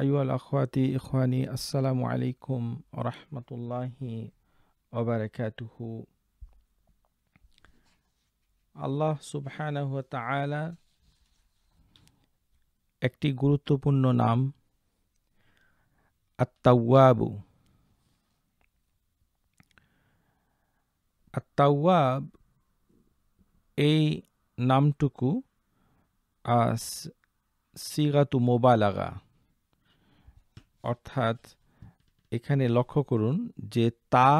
আইওয়াল আখওয়াতি ইখওয়ানি আসসালামু আলাইকুম রহমতুল্লাহি ওবরাকাতুহু আল্লাহ সুবহানাহু ওয়া তাআলা একটি গুরুত্বপূর্ণ নাম আত্তাওয়াবু আত্তাওয়াব এই নামটুকু সিগাতু মোবালাগা অর্থাৎ এখানে লক্ষ্য করুন যে তা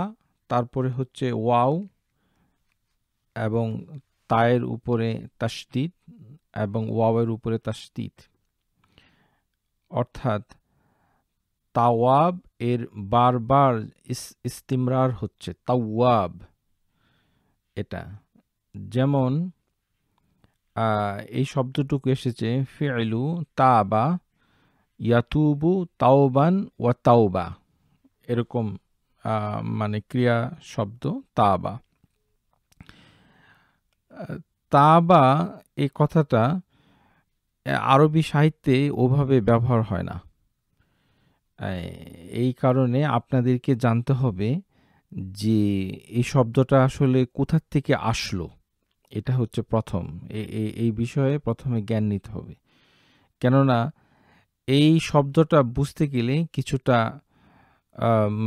তারপরে হচ্ছে ওয়াও এবং তায়ের উপরে তাস্তিত এবং ওয়াওয়ের উপরে তাস্তিত অর্থাৎ তাওয়াব এর বারবার ইস্তিমরার হচ্ছে তাওয়াব এটা যেমন এই শব্দটুকু এসেছে ফেলু বা ইয়াতুবু তাওবান ওয়া তাওবা এরকম মানে ক্রিয়া শব্দ তাবা তাবা এই কথাটা আরবি সাহিত্যে ওভাবে ব্যবহার হয় না এই কারণে আপনাদেরকে জানতে হবে যে এই শব্দটা আসলে কোথার থেকে আসলো এটা হচ্ছে প্রথম এই বিষয়ে প্রথমে জ্ঞান নিতে হবে কেননা এই শব্দটা বুঝতে গেলে কিছুটা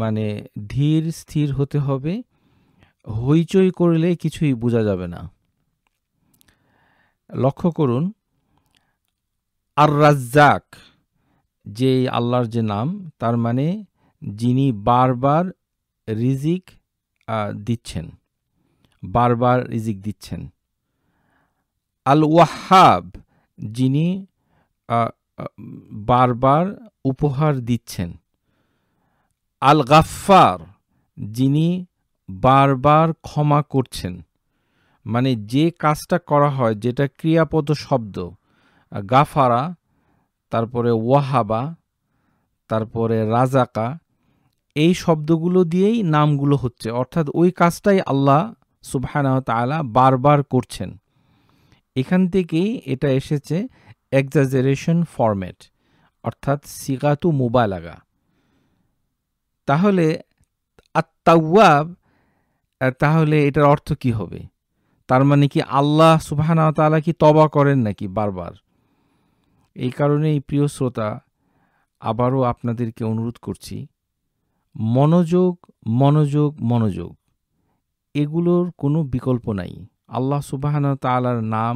মানে ধীর স্থির হতে হবে হইচই করলে কিছুই বোঝা যাবে না লক্ষ্য করুন আর রাজ্জাক যে আল্লাহর যে নাম তার মানে যিনি বারবার রিজিক দিচ্ছেন বারবার রিজিক দিচ্ছেন আল ওয়াহাব যিনি বারবার উপহার দিচ্ছেন আল গাফার যিনি বারবার ক্ষমা করছেন মানে যে কাজটা করা হয় যেটা ক্রিয়াপদ শব্দ গাফারা তারপরে ওয়াহাবা তারপরে রাজাকা এই শব্দগুলো দিয়েই নামগুলো হচ্ছে অর্থাৎ ওই কাজটাই আল্লাহ সুবহানাহ তালা বারবার করছেন এখান থেকেই এটা এসেছে এক্সাজারেশন ফরম্যাট অর্থাৎ সিগাতু মুবালাগা তাহলে আত্মাব তাহলে এটার অর্থ কি হবে তার মানে কি আল্লাহ সুবাহানা তালা কি তবা করেন নাকি বারবার এই কারণেই প্রিয় শ্রোতা আবারও আপনাদেরকে অনুরোধ করছি মনোযোগ মনোযোগ মনোযোগ এগুলোর কোনো বিকল্প নাই আল্লাহ সুবাহানা তালার নাম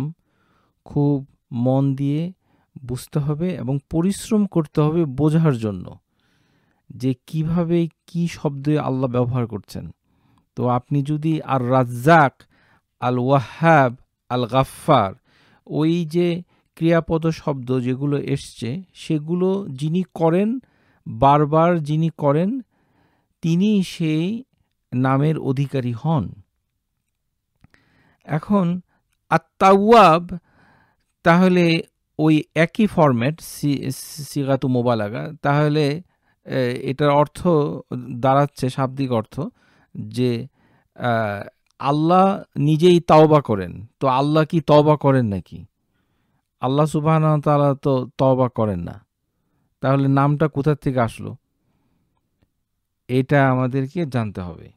খুব মন দিয়ে বুঝতে হবে এবং পরিশ্রম করতে হবে বোঝার জন্য যে কিভাবে কি শব্দে আল্লাহ ব্যবহার করছেন তো আপনি যদি আর রাজ্জাক আল ওয়াহাব আল গাফার ওই যে ক্রিয়াপদ শব্দ যেগুলো এসছে সেগুলো যিনি করেন বারবার যিনি করেন তিনি সেই নামের অধিকারী হন এখন আত্মাওয়াব তাহলে ওই একই ফরম্যাট সিগাতু মোবালাগা তাহলে এটার অর্থ দাঁড়াচ্ছে শাব্দিক অর্থ যে আল্লাহ নিজেই তওবা করেন তো আল্লাহ কি তওবা করেন নাকি আল্লাহ সুবাহ তালা তো তওবা করেন না তাহলে নামটা কোথার থেকে আসলো এটা আমাদেরকে জানতে হবে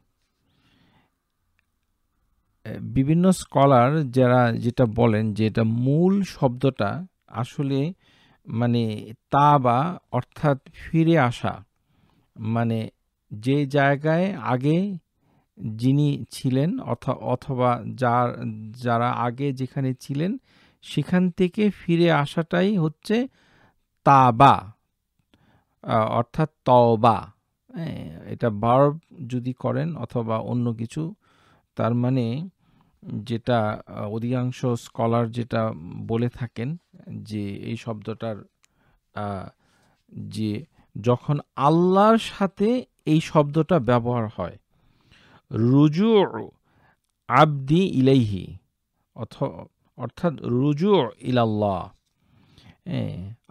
বিভিন্ন স্কলার যারা যেটা বলেন যে এটা মূল শব্দটা আসলে মানে তা বা অর্থাৎ ফিরে আসা মানে যে জায়গায় আগে যিনি ছিলেন অথবা যার যারা আগে যেখানে ছিলেন সেখান থেকে ফিরে আসাটাই হচ্ছে তাবা অর্থাৎ তবা এটা বার যদি করেন অথবা অন্য কিছু তার মানে যেটা অধিকাংশ স্কলার যেটা বলে থাকেন যে এই শব্দটার যে যখন আল্লাহর সাথে এই শব্দটা ব্যবহার হয় রুজু আবদি ইলাইহি অথ অর্থাৎ রুজু ইলাল্লাহ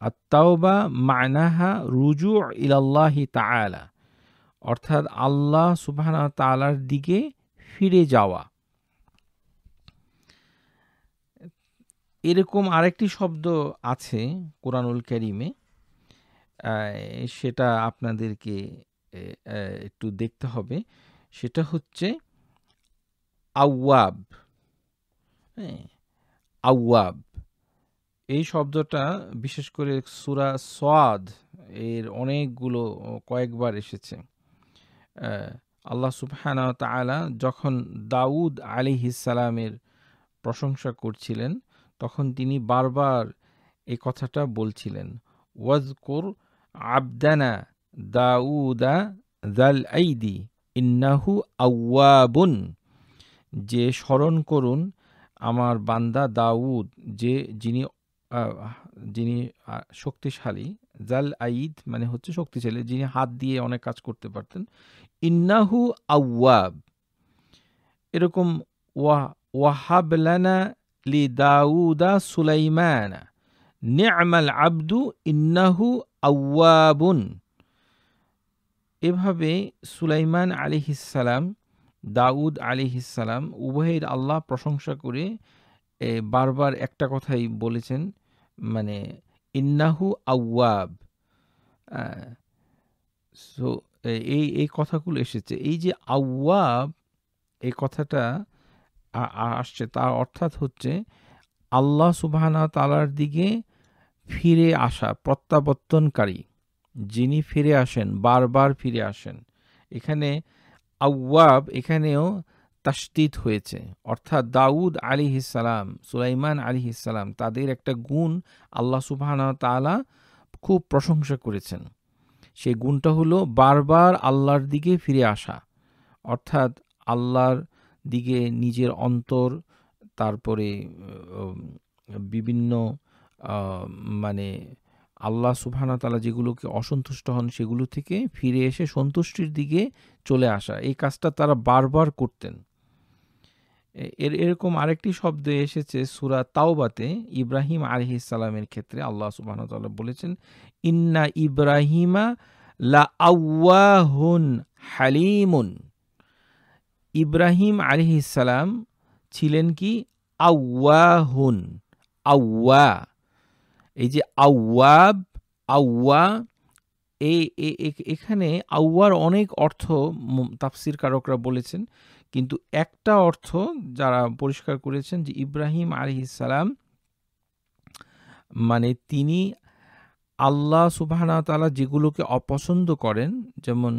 আত্মাওবা মায়নাহা রুজু ইলাল্লাহি তা অর্থাৎ আল্লাহ সুবাহ তালার দিকে ফিরে যাওয়া এরকম আরেকটি শব্দ আছে কোরআনুল করিমে সেটা আপনাদেরকে একটু দেখতে হবে সেটা হচ্ছে আওয়াব হ্যাঁ, আওয়াব এই শব্দটা বিশেষ করে সুরা সোয়াদ এর অনেকগুলো কয়েকবার এসেছে আল্লাহ সুবহানা তালা যখন দাউদ আলী ইসালামের প্রশংসা করছিলেন তখন তিনি বারবার এই কথাটা বলছিলেন ওয়াজকুর আবদানা দাউদা জাল আইদি ইন্নাহু আউয়াবুন যে স্মরণ করুন আমার বান্দা দাউদ যে যিনি যিনি শক্তিশালী জাল আইদ মানে হচ্ছে শক্তিশালী যিনি হাত দিয়ে অনেক কাজ করতে পারতেন ইন্নাহু আউয়াব এরকম ওয়াহাবলানা লি দাউদা সুলাইমান নিয়ামাল আব্দু ইন্নাহু আউয়াবুন এভাবে সুলাইমান আলিহিসাল্লাম দাউদ আলিহিসাল্লাম উভয়ের আল্লাহ প্রশংসা করে বারবার একটা কথাই বলেছেন মানে ইন্নাহু আউয়াব সো এই এই কথাগুলো এসেছে এই যে আওয়াব এই কথাটা আসছে তার অর্থাৎ হচ্ছে আল্লাহ সুবাহানা তালার দিকে ফিরে আসা প্রত্যাবর্তনকারী যিনি ফিরে আসেন বারবার ফিরে আসেন এখানে আওয়াব এখানেও তাস্তিত হয়েছে অর্থাৎ দাউদ আলি ইসালাম সুলাইমান আলি ইসালাম তাদের একটা গুণ আল্লাহ সুবাহানা তালা খুব প্রশংসা করেছেন সেই গুণটা হলো বারবার আল্লাহর দিকে ফিরে আসা অর্থাৎ আল্লাহর দিকে নিজের অন্তর তারপরে বিভিন্ন মানে আল্লাহ সুবহানা তালা যেগুলোকে অসন্তুষ্ট হন সেগুলো থেকে ফিরে এসে সন্তুষ্টির দিকে চলে আসা এই কাজটা তারা বারবার করতেন এর এরকম আরেকটি শব্দ এসেছে সুরা তাওবাতে ইব্রাহিম সালামের ক্ষেত্রে আল্লাহ সুবাহতাল্লাহ বলেছেন ইন্না ইব্রাহিমা লা আউ্বাহুন হালিমুন ইব্রাহিম আলিহিসাল্লাম ছিলেন কি আউ্বাহুন আউ্য়া এই যে আউ্য়া এ এখানে আউ্য়ার অনেক অর্থ তাফসির কারকরা বলেছেন কিন্তু একটা অর্থ যারা পরিষ্কার করেছেন যে ইব্রাহিম আলি মানে তিনি আল্লাহ সুবাহানা তালা যেগুলোকে অপছন্দ করেন যেমন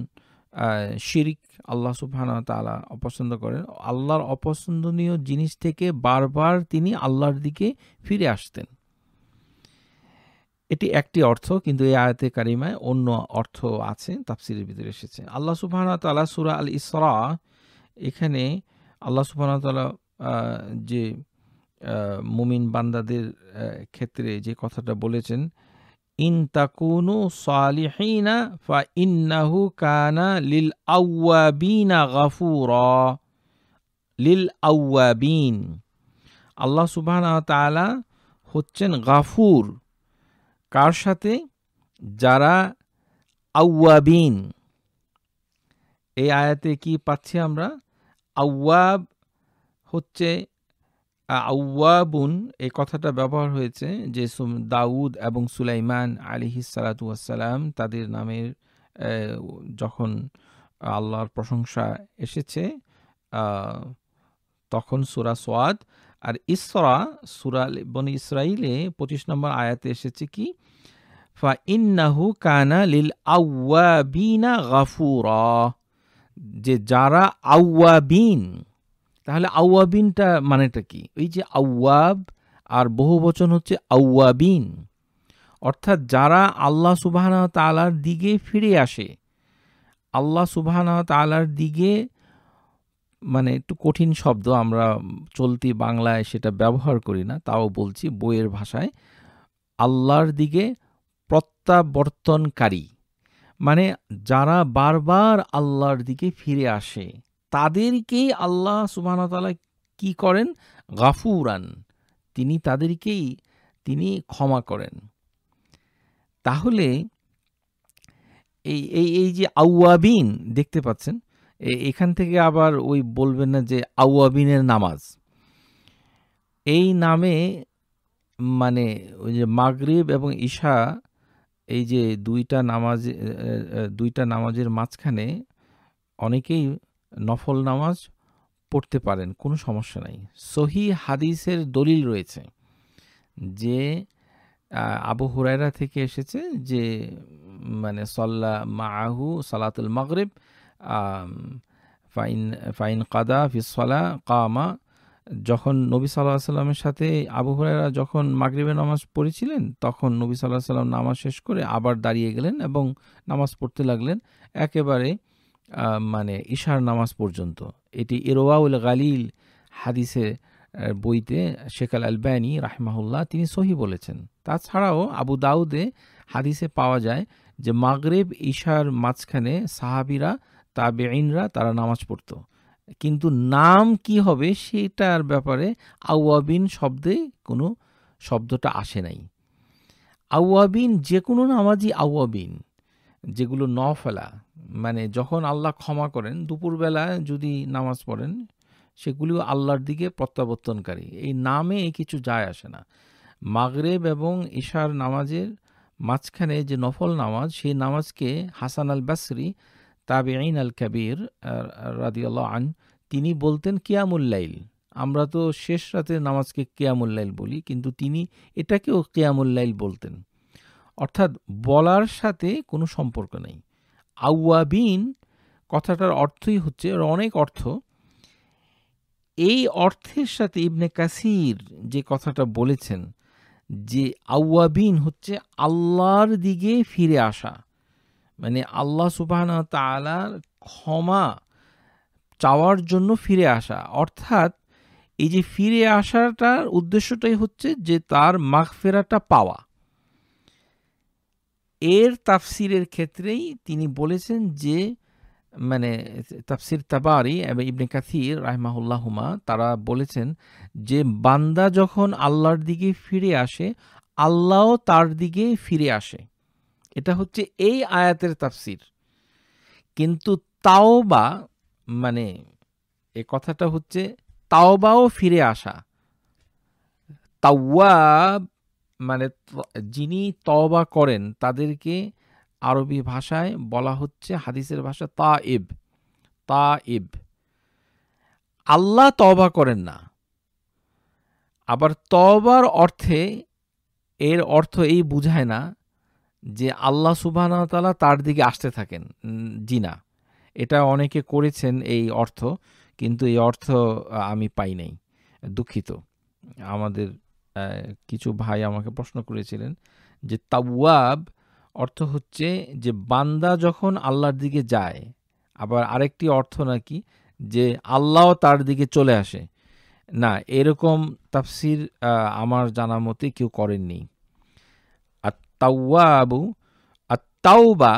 শিরিক আল্লাহ সুবহানা তালা অপছন্দ করেন আল্লাহর অপছন্দনীয় জিনিস থেকে বারবার তিনি আল্লাহর দিকে ফিরে আসতেন এটি একটি অর্থ কিন্তু এই আয়াতে কারিমায় অন্য অর্থ আছে তাফসিরের ভিতরে এসেছে আল্লাহ সুবহানা তালা সুরা আল ইসরা এখানে আল্লাহ সুবহানা তালা যে মুমিন বান্দাদের ক্ষেত্রে যে কথাটা বলেছেন ইন তাকুনু সালিহিনা ফা ইন্নাহু কানা লিল আউয়াবিনা গাফুর লিল আউয়াবিন আল্লাহ সুবাহ তালা হচ্ছেন গাফুর কার সাথে যারা আউয়াবিন এই আয়াতে কি পাচ্ছি আমরা আউয়াব হচ্ছে আউয়াবুন এই কথাটা ব্যবহার হয়েছে যে দাউদ এবং সুলাইমান আলী সালাতু তাদের নামের যখন আল্লাহর প্রশংসা এসেছে তখন সুরা সোয়াদ আর ইসরা সুরা বন ইসরাইলে পঁচিশ নম্বর আয়াতে এসেছে কি ফা ইন্নাহু কানা লিল আউয়াবিনা গাফুরা যে যারা আউয়াবিন তাহলে আউয়াবিনটা মানেটা কি ওই যে আউয়াব আর বহু বচন হচ্ছে আউয়াবিন অর্থাৎ যারা আল্লাহ সুবাহানা তালার দিকে ফিরে আসে আল্লাহ সুবাহানা তালার দিকে মানে একটু কঠিন শব্দ আমরা চলতি বাংলায় সেটা ব্যবহার করি না তাও বলছি বইয়ের ভাষায় আল্লাহর দিকে প্রত্যাবর্তনকারী মানে যারা বারবার আল্লাহর দিকে ফিরে আসে তাদেরকেই আল্লাহ সুবাহতালা কি করেন গাফুরান তিনি তাদেরকেই তিনি ক্ষমা করেন তাহলে এই এই এই যে আউয়াবিন দেখতে পাচ্ছেন এখান থেকে আবার ওই বলবেন না যে আউয়াবিনের নামাজ এই নামে মানে ওই যে মাগরীব এবং ঈশা এই যে দুইটা নামাজ দুইটা নামাজের মাঝখানে অনেকেই নফল নামাজ পড়তে পারেন কোনো সমস্যা নাই সহি হাদিসের দলিল রয়েছে যে আবু হুরায়রা থেকে এসেছে যে মানে সল্লা মাহু সালাতুল মগরিব ফাইন ফাইন কাদা ফিসলা কামা যখন নবী সাল্লাহ সাল্লামের সাথে আবু হুরায়রা যখন মাগরিবের নামাজ পড়েছিলেন তখন নবী সাল্লাহ সাল্লাম নামাজ শেষ করে আবার দাঁড়িয়ে গেলেন এবং নামাজ পড়তে লাগলেন একেবারে মানে ইশার নামাজ পর্যন্ত এটি ইরোয়াউল গালিল হাদিসে বইতে শেখাল আলবানি রাহমাহুল্লাহ তিনি সহি বলেছেন তাছাড়াও আবু দাউদে হাদিসে পাওয়া যায় যে মাগরেব ইশার মাঝখানে সাহাবিরা তাবে ইনরা তারা নামাজ পড়ত কিন্তু নাম কি হবে সেটার ব্যাপারে আউয়াবিন শব্দে কোনো শব্দটা আসে নাই আউয়াবিন যে কোনো নামাজই আউয়াবিন যেগুলো নফলা মানে যখন আল্লাহ ক্ষমা করেন দুপুরবেলা যদি নামাজ পড়েন সেগুলিও আল্লাহর দিকে প্রত্যাবর্তনকারী এই নামে এই কিছু যায় আসে না মাগরেব এবং ঈশার নামাজের মাঝখানে যে নফল নামাজ সেই নামাজকে হাসান আল বাসরি আইন আল কাবির রাদিয়াল্লাহ আন তিনি বলতেন কিয়ামুল্লাইল আমরা তো শেষ রাতে নামাজকে কেয়ামুল্লাইল বলি কিন্তু তিনি এটাকেও কেয়ামুল্লাইল বলতেন অর্থাৎ বলার সাথে কোনো সম্পর্ক নেই আউয়াবিন কথাটার অর্থই হচ্ছে ওর অনেক অর্থ এই অর্থের সাথে ইবনে কাসির যে কথাটা বলেছেন যে আউয়াবিন হচ্ছে আল্লাহর দিকে ফিরে আসা মানে আল্লাহ সুবাহন তালার ক্ষমা চাওয়ার জন্য ফিরে আসা অর্থাৎ এই যে ফিরে আসাটার উদ্দেশ্যটাই হচ্ছে যে তার মাগফেরাটা পাওয়া এর তাফসিরের ক্ষেত্রেই তিনি বলেছেন যে মানে তাফসির তাবারি এবং ইবনে কাথির রাহমাহুল্লাহুমা তারা বলেছেন যে বান্দা যখন আল্লাহর দিকে ফিরে আসে আল্লাহও তার দিকে ফিরে আসে এটা হচ্ছে এই আয়াতের তাফসির কিন্তু তাও বা মানে এ কথাটা হচ্ছে তাওবাও ফিরে আসা তাওয়াব মানে যিনি তওবা করেন তাদেরকে আরবি ভাষায় বলা হচ্ছে হাদিসের ভাষা তা ইব তা ইব আল্লাহ তওবা করেন না আবার তওবার অর্থে এর অর্থ এই বুঝায় না যে আল্লাহ সুবাহতালা তার দিকে আসতে থাকেন জি না এটা অনেকে করেছেন এই অর্থ কিন্তু এই অর্থ আমি পাই নাই দুঃখিত আমাদের কিছু ভাই আমাকে প্রশ্ন করেছিলেন যে তাওয়াব অর্থ হচ্ছে যে বান্দা যখন আল্লাহর দিকে যায় আবার আরেকটি অর্থ নাকি যে আল্লাহ তার দিকে চলে আসে না এরকম তাফসির আমার জানা মতে কেউ করেননি আর তাওয়াবু আর তাওবা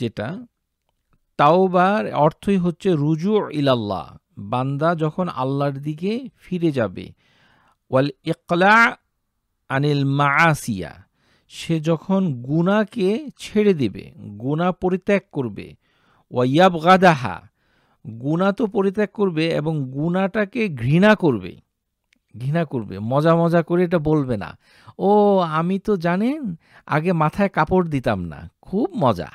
যেটা তাওবার অর্থই হচ্ছে রুজু ইলাল্লাহ বান্দা যখন আল্লাহর দিকে ফিরে যাবে ওয়াল ইকলা আনিল মাআসিয়া সে যখন গুনাকে ছেড়ে দেবে গুনা পরিত্যাগ করবে ওয়াইয়াব গাদাহা গুণা তো পরিত্যাগ করবে এবং গুণাটাকে ঘৃণা করবে ঘৃণা করবে মজা মজা করে এটা বলবে না ও আমি তো জানেন আগে মাথায় কাপড় দিতাম না খুব মজা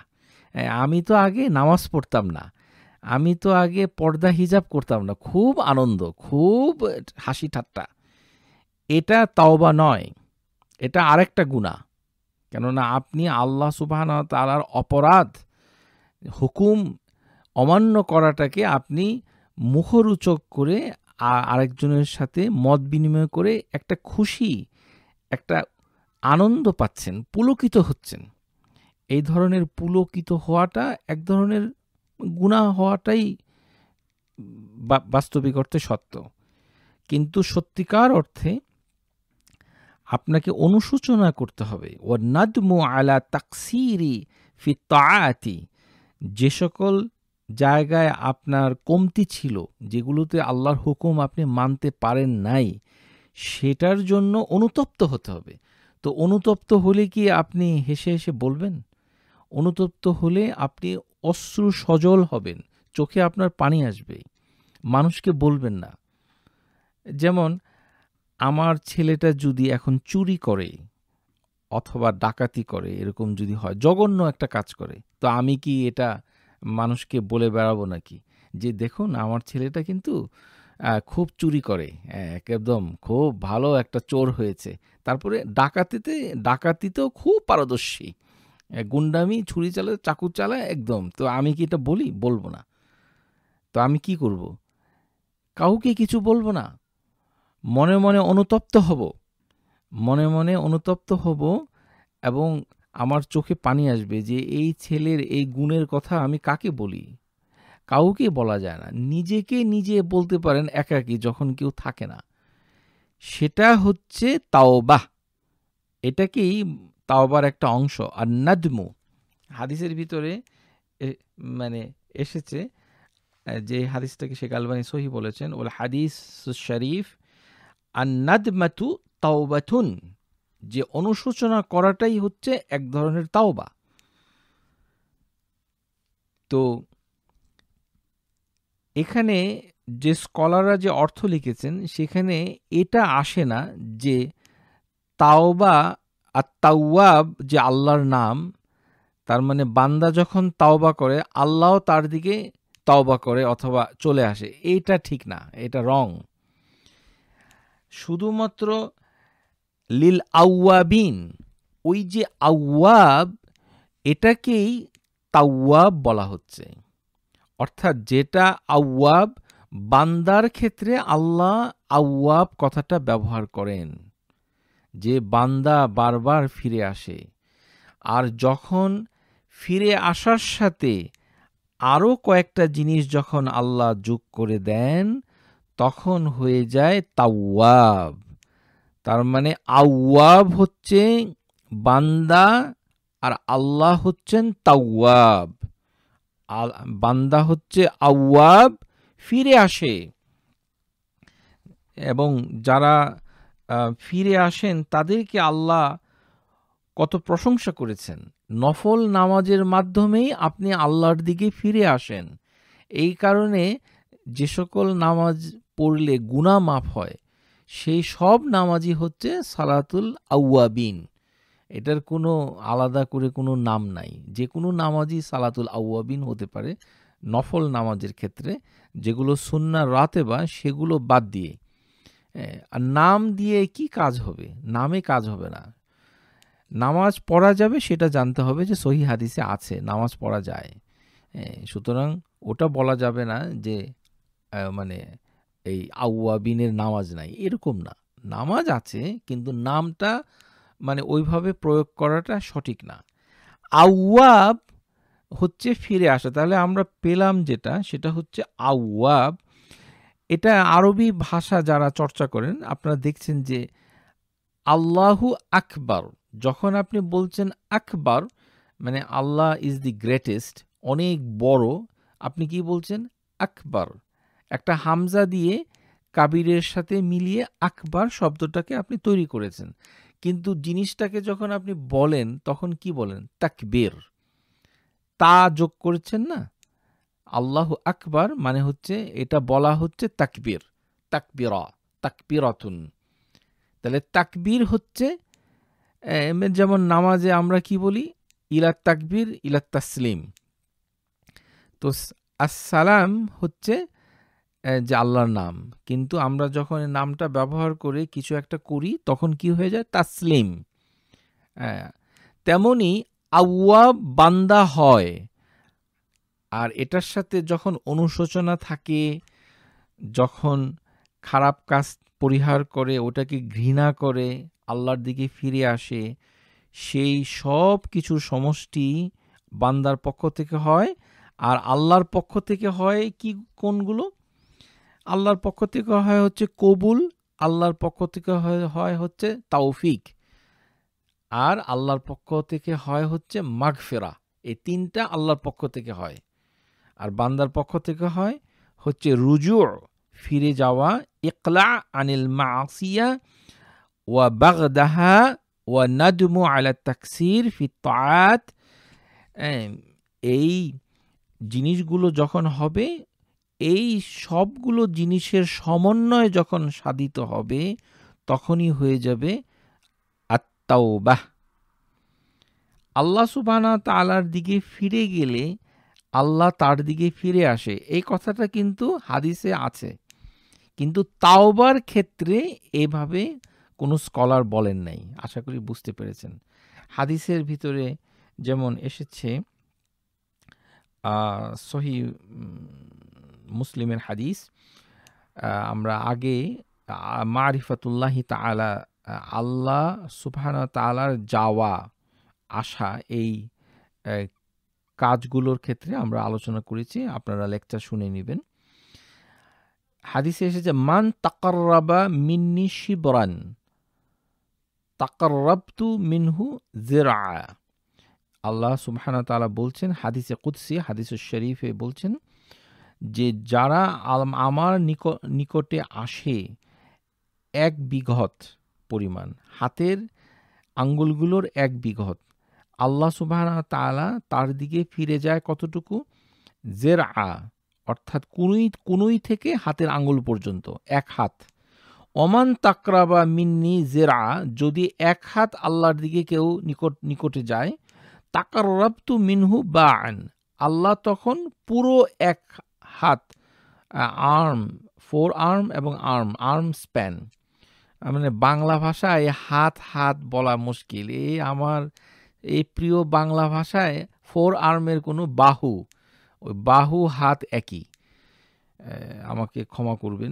আমি তো আগে নামাজ পড়তাম না আমি তো আগে পর্দা হিজাব করতাম না খুব আনন্দ খুব হাসি ঠাট্টা এটা তাওবা নয় এটা আরেকটা গুণা কেননা আপনি আল্লাহ সুবাহান তালার অপরাধ হুকুম অমান্য করাটাকে আপনি মুখরোচক করে আরেকজনের সাথে মত বিনিময় করে একটা খুশি একটা আনন্দ পাচ্ছেন পুলকিত হচ্ছেন এই ধরনের পুলকিত হওয়াটা এক ধরনের গুণা হওয়াটাই বাস্তবিক অর্থে সত্য কিন্তু সত্যিকার অর্থে আপনাকে অনুশোচনা করতে হবে ও নাদমু আলা তাকসিরি ফি তাআতি যে সকল জায়গায় আপনার কমতি ছিল যেগুলোতে আল্লাহর হুকুম আপনি মানতে পারেন নাই সেটার জন্য অনুতপ্ত হতে হবে তো অনুতপ্ত হলে কি আপনি হেসে হেসে বলবেন অনুতপ্ত হলে আপনি অশ্রু সজল হবেন চোখে আপনার পানি আসবে মানুষকে বলবেন না যেমন আমার ছেলেটা যদি এখন চুরি করে অথবা ডাকাতি করে এরকম যদি হয় জঘন্য একটা কাজ করে তো আমি কি এটা মানুষকে বলে বেড়াবো নাকি যে দেখুন আমার ছেলেটা কিন্তু খুব চুরি করে একদম খুব ভালো একটা চোর হয়েছে তারপরে ডাকাতিতে ডাকাতিতেও খুব পারদর্শী গুন্ডামি ছুরি চালায় চাকু চালায় একদম তো আমি কি এটা বলি বলবো না তো আমি কি করব কাউকে কিছু বলবো না মনে মনে অনুতপ্ত হব মনে মনে অনুতপ্ত হব এবং আমার চোখে পানি আসবে যে এই ছেলের এই গুণের কথা আমি কাকে বলি কাউকে বলা যায় না নিজেকে নিজে বলতে পারেন একাকি যখন কেউ থাকে না সেটা হচ্ছে তাওবাহ এটাকেই তাওবার একটা অংশ আর নাদমু হাদিসের ভিতরে মানে এসেছে যে হাদিসটাকে শেখ আলবানি সহি বলেছেন ওল হাদিস শরীফ আর নাদমাতু তাওবাথুন যে অনুশোচনা করাটাই হচ্ছে এক ধরনের তাওবা তো এখানে যে স্কলাররা যে অর্থ লিখেছেন সেখানে এটা আসে না যে তাওবা আর তাওয়াব যে আল্লাহর নাম তার মানে বান্দা যখন তাওবা করে আল্লাহও তার দিকে তাওবা করে অথবা চলে আসে এইটা ঠিক না এটা রং শুধুমাত্র লিল আউয়াবিন ওই যে আউয়াব এটাকেই তাওয়াব বলা হচ্ছে অর্থাৎ যেটা আউয়াব বান্দার ক্ষেত্রে আল্লাহ আউয়াব কথাটা ব্যবহার করেন যে বান্দা বারবার ফিরে আসে আর যখন ফিরে আসার সাথে আরও কয়েকটা জিনিস যখন আল্লাহ যোগ করে দেন তখন হয়ে যায় তাওয়াব তার মানে আওয়াব হচ্ছে বান্দা আর আল্লাহ হচ্ছেন তাওয়াব বান্দা হচ্ছে আওয়াব ফিরে আসে এবং যারা ফিরে আসেন তাদেরকে আল্লাহ কত প্রশংসা করেছেন নফল নামাজের মাধ্যমেই আপনি আল্লাহর দিকে ফিরে আসেন এই কারণে যে সকল নামাজ পড়লে গুণা মাফ হয় সেই সব নামাজই হচ্ছে সালাতুল আউয়াবিন এটার কোনো আলাদা করে কোনো নাম নাই যে কোনো নামাজই সালাতুল আউয়াবিন হতে পারে নফল নামাজের ক্ষেত্রে যেগুলো সুন্না রাতে বা সেগুলো বাদ দিয়ে আর নাম দিয়ে কি কাজ হবে নামে কাজ হবে না নামাজ পড়া যাবে সেটা জানতে হবে যে সহি হাদিসে আছে নামাজ পড়া যায় সুতরাং ওটা বলা যাবে না যে মানে এই আউয়াবিনের নামাজ নাই এরকম না নামাজ আছে কিন্তু নামটা মানে ওইভাবে প্রয়োগ করাটা সঠিক না আউয়াব হচ্ছে ফিরে আসা তাহলে আমরা পেলাম যেটা সেটা হচ্ছে আউয়াব এটা আরবি ভাষা যারা চর্চা করেন আপনারা দেখছেন যে আল্লাহু আকবর যখন আপনি বলছেন আকবার মানে আল্লাহ ইজ দি গ্রেটেস্ট অনেক বড় আপনি কি বলছেন আকবার একটা হামজা দিয়ে কাবিরের সাথে মিলিয়ে আকবার শব্দটাকে আপনি তৈরি করেছেন কিন্তু জিনিসটাকে যখন আপনি বলেন তখন কি বলেন তাকবীর তা যোগ করেছেন না আল্লাহ আকবার মানে হচ্ছে এটা বলা হচ্ছে তাকবীর তাকবির তাকবিরাতুন তাহলে তাকবির হচ্ছে যেমন নামাজে আমরা কি বলি ইলাত তাকবীর ইলাত তাসলিম তো আসসালাম হচ্ছে যে আল্লাহর নাম কিন্তু আমরা যখন এই নামটা ব্যবহার করে কিছু একটা করি তখন কি হয়ে যায় তাসলিম তেমনি আউয়া বান্দা হয় আর এটার সাথে যখন অনুশোচনা থাকে যখন খারাপ কাজ পরিহার করে ওটাকে ঘৃণা করে আল্লাহর দিকে ফিরে আসে সেই সব কিছুর সমষ্টি বান্দার পক্ষ থেকে হয় আর আল্লাহর পক্ষ থেকে হয় কি কোনগুলো আল্লাহর পক্ষ থেকে হয় হচ্ছে কবুল আল্লাহর পক্ষ থেকে হয় হচ্ছে তাওফিক আর আল্লাহর পক্ষ থেকে হয় হচ্ছে মাগফেরা এই তিনটা আল্লাহর পক্ষ থেকে হয় আর বান্দার পক্ষ থেকে হয় হচ্ছে রুজুর ফিরে যাওয়া ইকলা আনিল মাসিয়া ওয়া বাগদাহা ওয়া নাদমু আলা তাকসির ফি তাআত এই জিনিসগুলো যখন হবে এই সবগুলো জিনিসের সমন্বয় যখন সাধিত হবে তখনই হয়ে যাবে আত্মাও বাহ আল্লাহ সুবানা তালার দিকে ফিরে গেলে আল্লাহ তার দিকে ফিরে আসে এই কথাটা কিন্তু হাদিসে আছে কিন্তু তাওবার ক্ষেত্রে এভাবে কোনো স্কলার বলেন নাই আশা করি বুঝতে পেরেছেন হাদিসের ভিতরে যেমন এসেছে সহি মুসলিমের হাদিস আমরা আগে মারিফাতুল্লাহি তালা আল্লাহ সুফান তালার যাওয়া আসা এই কাজগুলোর ক্ষেত্রে আমরা আলোচনা করেছি আপনারা লেকচার শুনে নেবেন হাদিসে এসেছে মান তাকাররাবা মিন্নি শিবরান তাকাররাবতু মিনহু জেরা আল্লাহ সুবহান তালা বলছেন হাদিসে কুদ্সি হাদিসের শরীফে বলছেন যে যারা আমার নিকটে আসে এক বিঘত পরিমাণ হাতের আঙ্গুলগুলোর এক বিঘত আল্লাহ সুবাহ তালা তার দিকে ফিরে যায় কতটুকু জের আ অর্থাৎ কুনুই কুনুই থেকে হাতের আঙ্গুল পর্যন্ত এক হাত অমান তাকরা বা মিন্নি জেরা যদি এক হাত আল্লাহর দিকে কেউ নিকট নিকটে যায় তাকার রপ্তু মিনহু বা আন আল্লাহ তখন পুরো এক হাত আর্ম ফোর আর্ম এবং আর্ম আর্ম স্প্যান মানে বাংলা ভাষায় হাত হাত বলা মুশকিল এই আমার এই প্রিয় বাংলা ভাষায় ফোর আর্মের কোনো বাহু ওই বাহু হাত একই আমাকে ক্ষমা করবেন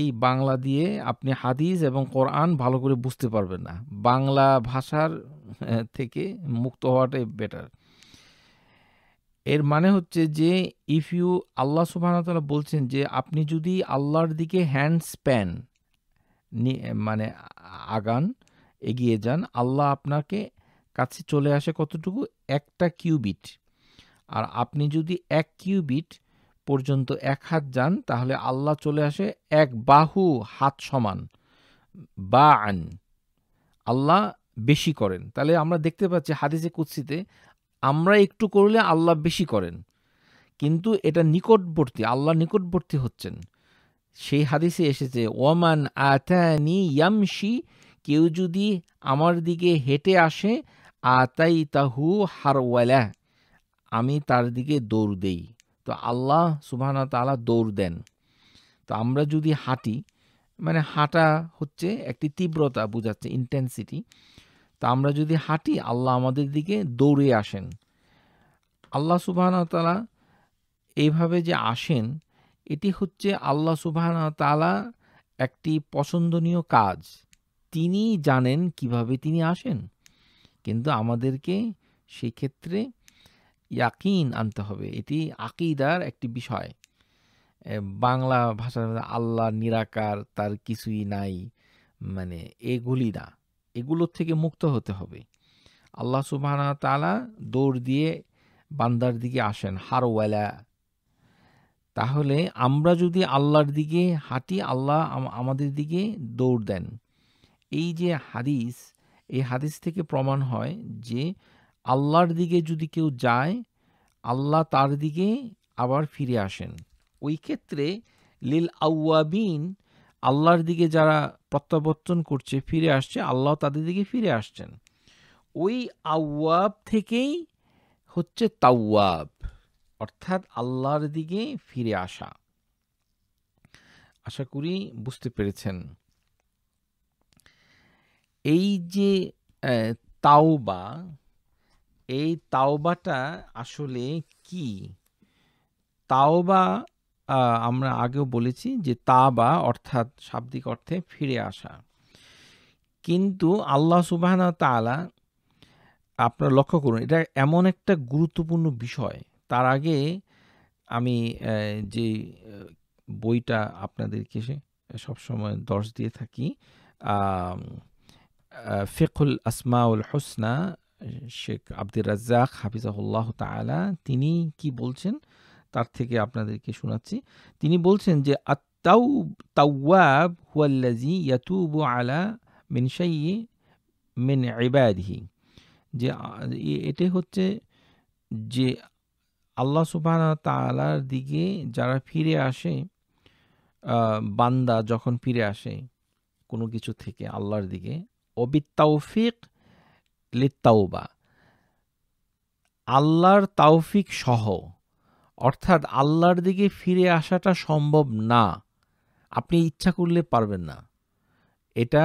এই বাংলা দিয়ে আপনি হাদিস এবং কোরআন ভালো করে বুঝতে পারবেন না বাংলা ভাষার থেকে মুক্ত হওয়াটাই বেটার এর মানে হচ্ছে যে ইফ ইউ আল্লাহ সুবাহতালা বলছেন যে আপনি যদি আল্লাহর দিকে হ্যান্ড স্প্যান মানে আগান এগিয়ে যান আল্লাহ আপনাকে কাছে চলে আসে কতটুকু একটা কিউবিট আর আপনি যদি এক কিউবিট পর্যন্ত এক হাত যান তাহলে আল্লাহ চলে আসে এক বাহু হাত সমান বা আন আল্লাহ বেশি করেন তাহলে আমরা দেখতে পাচ্ছি হাদিসে কুৎসিতে আমরা একটু করলে আল্লাহ বেশি করেন কিন্তু এটা নিকটবর্তী আল্লাহ নিকটবর্তী হচ্ছেন সেই হাদিসে এসেছে ওমান আতানি ইয়ামশি কেউ যদি আমার দিকে হেঁটে আসে আতাই তাহু হারওয়ালা আমি তার দিকে দৌড় দেই তো আল্লাহ সুবাহানা তালা দৌড় দেন তো আমরা যদি হাঁটি মানে হাঁটা হচ্ছে একটি তীব্রতা বোঝাচ্ছে ইন্টেন্সিটি তা আমরা যদি হাঁটি আল্লাহ আমাদের দিকে দৌড়ে আসেন আল্লাহ সুবাহতালা এইভাবে যে আসেন এটি হচ্ছে আল্লাহ সুবাহতালা একটি পছন্দনীয় কাজ তিনি জানেন কিভাবে তিনি আসেন কিন্তু আমাদেরকে সেই ক্ষেত্রে ইয়াকিন আনতে হবে এটি আকিদার একটি বিষয় বাংলা ভাষার আল্লাহ নিরাকার তার কিছুই নাই মানে এগুলি না এগুলোর থেকে মুক্ত হতে হবে আল্লাহ সুবাহ তালা দৌড় দিয়ে বান্দার দিকে আসেন হারওয়ালা তাহলে আমরা যদি আল্লাহর দিকে হাঁটি আল্লাহ আমাদের দিকে দৌড় দেন এই যে হাদিস এই হাদিস থেকে প্রমাণ হয় যে আল্লাহর দিকে যদি কেউ যায় আল্লাহ তার দিকে আবার ফিরে আসেন ওই ক্ষেত্রে লীল আউয়াবিন আল্লাহর দিকে যারা প্রত্যাবর্তন করছে ফিরে আসছে আল্লাহ তাদের দিকে ফিরে আসছেন ওই আওয়াব থেকেই হচ্ছে তাওয়াব অর্থাৎ আল্লাহর দিকে ফিরে আসা আশা করি বুঝতে পেরেছেন এই যে তাওবা এই তাওবাটা আসলে কি তাওবা আমরা আগেও বলেছি যে তা বা অর্থাৎ শাব্দিক অর্থে ফিরে আসা কিন্তু আল্লাহ সুবাহানা তালা আপনারা লক্ষ্য করুন এটা এমন একটা গুরুত্বপূর্ণ বিষয় তার আগে আমি যে বইটা আপনাদেরকে সবসময় দর্শ দিয়ে থাকি ফেকুল আসমাউল হোসনা শেখ আব্দুর রাজ্জাক হাফিজাহুল্লাহ তালা তিনি কি বলছেন তার থেকে আপনাদেরকে শোনাচ্ছি তিনি বলছেন যে ইয়াতুবু যে এটাই হচ্ছে যে আল্লাহ সুবাহ তালার দিকে যারা ফিরে আসে বান্দা যখন ফিরে আসে কোনো কিছু থেকে আল্লাহর দিকে অবিত্তাউফিক তাওবা আল্লাহর তাওফিক সহ অর্থাৎ আল্লাহর দিকে ফিরে আসাটা সম্ভব না আপনি ইচ্ছা করলে পারবেন না এটা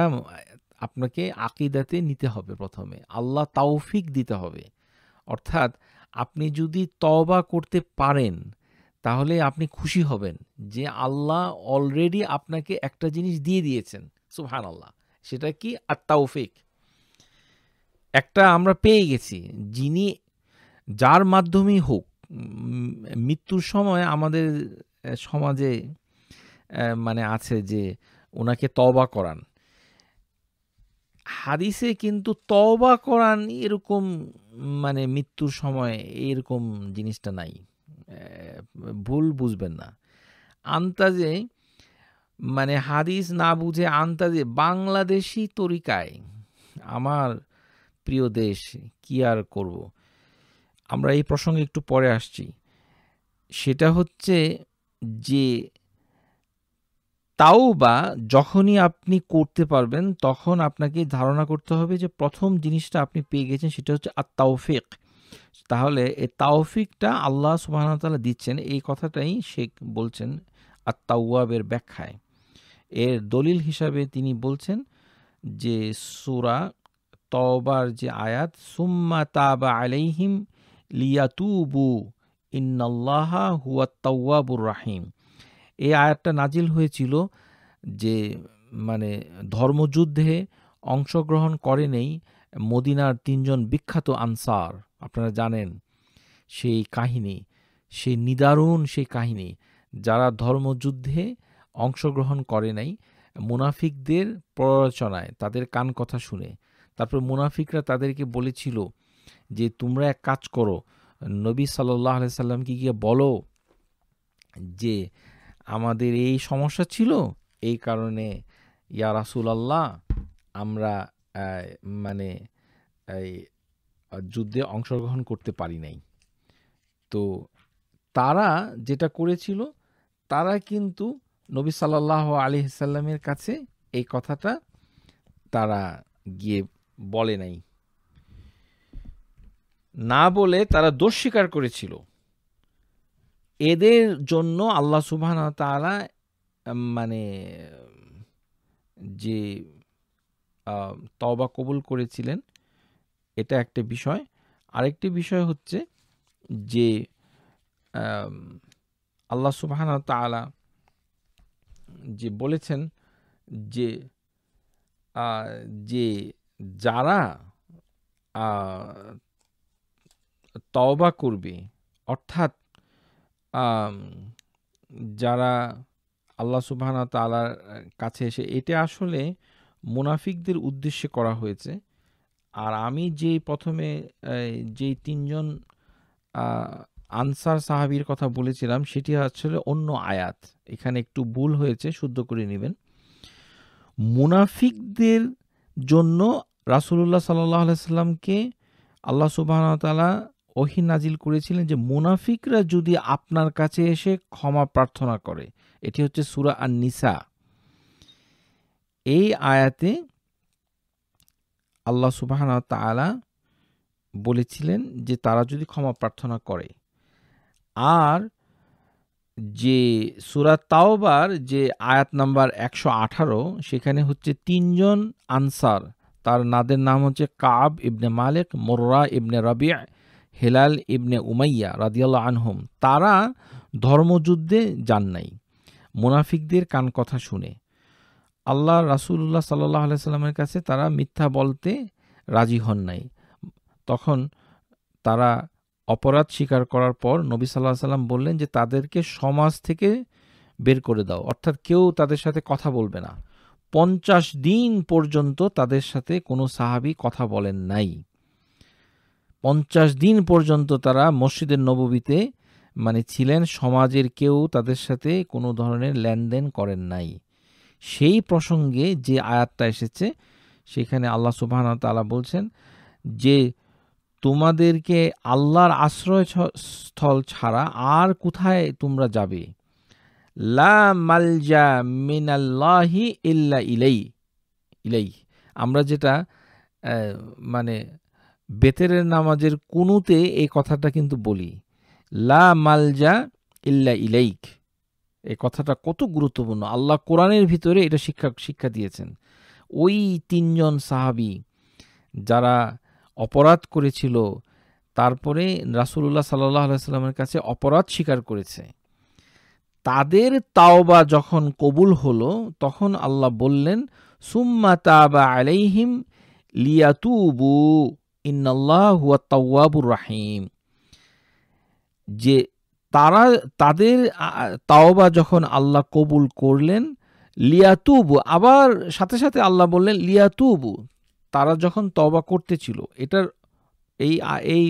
আপনাকে আকিদাতে নিতে হবে প্রথমে আল্লাহ তাওফিক দিতে হবে অর্থাৎ আপনি যদি তবা করতে পারেন তাহলে আপনি খুশি হবেন যে আল্লাহ অলরেডি আপনাকে একটা জিনিস দিয়ে দিয়েছেন সুহান আল্লাহ সেটা কি আর তাওফিক একটা আমরা পেয়ে গেছি যিনি যার মাধ্যমেই হোক মৃত্যুর সময় আমাদের সমাজে মানে আছে যে ওনাকে তবা করান হাদিসে কিন্তু তবা করান এরকম মানে মৃত্যুর সময় এরকম জিনিসটা নাই ভুল বুঝবেন না আন্তাজে মানে হাদিস না বুঝে আন্তাজে বাংলাদেশি তরিকায় আমার প্রিয় দেশ কি আর করবো আমরা এই প্রসঙ্গে একটু পরে আসছি সেটা হচ্ছে যে তাও বা যখনই আপনি করতে পারবেন তখন আপনাকে ধারণা করতে হবে যে প্রথম জিনিসটা আপনি পেয়ে গেছেন সেটা হচ্ছে আর তাওফিক তাহলে এই তাওফিকটা আল্লাহ সুবাহতালা দিচ্ছেন এই কথাটাই শেখ বলছেন আর তাওয়াবের ব্যাখ্যায় এর দলিল হিসাবে তিনি বলছেন যে সুরা তওবার যে আয়াত সুম্মা তাবা আলাইহিম লিয়াতুবু ইন্নাল্লাহা হুয়া রাহিম এই আয়াতটা নাজিল হয়েছিল যে মানে ধর্মযুদ্ধে অংশগ্রহণ নেই মদিনার তিনজন বিখ্যাত আনসার আপনারা জানেন সেই কাহিনী সেই নিদারুণ সেই কাহিনী যারা ধর্মযুদ্ধে অংশগ্রহণ করে নাই মুনাফিকদের প্ররোচনায় তাদের কান কথা শুনে তারপর মুনাফিকরা তাদেরকে বলেছিল যে তোমরা এক কাজ করো নবী সাল্লাহ সাল্লামকে গিয়ে বলো যে আমাদের এই সমস্যা ছিল এই কারণে ইয়া রাসুল আল্লাহ আমরা মানে যুদ্ধে অংশগ্রহণ করতে পারি নাই তো তারা যেটা করেছিল তারা কিন্তু নবী সাল্লাহ আলি সাল্লামের কাছে এই কথাটা তারা গিয়ে বলে নাই না বলে তারা দোষ স্বীকার করেছিল এদের জন্য আল্লাহ সুবাহ তারা মানে যে তবা কবুল করেছিলেন এটা একটা বিষয় আরেকটি বিষয় হচ্ছে যে আল্লাহ সুবাহ তালা যে বলেছেন যে যে যারা তওবা করবে অর্থাৎ যারা আল্লাহ সুবাহানা তালার কাছে এসে এটা আসলে মুনাফিকদের উদ্দেশ্যে করা হয়েছে আর আমি যে প্রথমে যেই তিনজন আনসার সাহাবির কথা বলেছিলাম সেটি আসলে অন্য আয়াত এখানে একটু ভুল হয়েছে শুদ্ধ করে নেবেন মুনাফিকদের জন্য রাসুল্লাহ সাল্লাহ আলাইসাল্লামকে আল্লাহ তালা ওহি নাজিল করেছিলেন যে মুনাফিকরা যদি আপনার কাছে এসে ক্ষমা প্রার্থনা করে এটি হচ্ছে সুরা আর নিসা এই আয়াতে আল্লাহ সুবাহ তালা বলেছিলেন যে তারা যদি ক্ষমা প্রার্থনা করে আর যে সুরা তাওবার যে আয়াত নাম্বার একশো আঠারো সেখানে হচ্ছে তিনজন আনসার তার নাদের নাম হচ্ছে Kab ibn Malik Murarah ibn Rabia Hilal ibn Umayyah রাদিয়াল্লা আনহুম তারা ধর্মযুদ্ধে যান নাই মুনাফিকদের কান কথা শুনে আল্লাহ রাসুল্লাহ সাল্লাহ আলাইস্লামের কাছে তারা মিথ্যা বলতে রাজি হন নাই তখন তারা অপরাধ স্বীকার করার পর নবী সাল্লাহ সাল্লাম বললেন যে তাদেরকে সমাজ থেকে বের করে দাও অর্থাৎ কেউ তাদের সাথে কথা বলবে না পঞ্চাশ দিন পর্যন্ত তাদের সাথে কোনো সাহাবি কথা বলেন নাই পঞ্চাশ দিন পর্যন্ত তারা মসজিদের নববীতে মানে ছিলেন সমাজের কেউ তাদের সাথে কোনো ধরনের লেনদেন করেন নাই সেই প্রসঙ্গে যে আয়াতটা এসেছে সেখানে আল্লাহ সুবাহ তালা বলছেন যে তোমাদেরকে আল্লাহর আশ্রয় স্থল ছাড়া আর কোথায় তোমরা যাবে লা মিনাল্লাহি ইল্লা ইলাই ইলাই আমরা যেটা মানে বেতেরের নামাজের কোনোতে এই কথাটা কিন্তু বলি লা মালজা ইল্লা ইলাইক এই কথাটা কত গুরুত্বপূর্ণ আল্লাহ কোরআনের ভিতরে এটা শিক্ষা শিক্ষা দিয়েছেন ওই তিনজন সাহাবি যারা অপরাধ করেছিল তারপরে রাসুলুল্লাহ সাল্লাহ আলাইস্লামের কাছে অপরাধ স্বীকার করেছে তাদের তাওবা যখন কবুল হলো তখন আল্লাহ বললেন সুম্মা তাবা আলাইহিম লিয়াতুবু ইন্নাল্লাহ রাহিম যে তারা তাদের তাওবা যখন আল্লাহ কবুল করলেন লিয়াতুবু আবার সাথে সাথে আল্লাহ বললেন লিয়াতুবু তারা যখন তওবা করতেছিল এটার এই এই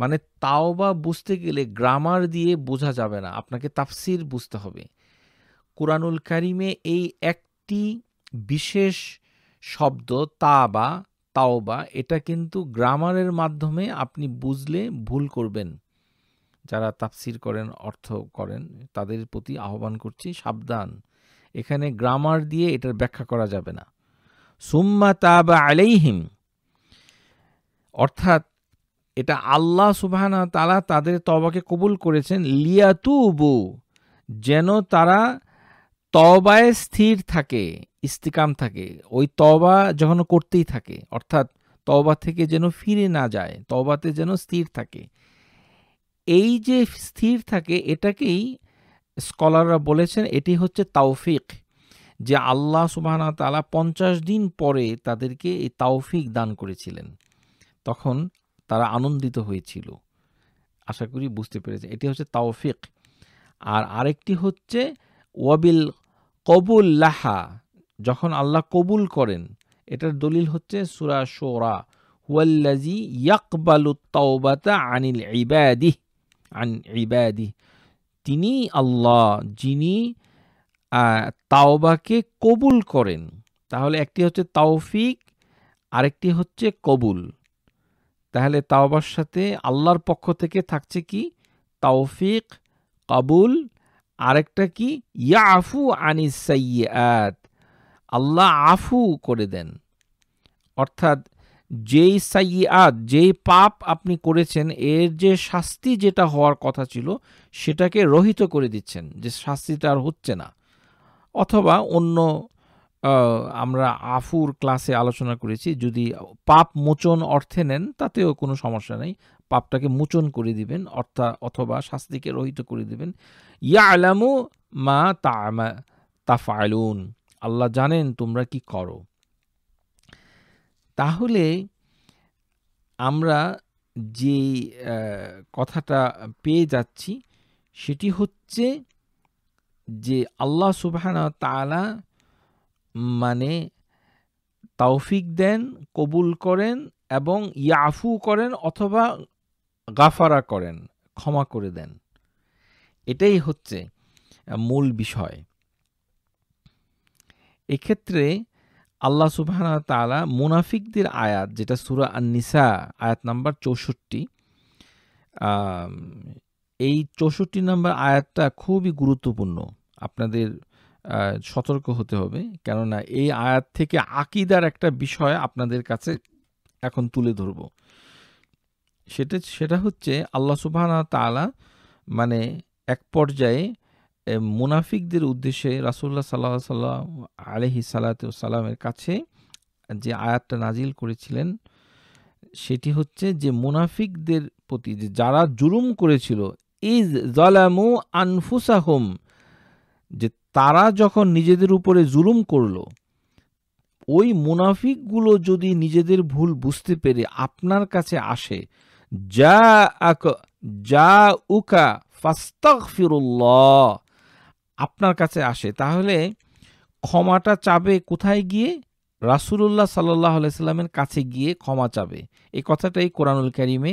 মানে তাওবা বুঝতে গেলে গ্রামার দিয়ে বোঝা যাবে না আপনাকে তাফসির বুঝতে হবে কোরআনুল কারিমে এই একটি বিশেষ শব্দ তাবা তাওবা এটা কিন্তু গ্রামারের মাধ্যমে আপনি বুঝলে ভুল করবেন যারা তাফসির করেন অর্থ করেন তাদের প্রতি আহ্বান করছি সাবধান এখানে গ্রামার দিয়ে এটার ব্যাখ্যা করা যাবে না সুম্মা তাবা আলাইহিম অর্থাৎ এটা আল্লাহ সুবাহানা তালা তাদের তবাকে কবুল করেছেন লিয়াতুবু যেন তারা তবায় স্থির থাকে ইস্তিকাম থাকে ওই তবা যখন করতেই থাকে অর্থাৎ তবা থেকে যেন ফিরে না যায় তবাতে যেন স্থির থাকে এই যে স্থির থাকে এটাকেই স্কলাররা বলেছেন এটি হচ্ছে তাওফিক যে আল্লাহ সুবাহানা তালা পঞ্চাশ দিন পরে তাদেরকে এই তাওফিক দান করেছিলেন তখন তারা আনন্দিত হয়েছিল আশা করি বুঝতে পেরেছে এটি হচ্ছে তাওফিক আর আরেকটি হচ্ছে ওয়াবিল কবুল লাহা যখন আল্লাহ কবুল করেন এটার দলিল হচ্ছে সুরা সোরা হুয়াল্লাজি ইয়াকবালু তাওবাতা আনিল ইবাদি আন ইবাদি তিনি আল্লাহ যিনি তাওবাকে কবুল করেন তাহলে একটি হচ্ছে তাওফিক আরেকটি হচ্ছে কবুল তাহলে তাওবার সাথে আল্লাহর পক্ষ থেকে থাকছে কি তাওফিক কবুল আরেকটা কি ইয়াফু আনি সাইয়াত আল্লাহ আফু করে দেন অর্থাৎ যেই সাইয়াদ যেই পাপ আপনি করেছেন এর যে শাস্তি যেটা হওয়ার কথা ছিল সেটাকে রহিত করে দিচ্ছেন যে শাস্তিটা আর হচ্ছে না অথবা অন্য আমরা আফুর ক্লাসে আলোচনা করেছি যদি পাপ মোচন অর্থে নেন তাতেও কোনো সমস্যা নেই পাপটাকে মোচন করে দিবেন অর্থাৎ অথবা শাস্তিকে রহিত করে দিবেন ইয়া আলামু মা তা তাফায়লুন আল্লাহ জানেন তোমরা কি করো তাহলে আমরা যে কথাটা পেয়ে যাচ্ছি সেটি হচ্ছে যে আল্লাহ সুবাহানা তালা মানে তাওফিক দেন কবুল করেন এবং ইয়াফু করেন অথবা গাফারা করেন ক্ষমা করে দেন এটাই হচ্ছে মূল বিষয় এক্ষেত্রে আল্লাহ সুবাহ তালা মুনাফিকদের আয়াত যেটা সুরা নিসা আয়াত নাম্বার চৌষট্টি এই চৌষট্টি নাম্বার আয়াতটা খুবই গুরুত্বপূর্ণ আপনাদের সতর্ক হতে হবে কেননা এই আয়াত থেকে আকিদার একটা বিষয় আপনাদের কাছে এখন তুলে ধরব সেটা সেটা হচ্ছে আল্লাহ সুবাহ তালা মানে এক পর্যায়ে মুনাফিকদের উদ্দেশ্যে রাসুল্লাহ সাল্লাহ সাল্লাম আলহি সালাত সালামের কাছে যে আয়াতটা নাজিল করেছিলেন সেটি হচ্ছে যে মুনাফিকদের প্রতি যে যারা জুলুম করেছিল ইজ জলামু হোম যে তারা যখন নিজেদের উপরে জুলুম করলো ওই মুনাফিকগুলো যদি নিজেদের ভুল বুঝতে পেরে আপনার কাছে আসে যা আক যা উকা ফাস্তাক ফিরুল্লাহ আপনার কাছে আসে তাহলে ক্ষমাটা চাবে কোথায় গিয়ে রাসুলুল্লাহ সাল্লাহ আলাইস্লামের কাছে গিয়ে ক্ষমা চাবে এই কথাটাই কোরআনুল কারিমে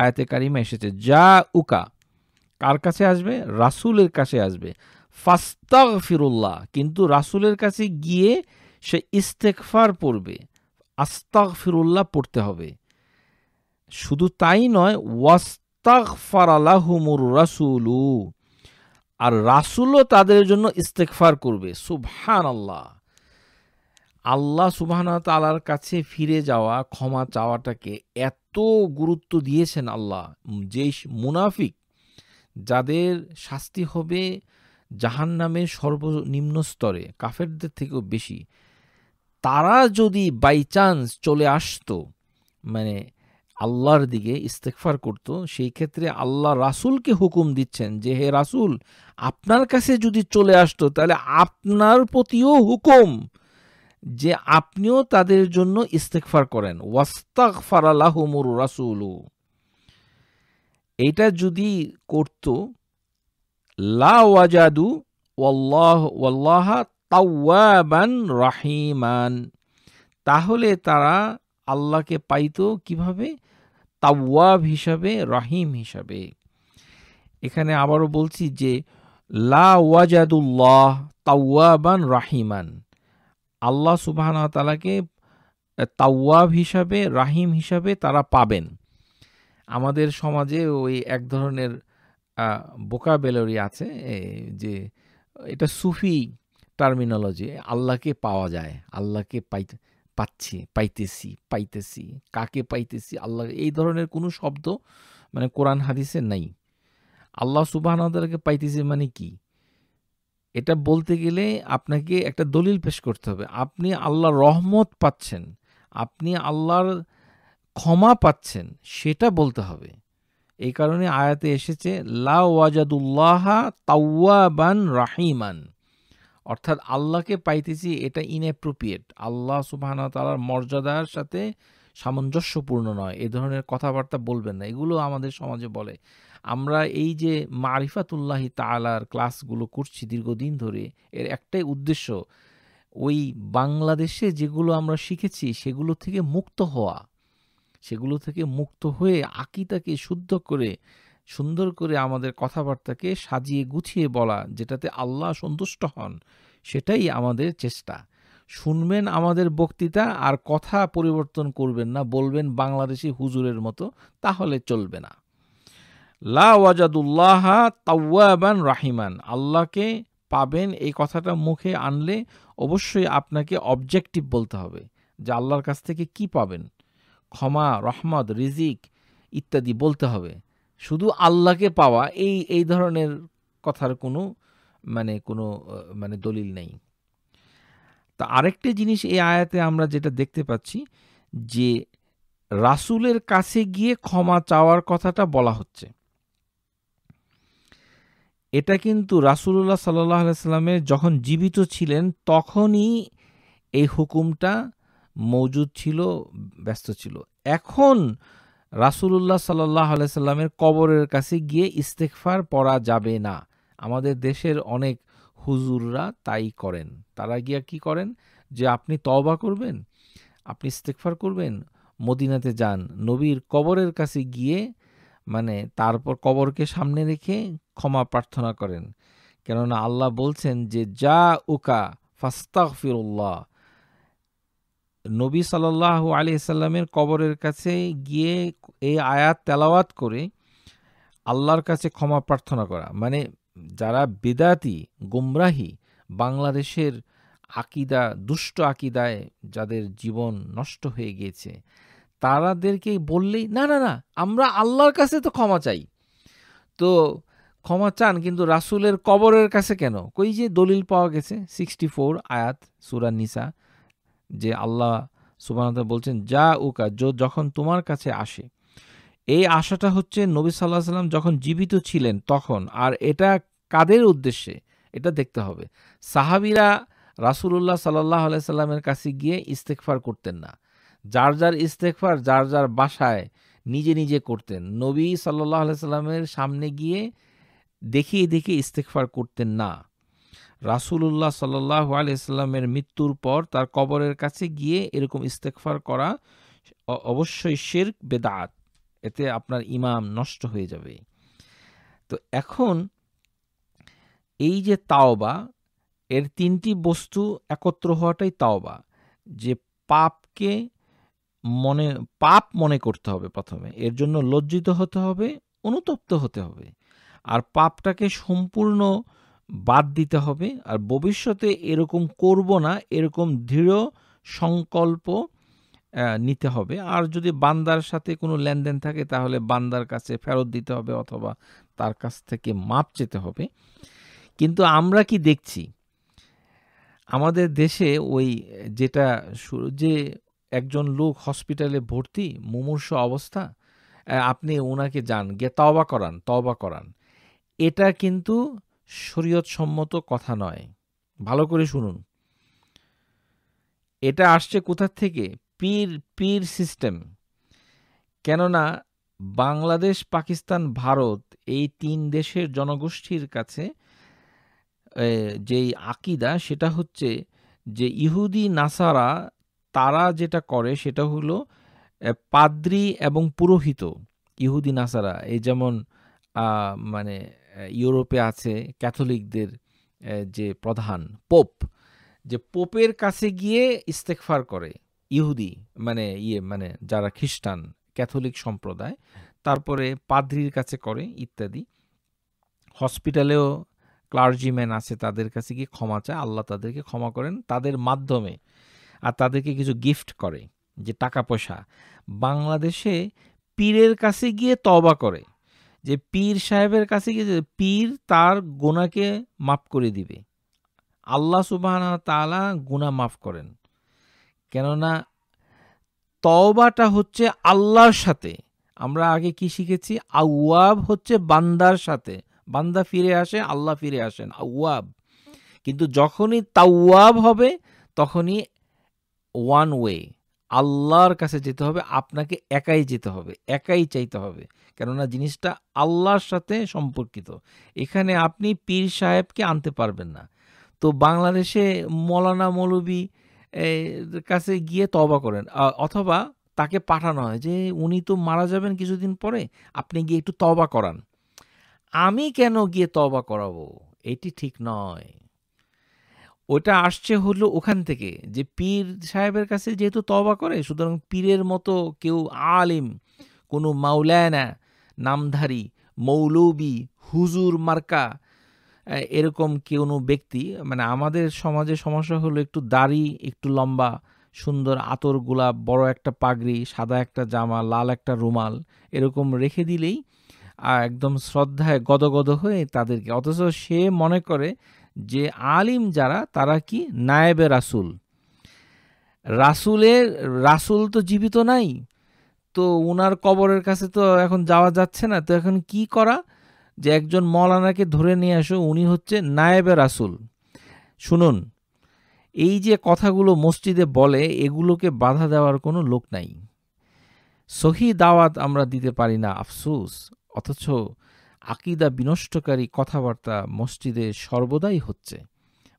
আয়াতে কারিমে এসেছে যা উকা কার কাছে আসবে রাসুলের কাছে আসবে ফাস্তাগ ফিরুল্লাহ কিন্তু রাসুলের কাছে গিয়ে সে ইস্তেকফার পড়বে আস্তাগ ফিরুল্লাহ পড়তে হবে শুধু তাই নয় ওয়াস্তাগ মুর রাসুলু আর রাসুলও তাদের জন্য ইস্তেকফার করবে সুবহান আল্লাহ আল্লাহ সুবহান তালার কাছে ফিরে যাওয়া ক্ষমা চাওয়াটাকে এত গুরুত্ব দিয়েছেন আল্লাহ যে মুনাফিক যাদের শাস্তি হবে জাহান নামের সর্বনিম্ন স্তরে কাফেরদের থেকেও বেশি তারা যদি বাই চান্স চলে আসতো মানে আল্লাহর দিকে ইস্তেকফার করত সেই ক্ষেত্রে আল্লাহ রাসুলকে হুকুম দিচ্ছেন যে হে রাসুল আপনার কাছে যদি চলে আসতো তাহলে আপনার প্রতিও হুকুম যে আপনিও তাদের জন্য ইস্তেকফার করেন ওয়াস্তাক ফারালাহমুর রাসুল এটা যদি করত লা ওয়াজাদু ওয়াল্লাহ তাওয়াবান রাহিমান তাহলে তারা আল্লাহকে পাইত কিভাবে তাওয়াব হিসাবে রাহিম হিসাবে এখানে আবারও বলছি যে লা ওয়াজাদুল্লাহ তাওয়াবান রাহিমান আল্লাহ সুবাহন তালাকে তাওয়াব হিসাবে রাহিম হিসাবে তারা পাবেন আমাদের সমাজে ওই এক ধরনের বোকাবেলরি আছে যে এটা সুফি টার্মিনোলজি আল্লাহকে পাওয়া যায় আল্লাহকে পাইতে পাচ্ছে পাইতেছি পাইতেছি কাকে পাইতেছি আল্লাহ এই ধরনের কোনো শব্দ মানে কোরআন হাদিসে নাই আল্লাহ সুবাহকে পাইতেছি মানে কি এটা বলতে গেলে আপনাকে একটা দলিল পেশ করতে হবে আপনি আল্লাহর রহমত পাচ্ছেন আপনি আল্লাহর ক্ষমা পাচ্ছেন সেটা বলতে হবে এই কারণে আয়াতে এসেছে লা ওয়াজাদুল্লাহা তাওয়াবান রাহিমান অর্থাৎ আল্লাহকে পাইতেছি এটা ইনঅ্যাপ্রোপ্রিয়েট আল্লাহ সুবাহানা তালার মর্যাদার সাথে সামঞ্জস্যপূর্ণ নয় এ ধরনের কথাবার্তা বলবেন না এগুলো আমাদের সমাজে বলে আমরা এই যে মারিফাতুল্লাহি তালার ক্লাসগুলো করছি দীর্ঘদিন ধরে এর একটাই উদ্দেশ্য ওই বাংলাদেশে যেগুলো আমরা শিখেছি সেগুলো থেকে মুক্ত হওয়া সেগুলো থেকে মুক্ত হয়ে আকিতাকে শুদ্ধ করে সুন্দর করে আমাদের কথাবার্তাকে সাজিয়ে গুছিয়ে বলা যেটাতে আল্লাহ সন্তুষ্ট হন সেটাই আমাদের চেষ্টা শুনবেন আমাদের বক্তৃতা আর কথা পরিবর্তন করবেন না বলবেন বাংলাদেশি হুজুরের মতো তাহলে চলবে না লা ওয়াজাদুল্লাহ তাওয়াবান রাহিমান আল্লাহকে পাবেন এই কথাটা মুখে আনলে অবশ্যই আপনাকে অবজেক্টিভ বলতে হবে যে আল্লাহর কাছ থেকে কি পাবেন ক্ষমা রহমত রিজিক ইত্যাদি বলতে হবে শুধু আল্লাহকে পাওয়া এই এই ধরনের কথার কোনো মানে কোনো মানে দলিল নেই তা আরেকটি জিনিস এই আয়াতে আমরা যেটা দেখতে পাচ্ছি যে রাসুলের কাছে গিয়ে ক্ষমা চাওয়ার কথাটা বলা হচ্ছে এটা কিন্তু রাসুল্লাহ সাল্লাহ সাল্লামের যখন জীবিত ছিলেন তখনই এই হুকুমটা মজুদ ছিল ব্যস্ত ছিল এখন রাসুলুল্লাহ সাল্লাহ সাল্লামের কবরের কাছে গিয়ে ইস্তেকফার পড়া যাবে না আমাদের দেশের অনেক হুজুররা তাই করেন তারা গিয়া কি করেন যে আপনি তওবা করবেন আপনি ইস্তেকফার করবেন মদিনাতে যান নবীর কবরের কাছে গিয়ে মানে তারপর কবরকে সামনে রেখে ক্ষমা প্রার্থনা করেন কেননা আল্লাহ বলছেন যে যা উকা ফাস্তাগফিরুল্লাহ নবী সাল্লাহ আলি সাল্লামের কবরের কাছে গিয়ে এই আয়াত তেলাওয়াত করে আল্লাহর কাছে ক্ষমা প্রার্থনা করা মানে যারা বেদাতি গুমরাহী বাংলাদেশের আকিদা দুষ্ট আকিদায় যাদের জীবন নষ্ট হয়ে গিয়েছে তারাদেরকে বললেই না না না আমরা আল্লাহর কাছে তো ক্ষমা চাই তো ক্ষমা চান কিন্তু রাসুলের কবরের কাছে কেন কই যে দলিল পাওয়া গেছে সিক্সটি ফোর আয়াত সুরানিসা নিসা যে আল্লাহ সুবাহ বলছেন যা উকা যো যখন তোমার কাছে আসে এই আশাটা হচ্ছে নবী সাল্লাহ সাল্লাম যখন জীবিত ছিলেন তখন আর এটা কাদের উদ্দেশ্যে এটা দেখতে হবে সাহাবিরা রাসুলুল্লাহ সাল্লাহ সাল্লামের কাছে গিয়ে ইস্তেকফার করতেন না যার যার ইস্তেকফার যার যার বাসায় নিজে নিজে করতেন নবী সাল্লাহ সাল্লামের সামনে গিয়ে দেখিয়ে দেখিয়ে ইস্তেকফার করতেন না রাসুলুল্লাহ সাল্লাহ আলিয়াল্লামের মৃত্যুর পর তার কবরের কাছে গিয়ে এরকম ইস্তেকফার করা অবশ্যই শেরক বেদাত এতে আপনার ইমাম নষ্ট হয়ে যাবে তো এখন এই যে তাওবা এর তিনটি বস্তু একত্র হওয়াটাই তাওবা যে পাপকে মনে পাপ মনে করতে হবে প্রথমে এর জন্য লজ্জিত হতে হবে অনুতপ্ত হতে হবে আর পাপটাকে সম্পূর্ণ বাদ দিতে হবে আর ভবিষ্যতে এরকম করব না এরকম দৃঢ় সংকল্প নিতে হবে আর যদি বান্দার সাথে কোনো লেনদেন থাকে তাহলে বান্দার কাছে ফেরত দিতে হবে অথবা তার কাছ থেকে মাপ চেতে হবে কিন্তু আমরা কি দেখছি আমাদের দেশে ওই যেটা যে একজন লোক হসপিটালে ভর্তি মুমূর্ষ অবস্থা আপনি ওনাকে যান গিয়ে তওবা করান তওবা করান এটা কিন্তু সম্মত কথা নয় ভালো করে শুনুন এটা আসছে কোথা থেকে পীর পীর সিস্টেম কেননা বাংলাদেশ পাকিস্তান ভারত এই তিন দেশের জনগোষ্ঠীর কাছে যেই আকিদা সেটা হচ্ছে যে ইহুদি নাসারা তারা যেটা করে সেটা হলো পাদ্রি এবং পুরোহিত ইহুদি নাসারা এই যেমন মানে ইউরোপে আছে ক্যাথলিকদের যে প্রধান পোপ যে পোপের কাছে গিয়ে ইস্তেকফার করে ইহুদি মানে ইয়ে মানে যারা খ্রিস্টান ক্যাথলিক সম্প্রদায় তারপরে পাদ্রির কাছে করে ইত্যাদি হসপিটালেও ক্লার্জিম্যান আছে তাদের কাছে গিয়ে ক্ষমা চায় আল্লাহ তাদেরকে ক্ষমা করেন তাদের মাধ্যমে আর তাদেরকে কিছু গিফট করে যে টাকা পয়সা বাংলাদেশে পীরের কাছে গিয়ে তবা করে যে পীর সাহেবের কাছে গিয়ে পীর তার গোনাকে মাফ করে দিবে আল্লাহ সুবাহ তালা গুণা মাফ করেন কেননা তওবাটা হচ্ছে আল্লাহর সাথে আমরা আগে কি শিখেছি আউয়াব হচ্ছে বান্দার সাথে বান্দা ফিরে আসে আল্লাহ ফিরে আসেন আউয়াব কিন্তু যখনই তাওয়াব হবে তখনই ওয়ান ওয়ে আল্লাহর কাছে যেতে হবে আপনাকে একাই যেতে হবে একাই চাইতে হবে কেননা জিনিসটা আল্লাহর সাথে সম্পর্কিত এখানে আপনি পীর সাহেবকে আনতে পারবেন না তো বাংলাদেশে মৌলানা মৌলবী কাছে গিয়ে তবা করেন অথবা তাকে পাঠানো হয় যে উনি তো মারা যাবেন কিছুদিন পরে আপনি গিয়ে একটু তবা করান আমি কেন গিয়ে তবা করাবো এটি ঠিক নয় ওটা আসছে হলো ওখান থেকে যে পীর সাহেবের কাছে যেহেতু তবা করে সুতরাং পীরের মতো কেউ আলিম কোনো মাওলানা নামধারী মৌলবি হুজুর মার্কা এরকম কোনো ব্যক্তি মানে আমাদের সমাজে সমস্যা হলো একটু দাড়ি একটু লম্বা সুন্দর আতর গোলাপ বড় একটা পাগড়ি সাদা একটা জামা লাল একটা রুমাল এরকম রেখে দিলেই একদম শ্রদ্ধায় গদগদ হয়ে তাদেরকে অথচ সে মনে করে যে আলিম যারা তারা কি নায়েবে রাসুল রাসুলের রাসুল তো জীবিত নাই তো ওনার কবরের কাছে তো এখন যাওয়া যাচ্ছে না তো এখন কি করা যে একজন মলানাকে ধরে নিয়ে আসো উনি হচ্ছে নায়েবে রাসুল শুনুন এই যে কথাগুলো মসজিদে বলে এগুলোকে বাধা দেওয়ার কোনো লোক নাই সহি দাওয়াত আমরা দিতে পারি না আফসুস অথচ আকিদা বিনষ্টকারী কথাবার্তা মসজিদে সর্বদাই হচ্ছে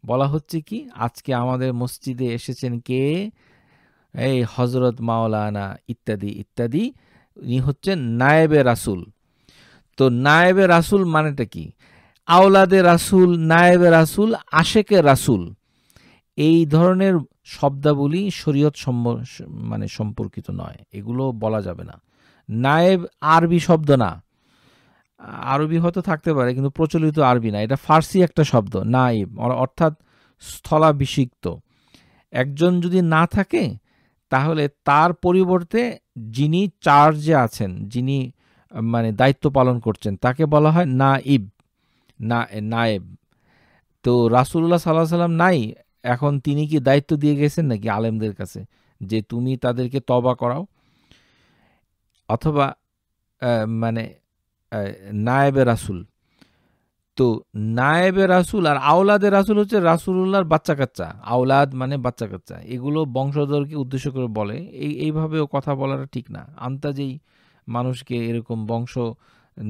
বলা হচ্ছে কি আজকে আমাদের মসজিদে এসেছেন কে এই হজরত মাওলানা ইত্যাদি ইত্যাদি ইনি হচ্ছেন নায়েবে রাসুল তো নায়েবে রাসুল মানেটা কি আওলাদে রাসুল নায়েবে রাসুল আশেকে রাসুল এই ধরনের শব্দাবলী শরীয়ত মানে সম্পর্কিত নয় এগুলো বলা যাবে না নায়েব আরবি শব্দ না আরবি হয়তো থাকতে পারে কিন্তু প্রচলিত আরবি না এটা ফার্সি একটা শব্দ নাইব অর্থাৎ স্থলাভিষিক্ত একজন যদি না থাকে তাহলে তার পরিবর্তে যিনি চার্জে আছেন যিনি মানে দায়িত্ব পালন করছেন তাকে বলা হয় নাইব না নায়েব তো রাসুল্লাহ সাল্লাহ সাল্লাম নাই এখন তিনি কি দায়িত্ব দিয়ে গেছেন নাকি আলেমদের কাছে যে তুমি তাদেরকে তবা করাও অথবা মানে নায়েবে রাসুল তো নায়েবে রাসুল আর আওলাদে রাসুল হচ্ছে রাসুলুল্লাহর বাচ্চা কাচ্চা আওলাদ মানে বাচ্চা কাচ্চা এগুলো বংশধরকে উদ্দেশ্য করে বলে এই এইভাবেও কথা বলাটা ঠিক না আন্তাজেই মানুষকে এরকম বংশ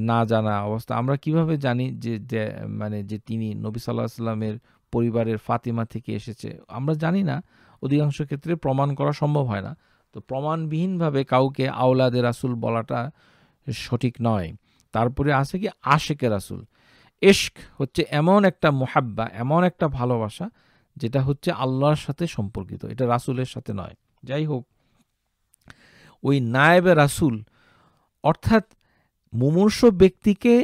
না জানা অবস্থা আমরা কিভাবে জানি যে মানে যে তিনি নবী সাল্লাহ সাল্লামের পরিবারের ফাতিমা থেকে এসেছে আমরা জানি না অধিকাংশ ক্ষেত্রে প্রমাণ করা সম্ভব হয় না তো প্রমাণবিহীনভাবে কাউকে আওলাদে রাসুল বলাটা সঠিক নয় তারপরে আছে কি আশেকে রাসুল এশক হচ্ছে এমন একটা মোহাব্বা এমন একটা ভালোবাসা যেটা হচ্ছে আল্লাহর সাথে সম্পর্কিত এটা রাসুলের সাথে নয় যাই হোক ওই নায়েবে রাসুল অর্থাৎ মুমূর্ষ ব্যক্তিকে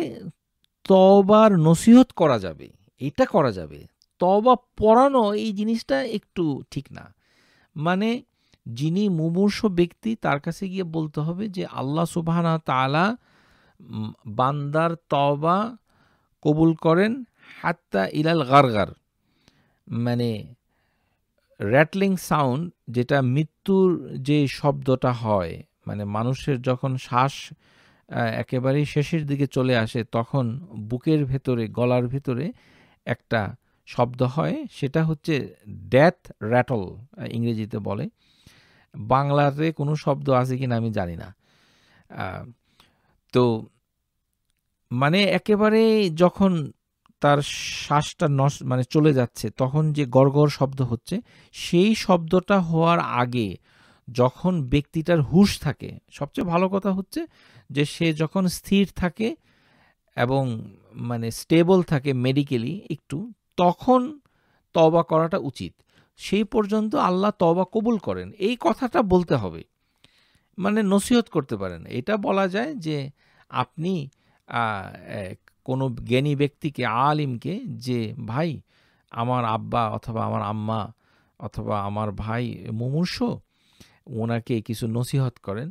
তবার নসিহত করা যাবে এটা করা যাবে তবা পড়ানো এই জিনিসটা একটু ঠিক না মানে যিনি মুমূর্ষ ব্যক্তি তার কাছে গিয়ে বলতে হবে যে আল্লাহ সুবাহ তালা বান্দার তবা কবুল করেন হাত্তা ইলাল গারগার মানে র্যাটলিং সাউন্ড যেটা মৃত্যুর যে শব্দটা হয় মানে মানুষের যখন শ্বাস একেবারেই শেষের দিকে চলে আসে তখন বুকের ভেতরে গলার ভেতরে একটা শব্দ হয় সেটা হচ্ছে ডেথ র্যাটল ইংরেজিতে বলে বাংলাতে কোনো শব্দ আছে কিনা আমি জানি না তো মানে একেবারে যখন তার শ্বাসটা নস মানে চলে যাচ্ছে তখন যে গড় শব্দ হচ্ছে সেই শব্দটা হওয়ার আগে যখন ব্যক্তিটার হুশ থাকে সবচেয়ে ভালো কথা হচ্ছে যে সে যখন স্থির থাকে এবং মানে স্টেবল থাকে মেডিকেলি একটু তখন তবা করাটা উচিত সেই পর্যন্ত আল্লাহ তবা কবুল করেন এই কথাটা বলতে হবে মানে নসিহত করতে পারেন এটা বলা যায় যে আপনি কোনো জ্ঞানী ব্যক্তিকে আলিমকে যে ভাই আমার আব্বা অথবা আমার আম্মা অথবা আমার ভাই মুমূর্ষ ওনাকে কিছু নসিহত করেন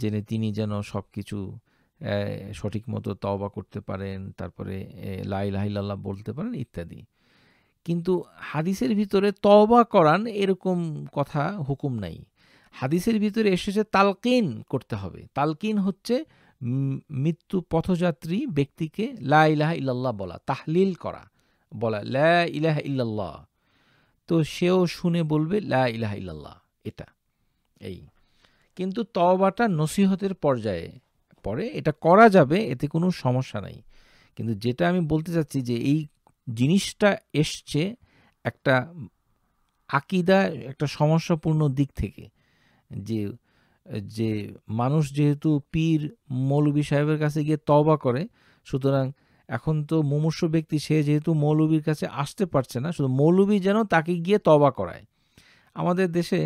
জেনে তিনি যেন সব কিছু সঠিক মতো তওবা করতে পারেন তারপরে লাই লাহিল্লাহ বলতে পারেন ইত্যাদি কিন্তু হাদিসের ভিতরে তওবা করান এরকম কথা হুকুম নাই হাদিসের ভিতরে এসেছে তালকিন করতে হবে তালকিন হচ্ছে মৃত্যু পথযাত্রী ব্যক্তিকে লা ইলাহা ইল্লাল্লাহ বলা তাহলিল করা বলা লা ইলাহা ইল্লাল্লাহ তো সেও শুনে বলবে লা ইলাহা ইল্লাল্লাহ এটা এই কিন্তু তওবাটা নসিহতের পর্যায়ে পরে এটা করা যাবে এতে কোনো সমস্যা নাই কিন্তু যেটা আমি বলতে চাচ্ছি যে এই জিনিসটা এসছে একটা আকিদা একটা সমস্যাপূর্ণ দিক থেকে যে যে মানুষ যেহেতু পীর মৌলবী সাহেবের কাছে গিয়ে তবা করে সুতরাং এখন তো মুমূর্ষ ব্যক্তি সে যেহেতু মৌলবীর কাছে আসতে পারছে না শুধু মৌলবী যেন তাকে গিয়ে তবা করায় আমাদের দেশে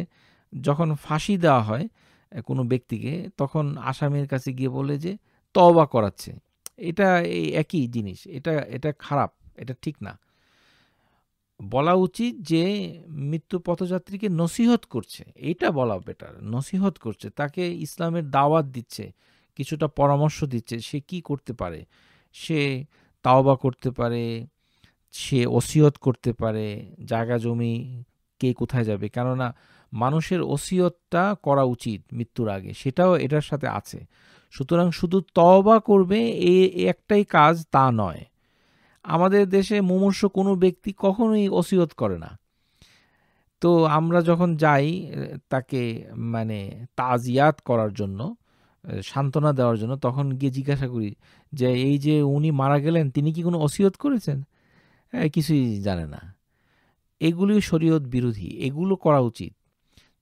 যখন ফাঁসি দেওয়া হয় কোনো ব্যক্তিকে তখন আসামির কাছে গিয়ে বলে যে তবা করাচ্ছে এটা এই একই জিনিস এটা এটা খারাপ এটা ঠিক না বলা উচিত যে মৃত্যু পথযাত্রীকে নসিহত করছে এটা বলা বেটার নসিহত করছে তাকে ইসলামের দাওয়াত দিচ্ছে কিছুটা পরামর্শ দিচ্ছে সে কি করতে পারে সে তাওবা করতে পারে সে ওসিয়ত করতে পারে জায়গা জমি কে কোথায় যাবে কেননা মানুষের ওসিয়তটা করা উচিত মৃত্যুর আগে সেটাও এটার সাথে আছে সুতরাং শুধু তওবা করবে এই একটাই কাজ তা নয় আমাদের দেশে মুমূর্ষ কোনো ব্যক্তি কখনোই অসিয়ত করে না তো আমরা যখন যাই তাকে মানে তাজিয়াত করার জন্য সান্ত্বনা দেওয়ার জন্য তখন গিয়ে জিজ্ঞাসা করি যে এই যে উনি মারা গেলেন তিনি কি কোনো অসিয়ত করেছেন হ্যাঁ কিছুই জানে না এগুলি শরীয়ত বিরোধী এগুলো করা উচিত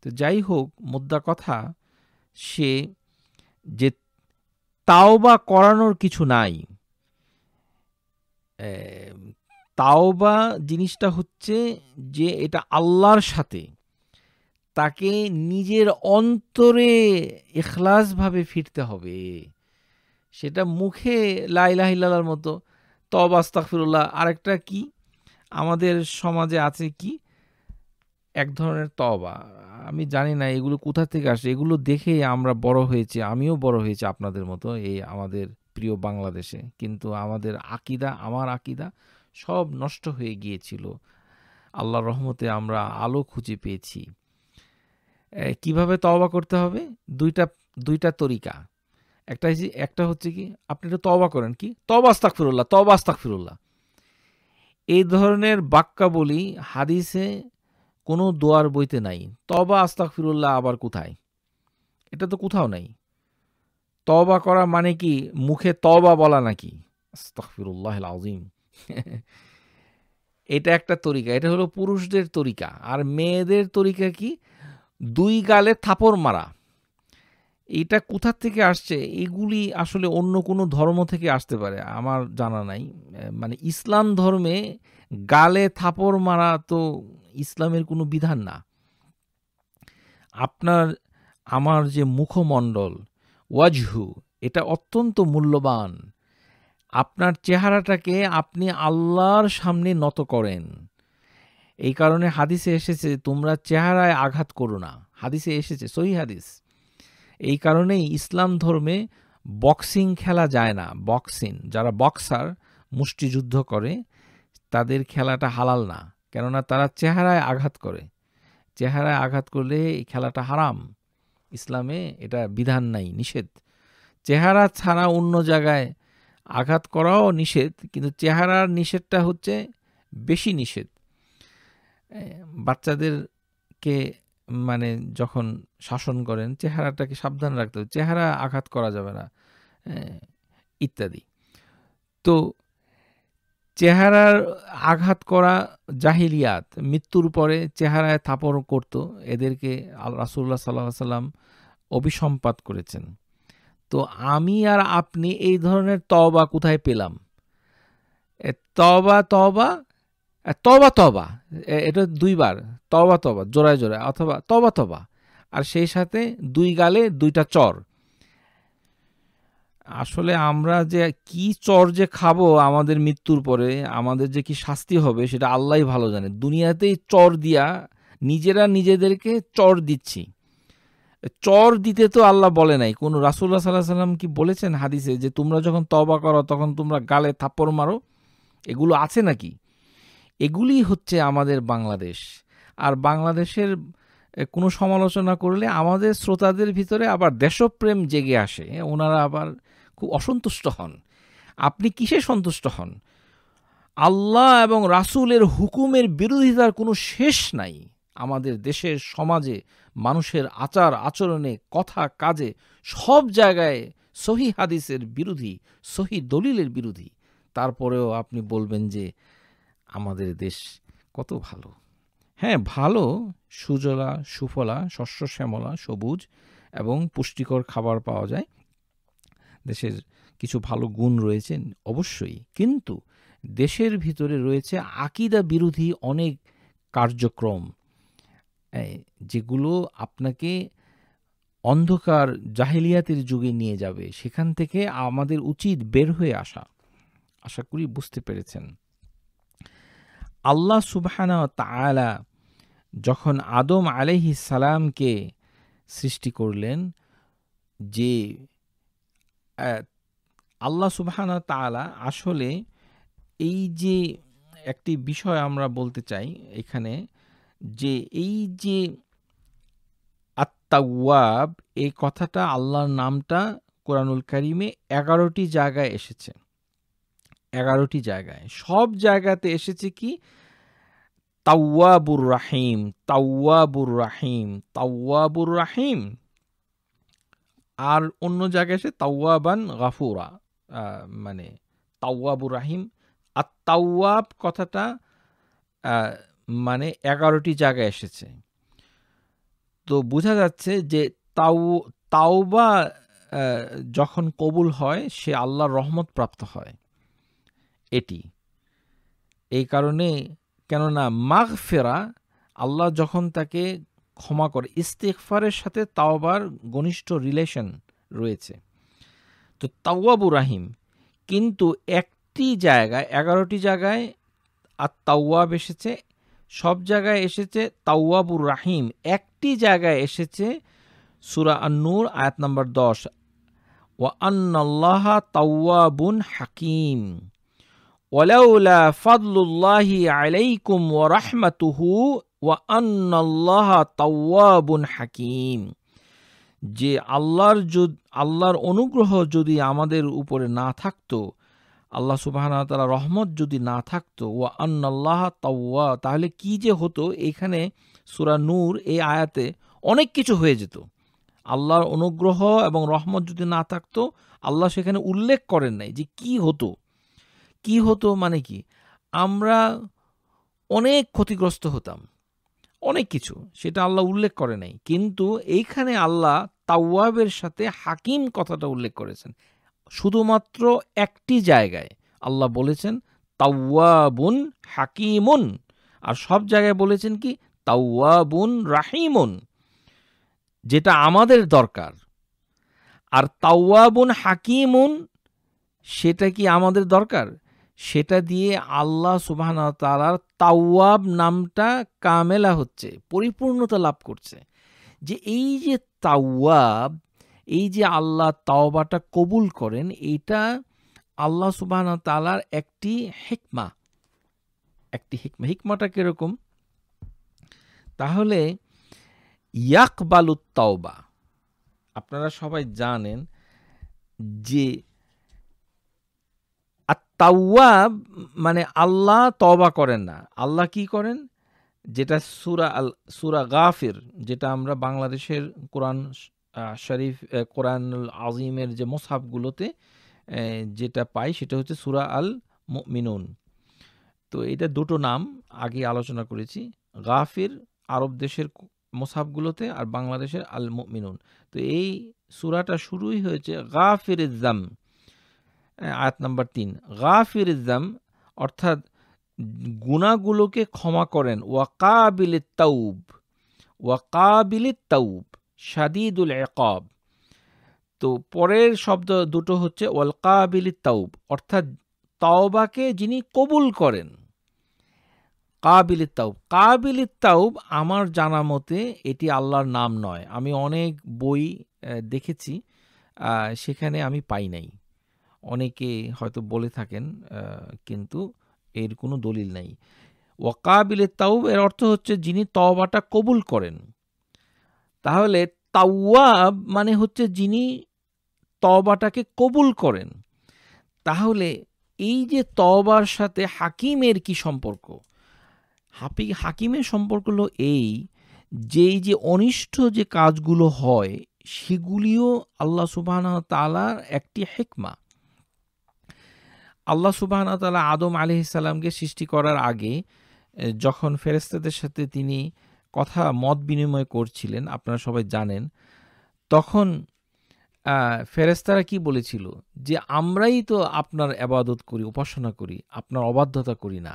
তো যাই হোক মোদ্দা কথা সে যে তাও বা করানোর কিছু নাই তাওবা জিনিসটা হচ্ছে যে এটা আল্লাহর সাথে তাকে নিজের অন্তরে এখলাসভাবে ফিরতে হবে সেটা মুখে লাইলাহিল্লার মতো তব আস্তাকফিরুল্লাহ আরেকটা কি আমাদের সমাজে আছে কি এক ধরনের তবা আমি জানি না এগুলো কোথা থেকে আসে এগুলো দেখে আমরা বড় হয়েছে আমিও বড় হয়েছে আপনাদের মতো এই আমাদের প্রিয় বাংলাদেশে কিন্তু আমাদের আকিদা আমার আকিদা সব নষ্ট হয়ে গিয়েছিল আল্লাহ রহমতে আমরা আলো খুঁজে পেয়েছি কিভাবে তওবা করতে হবে দুইটা দুইটা তরিকা একটা হচ্ছে একটা হচ্ছে কি আপনি এটা তবা করেন কি তবা আস্তাক ফিরুল্লাহ তবা আস্তাক ফিরুল্লাহ এই ধরনের বাক্যাবলী হাদিসে কোনো দোয়ার বইতে নাই তবা আস্তাক ফিরুল্লাহ আবার কোথায় এটা তো কোথাও নাই তবা করা মানে কি মুখে তবা বলা নাকি তহফিরুল্লাহ আজিম এটা একটা তরিকা এটা হলো পুরুষদের তরিকা আর মেয়েদের তরিকা কি দুই গালে থাপড় মারা এটা কোথার থেকে আসছে এগুলি আসলে অন্য কোনো ধর্ম থেকে আসতে পারে আমার জানা নাই মানে ইসলাম ধর্মে গালে থাপড় মারা তো ইসলামের কোনো বিধান না আপনার আমার যে মুখমণ্ডল ওয়াজহু এটা অত্যন্ত মূল্যবান আপনার চেহারাটাকে আপনি আল্লাহর সামনে নত করেন এই কারণে হাদিসে এসেছে তোমরা চেহারায় আঘাত করো না হাদিসে এসেছে সহি হাদিস এই কারণেই ইসলাম ধর্মে বক্সিং খেলা যায় না বক্সিং যারা বক্সার মুষ্টিযুদ্ধ করে তাদের খেলাটা হালাল না কেননা তারা চেহারায় আঘাত করে চেহারায় আঘাত করলে এই খেলাটা হারাম ইসলামে এটা বিধান নাই নিষেধ চেহারা ছাড়া অন্য জায়গায় আঘাত করাও নিষেধ কিন্তু চেহারার নিষেধটা হচ্ছে বেশি নিষেধ বাচ্চাদেরকে মানে যখন শাসন করেন চেহারাটাকে সাবধান রাখতে হবে চেহারা আঘাত করা যাবে না ইত্যাদি তো চেহারার আঘাত করা জাহিলিয়াত মৃত্যুর পরে চেহারায় থাপড় করত এদেরকে রাসুল্লাহ সাল্লাহ সাল্লাম অভিসম্পাত করেছেন তো আমি আর আপনি এই ধরনের তবা কোথায় পেলাম তবা তবা তবা তবা এটা দুইবার তবা তবা জোড়ায় জোড়ায় অথবা তবা তবা আর সেই সাথে দুই গালে দুইটা চর আসলে আমরা যে কি চর যে খাবো আমাদের মৃত্যুর পরে আমাদের যে কি শাস্তি হবে সেটা আল্লাহ ভালো জানে দুনিয়াতেই চর দিয়া নিজেরা নিজেদেরকে চর দিচ্ছি চর দিতে তো আল্লাহ বলে নাই কোনো রাসুল্লাহ সাল্লাহ সাল্লাম কি বলেছেন হাদিসে যে তোমরা যখন তবা করো তখন তোমরা গালে থাপ্পড় মারো এগুলো আছে নাকি এগুলি হচ্ছে আমাদের বাংলাদেশ আর বাংলাদেশের কোনো সমালোচনা করলে আমাদের শ্রোতাদের ভিতরে আবার দেশপ্রেম জেগে আসে ওনারা আবার খুব অসন্তুষ্ট হন আপনি কিসে সন্তুষ্ট হন আল্লাহ এবং রাসুলের হুকুমের বিরোধিতার কোনো শেষ নাই আমাদের দেশের সমাজে মানুষের আচার আচরণে কথা কাজে সব জায়গায় সহি হাদিসের বিরোধী সহি দলিলের বিরোধী তারপরেও আপনি বলবেন যে আমাদের দেশ কত ভালো হ্যাঁ ভালো সুজলা সুফলা শস্য শ্যামলা সবুজ এবং পুষ্টিকর খাবার পাওয়া যায় দেশের কিছু ভালো গুণ রয়েছে অবশ্যই কিন্তু দেশের ভিতরে রয়েছে আকিদা বিরোধী অনেক কার্যক্রম যেগুলো আপনাকে অন্ধকার জাহেলিয়াতের যুগে নিয়ে যাবে সেখান থেকে আমাদের উচিত বের হয়ে আসা আশা করি বুঝতে পেরেছেন আল্লাহ সুবাহানা তালা যখন আদম আলহি সালামকে সৃষ্টি করলেন যে আল্লাহ সুবহান তালা আসলে এই যে একটি বিষয় আমরা বলতে চাই এখানে যে এই যে আত্মাওয়াব এই কথাটা আল্লাহর নামটা কোরআনুল করিমে এগারোটি জায়গায় এসেছে এগারোটি জায়গায় সব জায়গাতে এসেছে কি তাওয়াবুর রাহিম তাওয়াবুর রাহিম তাওয়াবুর রাহিম আর অন্য জায়গায় এসে তাওয়াবান গাফুরা মানে তাওয়াবুর রাহিম আর তাওয়াব কথাটা মানে এগারোটি জায়গায় এসেছে তো বোঝা যাচ্ছে যে তাও তাওবা যখন কবুল হয় সে আল্লাহর রহমত প্রাপ্ত হয় এটি এই কারণে কেননা মাঘ ফেরা আল্লাহ যখন তাকে ক্ষমা করে ইস্তেকফারের সাথে তাওবার ঘনিষ্ঠ রিলেশন রয়েছে তো তাওয়াবু রাহিম কিন্তু একটি জায়গায় এগারোটি জায়গায় আর তাওয়াব এসেছে সব জায়গায় এসেছে তাওয়াবুর রাহিম একটি জায়গায় এসেছে সুরা আন্নুর আয়াত নম্বর দশ ওয়া আন্নাল্লাহ তাওয়াবুন হাকিম ওলাউলা ফাদলুল্লাহি আলাইকুম ওয়া রাহমাতুহু ওয়া আন্নাল্লাহ তাওয়াবুন হাকিম যে আল্লাহর আল্লাহর অনুগ্রহ যদি আমাদের উপরে না থাকতো আল্লাহ সুবাহতালা রহমত যদি না থাকতো ওয়া আন্নাল্লাহ তাওয়া তাহলে কি যে হতো এখানে সুরা নূর এই আয়াতে অনেক কিছু হয়ে যেত আল্লাহর অনুগ্রহ এবং রহমত যদি না থাকতো আল্লাহ সেখানে উল্লেখ করেন নাই যে কি হতো কি হতো মানে কি আমরা অনেক ক্ষতিগ্রস্ত হতাম অনেক কিছু সেটা আল্লাহ উল্লেখ করে নাই কিন্তু এইখানে আল্লাহ তাওয়াবের সাথে হাকিম কথাটা উল্লেখ করেছেন শুধুমাত্র একটি জায়গায় আল্লাহ বলেছেন তাওয়াবুন হাকিমুন আর সব জায়গায় বলেছেন কি তাওয়াবুন রাহিমুন যেটা আমাদের দরকার আর তাওয়াবুন হাকিমুন সেটা কি আমাদের দরকার সেটা দিয়ে আল্লাহ সুবাহান তালার তাওয়াব নামটা কামেলা হচ্ছে পরিপূর্ণতা লাভ করছে যে এই যে তাওয়াব এই যে আল্লাহ তাওবাটা কবুল করেন এইটা আল্লাহ সুবাহন তালার একটি হেকমা একটি হিকমা হিকমাটা কীরকম তাহলে ইয়াকবালুত তাওবা আপনারা সবাই জানেন যে তাওয়াব মানে আল্লাহ তবা করেন না আল্লাহ কি করেন যেটা সুরা আল সুরা গাফির যেটা আমরা বাংলাদেশের কোরআন শরীফ কোরআন আজিমের যে মোসাফগুলোতে যেটা পাই সেটা হচ্ছে সুরা আল মিনুন তো এটা দুটো নাম আগে আলোচনা করেছি গাফির আরব দেশের মোসাফগুলোতে আর বাংলাদেশের আল মিনুন তো এই সুরাটা শুরুই হয়েছে গাফির জাম আয়াত নম্বর তিন গাফির ইজাম অর্থাৎ গুণাগুলোকে ক্ষমা করেন ওয়াকাবিল তাউব ওয়াকাবিল তাউব সাদিদুল একাব তো পরের শব্দ দুটো হচ্ছে ওয়ালকাবিল তাউব অর্থাৎ তাওবাকে যিনি কবুল করেন কাবিল তাউব কাবিল তাউব আমার জানা মতে এটি আল্লাহর নাম নয় আমি অনেক বই দেখেছি সেখানে আমি পাই নাই অনেকে হয়তো বলে থাকেন কিন্তু এর কোনো দলিল নাই ওয়াকাবিলে তাউব এর অর্থ হচ্ছে যিনি তওবাটা কবুল করেন তাহলে তাওয়াব মানে হচ্ছে যিনি তওবাটাকে কবুল করেন তাহলে এই যে তওবার সাথে হাকিমের কি সম্পর্ক হাপি হাকিমের সম্পর্ক হলো এই যেই যে অনিষ্ট যে কাজগুলো হয় সেগুলিও আল্লাহ সুবাহ তালার একটি হেকমা আল্লাহ সুবাহন তালা আদম আলি ইসাল্লামকে সৃষ্টি করার আগে যখন ফেরেস্তাদের সাথে তিনি কথা মত বিনিময় করছিলেন আপনারা সবাই জানেন তখন ফেরেস্তারা কি বলেছিল যে আমরাই তো আপনার আবাদত করি উপাসনা করি আপনার অবাধ্যতা করি না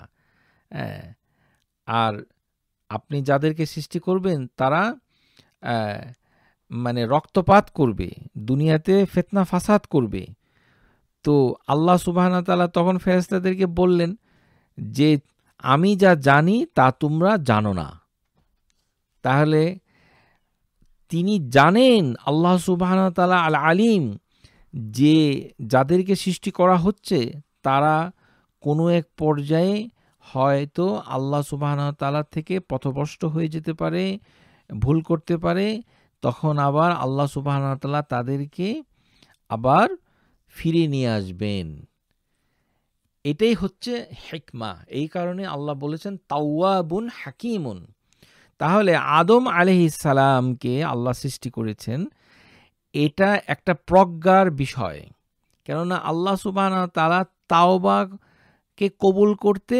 আর আপনি যাদেরকে সৃষ্টি করবেন তারা মানে রক্তপাত করবে দুনিয়াতে ফেতনা ফাসাদ করবে তো আল্লাহ সুবাহানা তালা তখন ফেরেস্তাদেরকে বললেন যে আমি যা জানি তা তোমরা জানো না তাহলে তিনি জানেন আল্লাহ সুবাহানা তালা আল আলিম যে যাদেরকে সৃষ্টি করা হচ্ছে তারা কোনো এক পর্যায়ে হয়তো আল্লাহ সুবাহানা তালা থেকে পথভ্রষ্ট হয়ে যেতে পারে ভুল করতে পারে তখন আবার আল্লাহ সুবাহানা তালা তাদেরকে আবার ফিরিয়ে নিয়ে আসবেন এটাই হচ্ছে হেকমা এই কারণে আল্লাহ বলেছেন তাওয়াবুন হাকিমুন তাহলে আদম সালামকে আল্লাহ সৃষ্টি করেছেন এটা একটা প্রজ্ঞার বিষয় কেননা আল্লাহ সুবাহানা তারা তাওবাকে কবুল করতে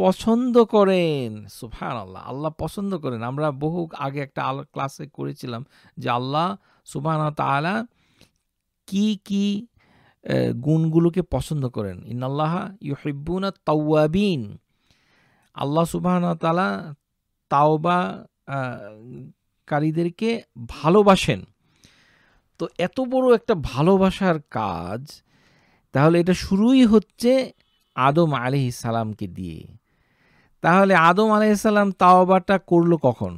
পছন্দ করেন সুফান আল্লাহ আল্লাহ পছন্দ করেন আমরা বহু আগে একটা ক্লাসে করেছিলাম যে আল্লাহ সুবাহানা তালা কি কি গুণগুলোকে পছন্দ করেন ইন্নাল্লাহা ইউহিব্বুনা তাওয়াবিন আল্লাহ সুবাহনা তালা তাওবা কারীদেরকে ভালোবাসেন তো এত বড় একটা ভালোবাসার কাজ তাহলে এটা শুরুই হচ্ছে আদম আলি সালামকে দিয়ে তাহলে আদম আলাইসাল্লাম তাওবাটা করল কখন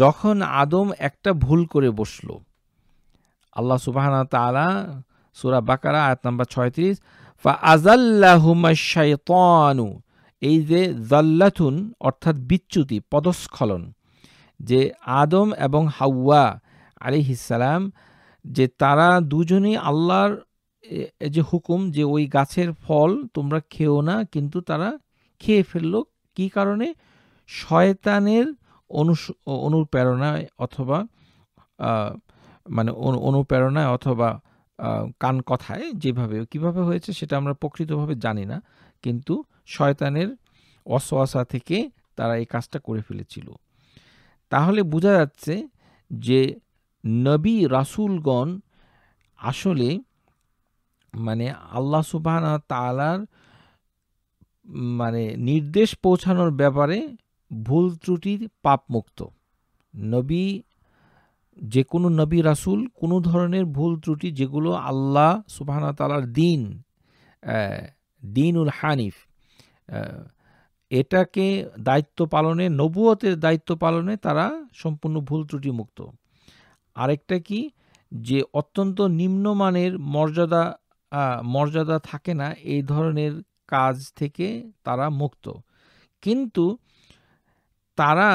যখন আদম একটা ভুল করে বসল আল্লাহ সুবাহানা তালা সুরা বাকারা আয়াত নাম্বার ছয়ত্রিশ ফা আজাল্লাহুমা শাইতানু এই যে জাল্লাথুন অর্থাৎ বিচ্যুতি পদস্খলন যে আদম এবং হাওয়া আলিহিসাল্লাম যে তারা দুজনেই আল্লাহর যে হুকুম যে ওই গাছের ফল তোমরা খেও না কিন্তু তারা খেয়ে ফেলল কি কারণে শয়তানের মানে অনু অনুপ্রেরণায় অথবা মানে অনুপ্রেরণায় অথবা কান কথায় যেভাবে কিভাবে হয়েছে সেটা আমরা প্রকৃতভাবে জানি না কিন্তু শয়তানের অসহসা থেকে তারা এই কাজটা করে ফেলেছিল তাহলে বোঝা যাচ্ছে যে নবী রাসুলগণ আসলে মানে আল্লাহ সুবাহ তালার মানে নির্দেশ পৌঁছানোর ব্যাপারে ভুল ত্রুটির পাপমুক্ত নবী যে কোনো নবী রাসুল কোনো ধরনের ভুল ত্রুটি যেগুলো আল্লাহ সুবাহানা তালার দিন দিনুল হানিফ এটাকে দায়িত্ব পালনে নবুয়তের দায়িত্ব পালনে তারা সম্পূর্ণ ভুল ত্রুটি মুক্ত আরেকটা কি যে অত্যন্ত নিম্নমানের মর্যাদা মর্যাদা থাকে না এই ধরনের কাজ থেকে তারা মুক্ত কিন্তু তারা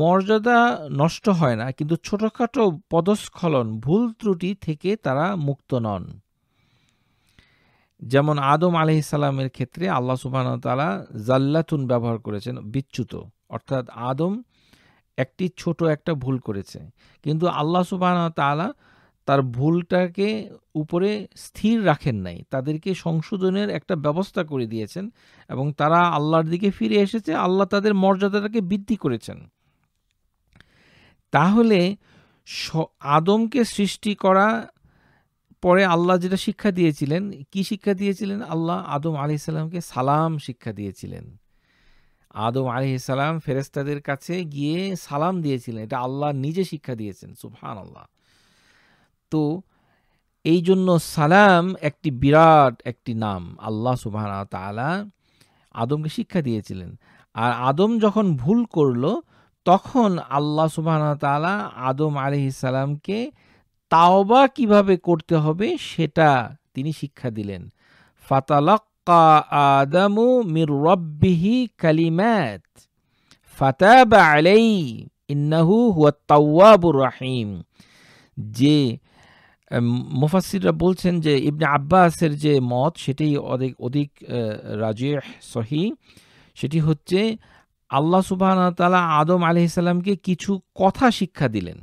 মর্যাদা নষ্ট হয় না কিন্তু ছোটখাটো পদস্খলন ভুল ত্রুটি থেকে তারা মুক্ত নন যেমন আদম আলহিসাল্লামের ক্ষেত্রে আল্লাহ তালা জাল্লাতুন ব্যবহার করেছেন বিচ্যুত অর্থাৎ আদম একটি ছোট একটা ভুল করেছে কিন্তু আল্লাহ তালা তার ভুলটাকে উপরে স্থির রাখেন নাই তাদেরকে সংশোধনের একটা ব্যবস্থা করে দিয়েছেন এবং তারা আল্লাহর দিকে ফিরে এসেছে আল্লাহ তাদের মর্যাদাটাকে বৃদ্ধি করেছেন তাহলে আদমকে সৃষ্টি করা পরে আল্লাহ যেটা শিক্ষা দিয়েছিলেন কি শিক্ষা দিয়েছিলেন আল্লাহ আদম আলি সাল্লামকে সালাম শিক্ষা দিয়েছিলেন আদম আলি সাল্লাম ফেরেস্তাদের কাছে গিয়ে সালাম দিয়েছিলেন এটা আল্লাহ নিজে শিক্ষা দিয়েছেন সুফহান আল্লাহ তো এই জন্য সালাম একটি বিরাট একটি নাম আল্লাহ সুবাহ তালা আদমকে শিক্ষা দিয়েছিলেন আর আদম যখন ভুল করল তখন আল্লাহ সুবাহ তালা আদম সালামকে তাওবা কিভাবে করতে হবে সেটা তিনি শিক্ষা দিলেন ফাতালাক্কা আদামু মির রব্বিহি কালিম্যাত ফাতাবা আলাই ইন্নাহু হুয়া তাওয়াবুর রাহিম যে মুফাসিররা বলছেন যে ইবনে আব্বাসের যে মত সেটি অধিক অধিক রাজিহ সহি সেটি হচ্ছে আল্লাহ তালা আদম আলহিসাল্লামকে কিছু কথা শিক্ষা দিলেন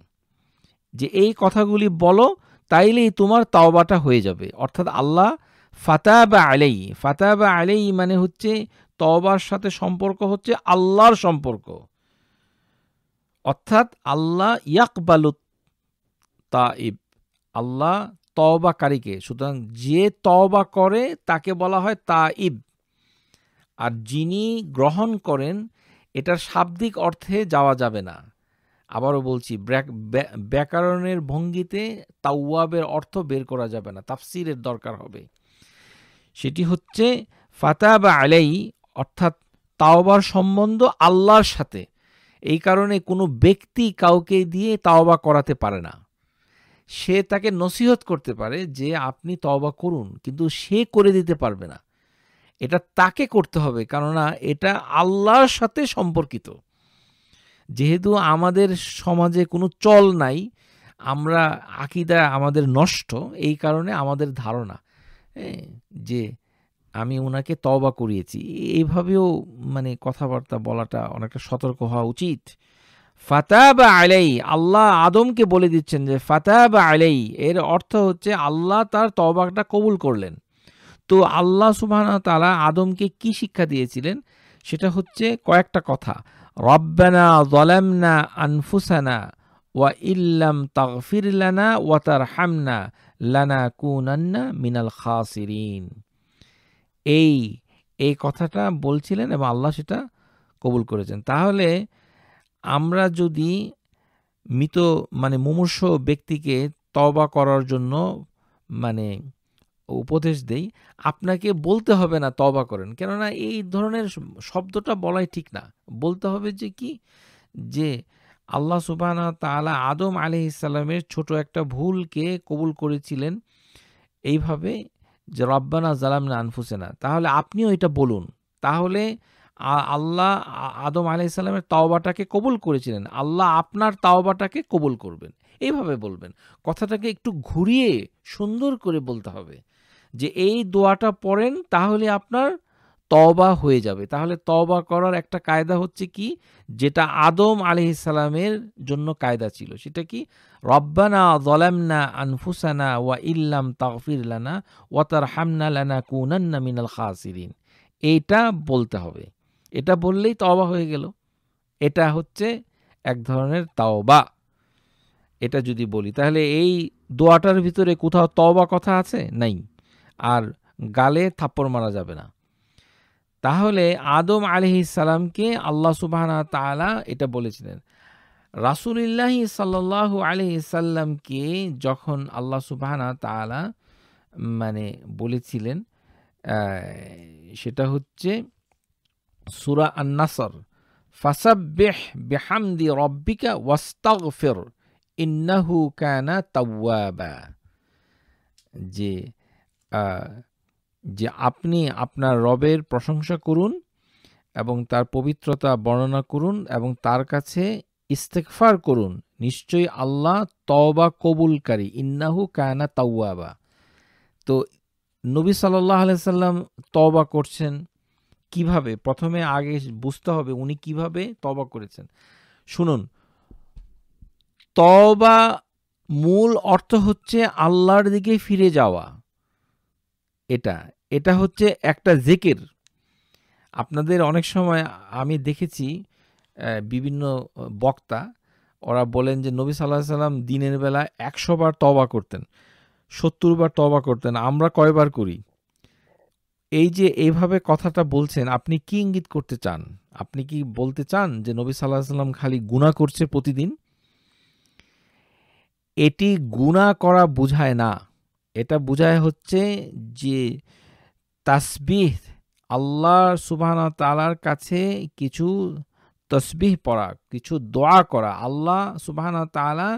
যে এই কথাগুলি বলো তাইলেই তোমার তাওবাটা হয়ে যাবে অর্থাৎ আল্লাহ ফাতা বা আলেই ফাতা বা আলেই মানে হচ্ছে তওবার সাথে সম্পর্ক হচ্ছে আল্লাহর সম্পর্ক অর্থাৎ আল্লাহ ইয়াকবালুত তাইব আল্লাহ তওবাকারীকে সুতরাং যে তওবা করে তাকে বলা হয় তা ইব আর যিনি গ্রহণ করেন এটার শাব্দিক অর্থে যাওয়া যাবে না আবারও বলছি ব্যাকরণের ভঙ্গিতে তাওয়াবের অর্থ বের করা যাবে না তাফসিরের দরকার হবে সেটি হচ্ছে ফাতা বা আলাই অর্থাৎ তাওবার সম্বন্ধ আল্লাহর সাথে এই কারণে কোনো ব্যক্তি কাউকে দিয়ে তাওবা করাতে পারে না সে তাকে নসিহত করতে পারে যে আপনি তবা করুন কিন্তু সে করে দিতে পারবে না এটা তাকে করতে হবে কেননা এটা আল্লাহর সাথে সম্পর্কিত যেহেতু আমাদের সমাজে কোনো চল নাই আমরা আকিদা আমাদের নষ্ট এই কারণে আমাদের ধারণা হ্যাঁ, যে আমি ওনাকে তবা করিয়েছি এইভাবেও মানে কথাবার্তা বলাটা অনেকটা সতর্ক হওয়া উচিত ফাতাবা আলাই আল্লাহ আদমকে বলে দিচ্ছেন যে ফাতাবা আলাই এর অর্থ হচ্ছে আল্লাহ তার তবাকটা কবুল করলেন তো আল্লাহ সুবাহ তালা আদমকে কি শিক্ষা দিয়েছিলেন সেটা হচ্ছে কয়েকটা কথা রব্বানা জলামনা আনফুসানা ওয়া ইল্লাম তাগফির লানা ওয়া তার হামনা লানা কুনান্না মিনাল খাসিরিন এই এই কথাটা বলছিলেন এবং আল্লাহ সেটা কবুল করেছেন তাহলে আমরা যদি মৃত মানে মুমূর্ষ ব্যক্তিকে তবা করার জন্য মানে উপদেশ দেই আপনাকে বলতে হবে না তবা করেন কেননা এই ধরনের শব্দটা বলাই ঠিক না বলতে হবে যে কি যে আল্লাহ সুবাহ তালা আদম আলি ইসাল্লামের ছোট একটা ভুলকে কবুল করেছিলেন এইভাবে যে রব্বানা জালামনা আনফুসেনা তাহলে আপনিও এটা বলুন তাহলে আল্লাহ আদম আলাইসাল্লামের তাওবাটাকে কবুল করেছিলেন আল্লাহ আপনার তাওবাটাকে কবুল করবেন এইভাবে বলবেন কথাটাকে একটু ঘুরিয়ে সুন্দর করে বলতে হবে যে এই দোয়াটা পড়েন তাহলে আপনার তওবা হয়ে যাবে তাহলে তওবা করার একটা কায়দা হচ্ছে কি যেটা আদম ইসালামের জন্য কায়দা ছিল সেটা কি রব্বানা জলামনা আনফুসানা ওয়া ইল্লাম তাগফির লানা ওয়া তার হামনা লানা কুনান্না মিনাল খাসিরিন এইটা বলতে হবে এটা বললেই তওবা হয়ে গেল এটা হচ্ছে এক ধরনের তাওবা এটা যদি বলি তাহলে এই দোয়াটার ভিতরে কোথাও তওবা কথা আছে নাই আর গালে থাপ্পড় মারা যাবে না তাহলে আদম আলহি সালামকে আল্লাহ সুবাহানা তালা এটা বলেছিলেন রাসুলিল্লাহি সাল্লাহু আলি সাল্লামকে যখন আল্লাহ সুবাহানা তালা মানে বলেছিলেন সেটা হচ্ছে সুরা আন্নাসর ফাসাব্বেহ বেহামদি রব্বিকা ওয়াস্তাগফির ইন্নাহু কানা তাওয়াবা যে যে আপনি আপনার রবের প্রশংসা করুন এবং তার পবিত্রতা বর্ণনা করুন এবং তার কাছে ইস্তেকফার করুন নিশ্চয়ই আল্লাহ তওবা কবুলকারী ইন্নাহু কায়না তাওয়াবা তো নবী সাল্লাহ আলাইসাল্লাম তওবা করছেন কিভাবে প্রথমে আগে বুঝতে হবে উনি কিভাবে তবা করেছেন শুনুন তবা মূল অর্থ হচ্ছে আল্লাহর দিকে ফিরে যাওয়া এটা এটা হচ্ছে একটা জেকের আপনাদের অনেক সময় আমি দেখেছি বিভিন্ন বক্তা ওরা বলেন যে নবী সাল্লাহ সাল্লাম দিনের বেলা একশো বার তবা করতেন সত্তর বার তবা করতেন আমরা কয়বার করি এই যে এইভাবে কথাটা বলছেন আপনি কি ইঙ্গিত করতে চান আপনি কি বলতে চান যে নবী সাল্লাহ সাল্লাম খালি গুণা করছে প্রতিদিন এটি গুণা করা বোঝায় না এটা বোঝায় হচ্ছে যে তাসবিহ আল্লাহ সুবাহ তালার কাছে কিছু তসবিহ পড়া কিছু দোয়া করা আল্লাহ সুবাহ তালা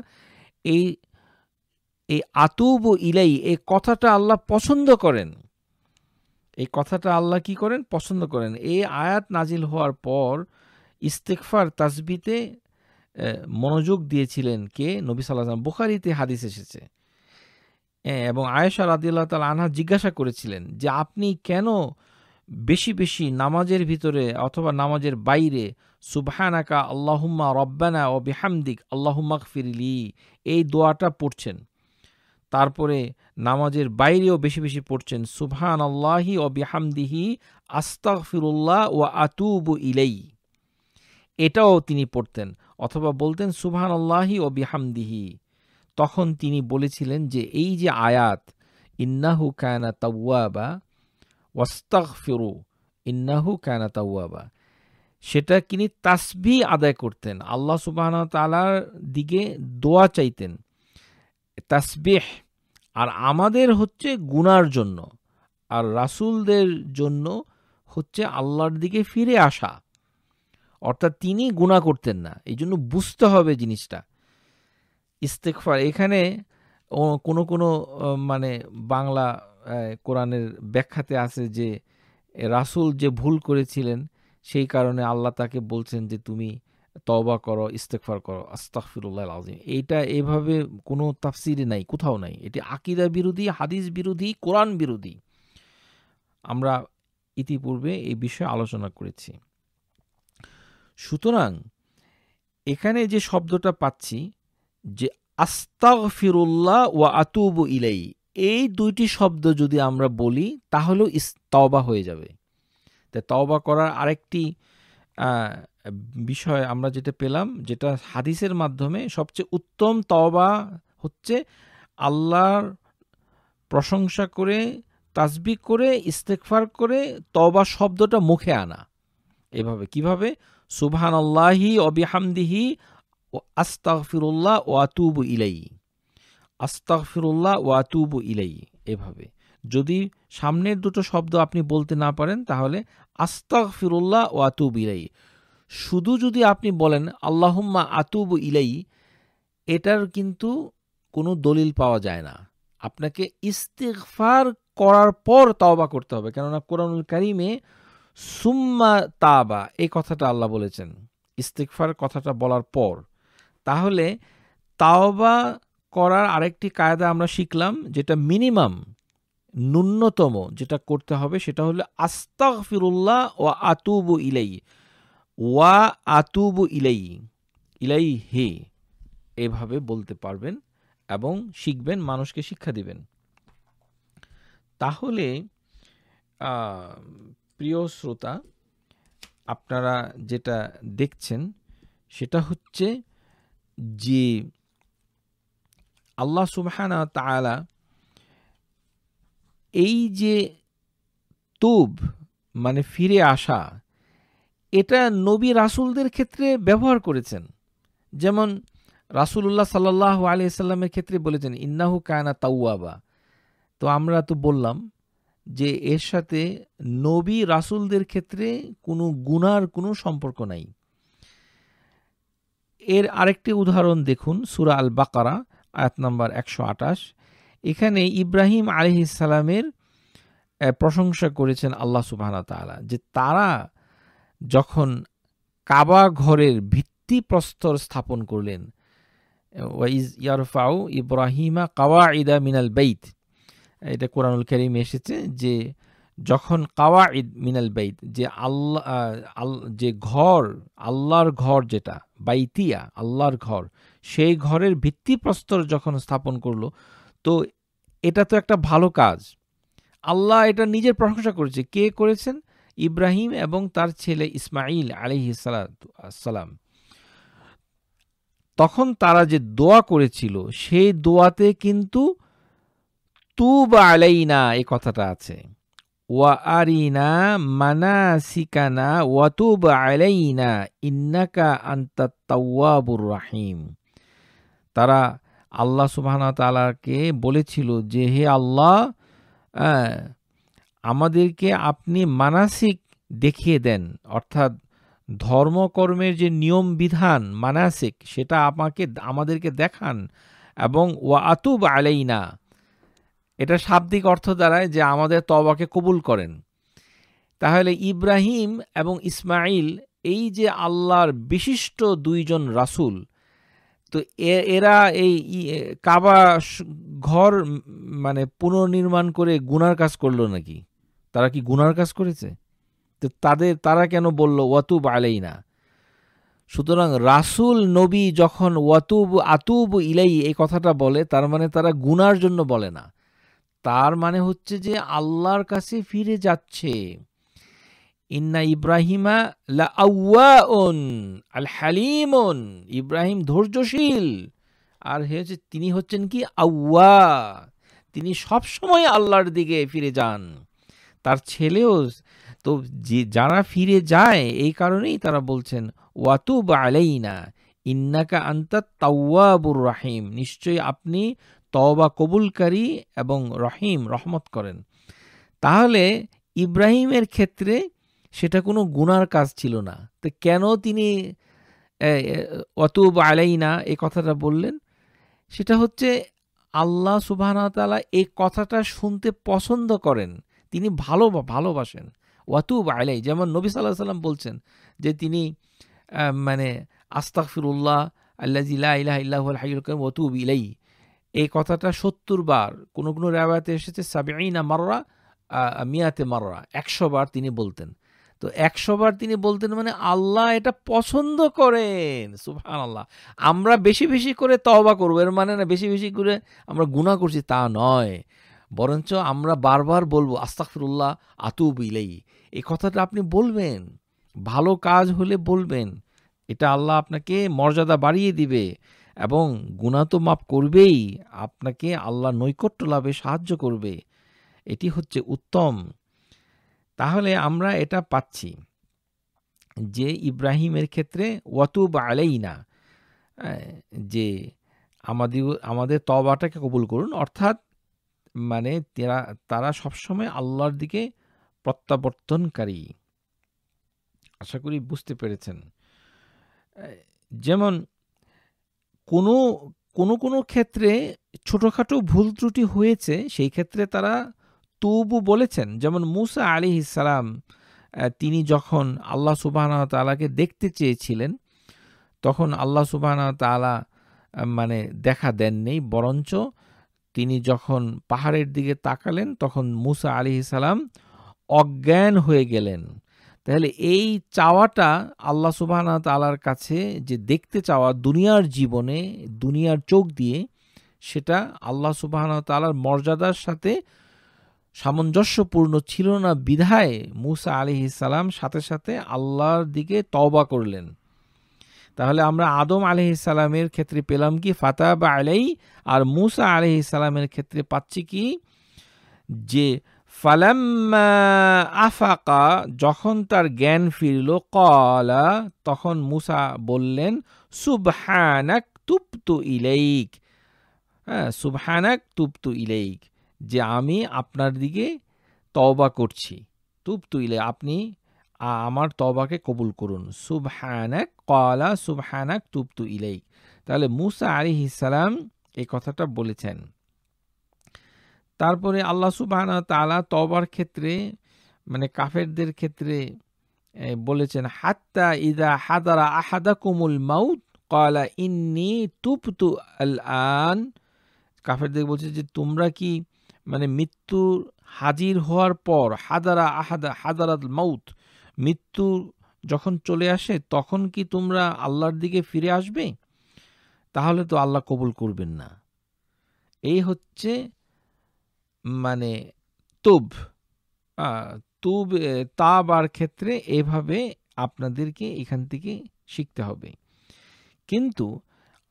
এই এই আতুব ইলাই এই কথাটা আল্লাহ পছন্দ করেন এই কথাটা আল্লাহ কি করেন পছন্দ করেন এই আয়াত নাজিল হওয়ার পর ইস্তেকফার তাসবিতে মনোযোগ দিয়েছিলেন কে নবী সাল্লাহাম বুখারিতে হাদিস এসেছে এবং আয়েশা রাদিল্লা তাল আনহা জিজ্ঞাসা করেছিলেন যে আপনি কেন বেশি বেশি নামাজের ভিতরে অথবা নামাজের বাইরে সুবহানাকা আল্লাহুম্মা রব্বানা ও বিহামদিক আল্লাহুম্মা ফিরিলি এই দোয়াটা পড়ছেন তারপরে নামাজের বাইরেও বেশি বেশি পড়ছেন সুবহান আল্লাহি ও বিহামদিহি ফিরুল্লাহ ও আতুবু ইলেই এটাও তিনি পড়তেন অথবা বলতেন সুবহান আল্লাহি ও বিহামদিহি তখন তিনি বলেছিলেন যে এই যে আয়াত ইন্নাহু কায়না তাওয়াবা ওয়াস্তাক ফিরু ইন্নাহু কায়না তাওয়াবা সেটা তিনি তাসবি আদায় করতেন আল্লাহ সুবাহ তালার দিকে দোয়া চাইতেন তাসবিহ আর আমাদের হচ্ছে গুনার জন্য আর রাসুলদের জন্য হচ্ছে আল্লাহর দিকে ফিরে আসা অর্থাৎ তিনি গুণা করতেন না এই জন্য বুঝতে হবে জিনিসটা ইস্তেকফার এখানে কোনো কোনো মানে বাংলা কোরআনের ব্যাখ্যাতে আছে যে রাসুল যে ভুল করেছিলেন সেই কারণে আল্লাহ তাকে বলছেন যে তুমি তবা করো ইস্তেকফার করো আস্তাকফিরুল্লাহ আজিম এইটা এভাবে কোনো তাফসিরে নাই কোথাও নাই এটি আকিদা বিরোধী হাদিস বিরোধী কোরআন বিরোধী আমরা ইতিপূর্বে এই বিষয়ে আলোচনা করেছি সুতরাং এখানে যে শব্দটা পাচ্ছি যে আস্তাগফিরুল্লাহ ওয়া আতুবু ইলাই এই দুইটি শব্দ যদি আমরা বলি তাহলেও তওবা হয়ে যাবে তাই তওবা করার আরেকটি বিষয় আমরা যেটা পেলাম যেটা হাদিসের মাধ্যমে সবচেয়ে উত্তম তওবা হচ্ছে আল্লাহর প্রশংসা করে তাসবি করে ইস্তেকফার করে তওবা শব্দটা মুখে আনা এভাবে কিভাবে সুবহান আল্লাহি অবিহামদিহি ও আস্তাগফিরুল্লাহ ও আতুব ইলাই আস্তাগফিরুল্লাহ ও আতুব ইলাই এভাবে যদি সামনের দুটো শব্দ আপনি বলতে না পারেন তাহলে আস্তাগফিরুল্লাহ ও আতুব ইলাই শুধু যদি আপনি বলেন আল্লাহম্মা আতুব ইলাই এটার কিন্তু কোনো দলিল পাওয়া যায় না আপনাকে ইস্তেকফার করার পর তাওবা করতে হবে কেননা কোরআনুল কারিমে সুম্মা তাবা এই কথাটা আল্লাহ বলেছেন ইস্তেকফার কথাটা বলার পর তাহলে তাওবা করার আরেকটি কায়দা আমরা শিখলাম যেটা মিনিমাম ন্যূনতম যেটা করতে হবে সেটা হলো আস্তাক ফিরুল্লাহ ও আতুব ইলাই ওয়া আতুবু ইলাই ইলাই হে এভাবে বলতে পারবেন এবং শিখবেন মানুষকে শিক্ষা দিবেন তাহলে প্রিয় শ্রোতা আপনারা যেটা দেখছেন সেটা হচ্ছে যে আল্লাহ সুবাহানা তালা এই যে তুব মানে ফিরে আসা এটা নবী রাসুলদের ক্ষেত্রে ব্যবহার করেছেন যেমন রাসুল্লাহ সাল্লাহ আলি সাল্লামের ক্ষেত্রে বলেছেন ইন্নাহু কায়না তাওয়াবা তো আমরা তো বললাম যে এর সাথে নবী রাসুলদের ক্ষেত্রে কোনো গুনার কোনো সম্পর্ক নাই এর আরেকটি উদাহরণ দেখুন সুরা আল বাকারা আয়াত নাম্বার একশো আঠাশ এখানে ইব্রাহিম সালামের প্রশংসা করেছেন আল্লাহ সুবাহ তালা যে তারা যখন কাবা ঘরের ভিত্তিপ্রস্তর স্থাপন করলেন ওয়াইজ ইয়ারফাউ ইব্রাহিমা কাওয়া ইদা মিনাল বেইত এটা কোরআনুল করিম এসেছে যে যখন কাওয়া ইদ মিনাল বেইত যে আল্লাহ যে ঘর আল্লাহর ঘর যেটা বাইতিয়া আল্লাহর ঘর সেই ঘরের ভিত্তিপ্রস্তর যখন স্থাপন করলো তো এটা তো একটা ভালো কাজ আল্লাহ এটা নিজের প্রশংসা করেছে কে করেছেন ইব্রাহিম এবং তার ছেলে ইসমাইল আলিহি সালাম তখন তারা যে দোয়া করেছিল সেই দোয়াতে কিন্তু তু তুব আলাইনা এ কথাটা আছে ওয়া আরিনা মানা সিকানা ওয়া তু ওয়াতুব আলাইনা ইন্নাকা আন্তা তাওয়াবুর রাহিম তারা আল্লাহ সুবাহ তালাকে বলেছিল যে হে আল্লাহ আমাদেরকে আপনি মানাসিক দেখিয়ে দেন অর্থাৎ ধর্মকর্মের যে নিয়ম বিধান মানাসিক সেটা আমাকে আমাদেরকে দেখান এবং ও আতুব আলাইনা এটা শাব্দিক অর্থ দ্বারায় যে আমাদের তবাকে কবুল করেন তাহলে ইব্রাহিম এবং ইসমাইল এই যে আল্লাহর বিশিষ্ট দুইজন রাসুল তো এরা এই কাবা ঘর মানে পুনর্নির্মাণ করে গুনার কাজ করলো নাকি তারা কি গুনার কাজ করেছে তো তাদের তারা কেন বলল ওয়াতুব আলাই না সুতরাং রাসুল নবী যখন ওয়াতুব আতুব ইলাই এই কথাটা বলে তার মানে তারা গুনার জন্য বলে না তার মানে হচ্ছে যে আল্লাহর কাছে ফিরে যাচ্ছে ইন্না ইব্রাহিমা লাউন আল হালিমন ইব্রাহিম ধৈর্যশীল আর হয়েছে তিনি হচ্ছেন কি আউ্য়া তিনি সবসময় আল্লাহর দিকে ফিরে যান তার ছেলেও তো যে যারা ফিরে যায় এই কারণেই তারা বলছেন ওয়াতুব আলাইনা ইন্নাকা আন্তা তাওয়াবুর রাহিম নিশ্চয়ই আপনি তওবা কবুলকারী এবং রহিম রহমত করেন তাহলে ইব্রাহিমের ক্ষেত্রে সেটা কোনো গুনার কাজ ছিল না তো কেন তিনি অতুব আলাইনা এই কথাটা বললেন সেটা হচ্ছে আল্লাহ সুবাহতালা এই কথাটা শুনতে পছন্দ করেন তিনি ভালো ভালোবাসেন ওয়াতুব আলাই যেমন নবী সাল্লাহ সাল্লাম বলছেন যে তিনি মানে আস্তাকফিরুল্লাহ আল্লাহ ইলাহ ইল্লাহ হাইউল ওয়াতুব ইলাই এই কথাটা সত্তর বার কোনো কোনো রেওয়াতে এসেছে সাবিনা মাররা মিয়াতে মাররা একশো বার তিনি বলতেন তো একশো বার তিনি বলতেন মানে আল্লাহ এটা পছন্দ করেন সুফান আল্লাহ আমরা বেশি বেশি করে তওবা করবো এর মানে না বেশি বেশি করে আমরা গুণা করছি তা নয় বরঞ্চ আমরা বারবার বলবো আস্তাকফিরুল্লাহ আতু ইলেই এই কথাটা আপনি বলবেন ভালো কাজ হলে বলবেন এটা আল্লাহ আপনাকে মর্যাদা বাড়িয়ে দিবে এবং গুণা তো মাপ করবেই আপনাকে আল্লাহ নৈকট্য লাভে সাহায্য করবে এটি হচ্ছে উত্তম তাহলে আমরা এটা পাচ্ছি যে ইব্রাহিমের ক্ষেত্রে ওয়াতুব আলেই না যে আমাদের আমাদের তবাটাকে কবুল করুন অর্থাৎ মানে তারা তারা সবসময় আল্লাহর দিকে প্রত্যাবর্তনকারী আশা করি বুঝতে পেরেছেন যেমন কোনো কোনো কোনো ক্ষেত্রে ছোটোখাটো ভুল ত্রুটি হয়েছে সেই ক্ষেত্রে তারা তবু বলেছেন যেমন মুসা আলি ইসালাম তিনি যখন আল্লাহ সুবাহ তালাকে দেখতে চেয়েছিলেন তখন আল্লাহ সুবাহ তালা মানে দেখা দেননি বরঞ্চ তিনি যখন পাহাড়ের দিকে তাকালেন তখন মুসা আলি সালাম অজ্ঞান হয়ে গেলেন তাহলে এই চাওয়াটা আল্লাহ সুবাহ তালার কাছে যে দেখতে চাওয়া দুনিয়ার জীবনে দুনিয়ার চোখ দিয়ে সেটা আল্লাহ সুবাহ তালার মর্যাদার সাথে সামঞ্জস্যপূর্ণ ছিল না বিধায় মুসা আলি ইসালাম সাথে সাথে আল্লাহর দিকে তওবা করলেন তাহলে আমরা আদম আলহ ইসালামের ক্ষেত্রে পেলাম কি ফাতা বা আলাই আর মুসা আলহ ইসালামের ক্ষেত্রে পাচ্ছি কি যে ফালাম আফাকা যখন তার জ্ঞান ফিরল কলা তখন মুসা বললেন সুবহানাক তুপ্তু ইলাইক হ্যাঁ সুবহানাক তুপ্তু ইলাইক যে আমি আপনার দিকে তওবা করছি তুপ্তু ইলে আপনি আমার তবাকে কবুল করুন সুবহানাক কলা সুবহানাক তুপ্তু ইলাই তাহলে মুসা আলি ইসালাম এই কথাটা বলেছেন তারপরে আল্লাহ সুবাহ তালা তবার ক্ষেত্রে মানে কাফেরদের ক্ষেত্রে বলেছেন হাত্তা ইদা হাদারা আহাদা কুমুল মাউত কয়লা ইন্নি তুপ্তু আল আন কাফেরদের বলছে যে তোমরা কি মানে মৃত্যুর হাজির হওয়ার পর হাদারা আহাদা হাদারাত মাউত মৃত্যু যখন চলে আসে তখন কি তোমরা আল্লাহর দিকে ফিরে আসবে তাহলে তো আল্লাহ কবুল করবেন না এই হচ্ছে মানে তুব তুব তাবার ক্ষেত্রে এভাবে আপনাদেরকে এখান থেকে শিখতে হবে কিন্তু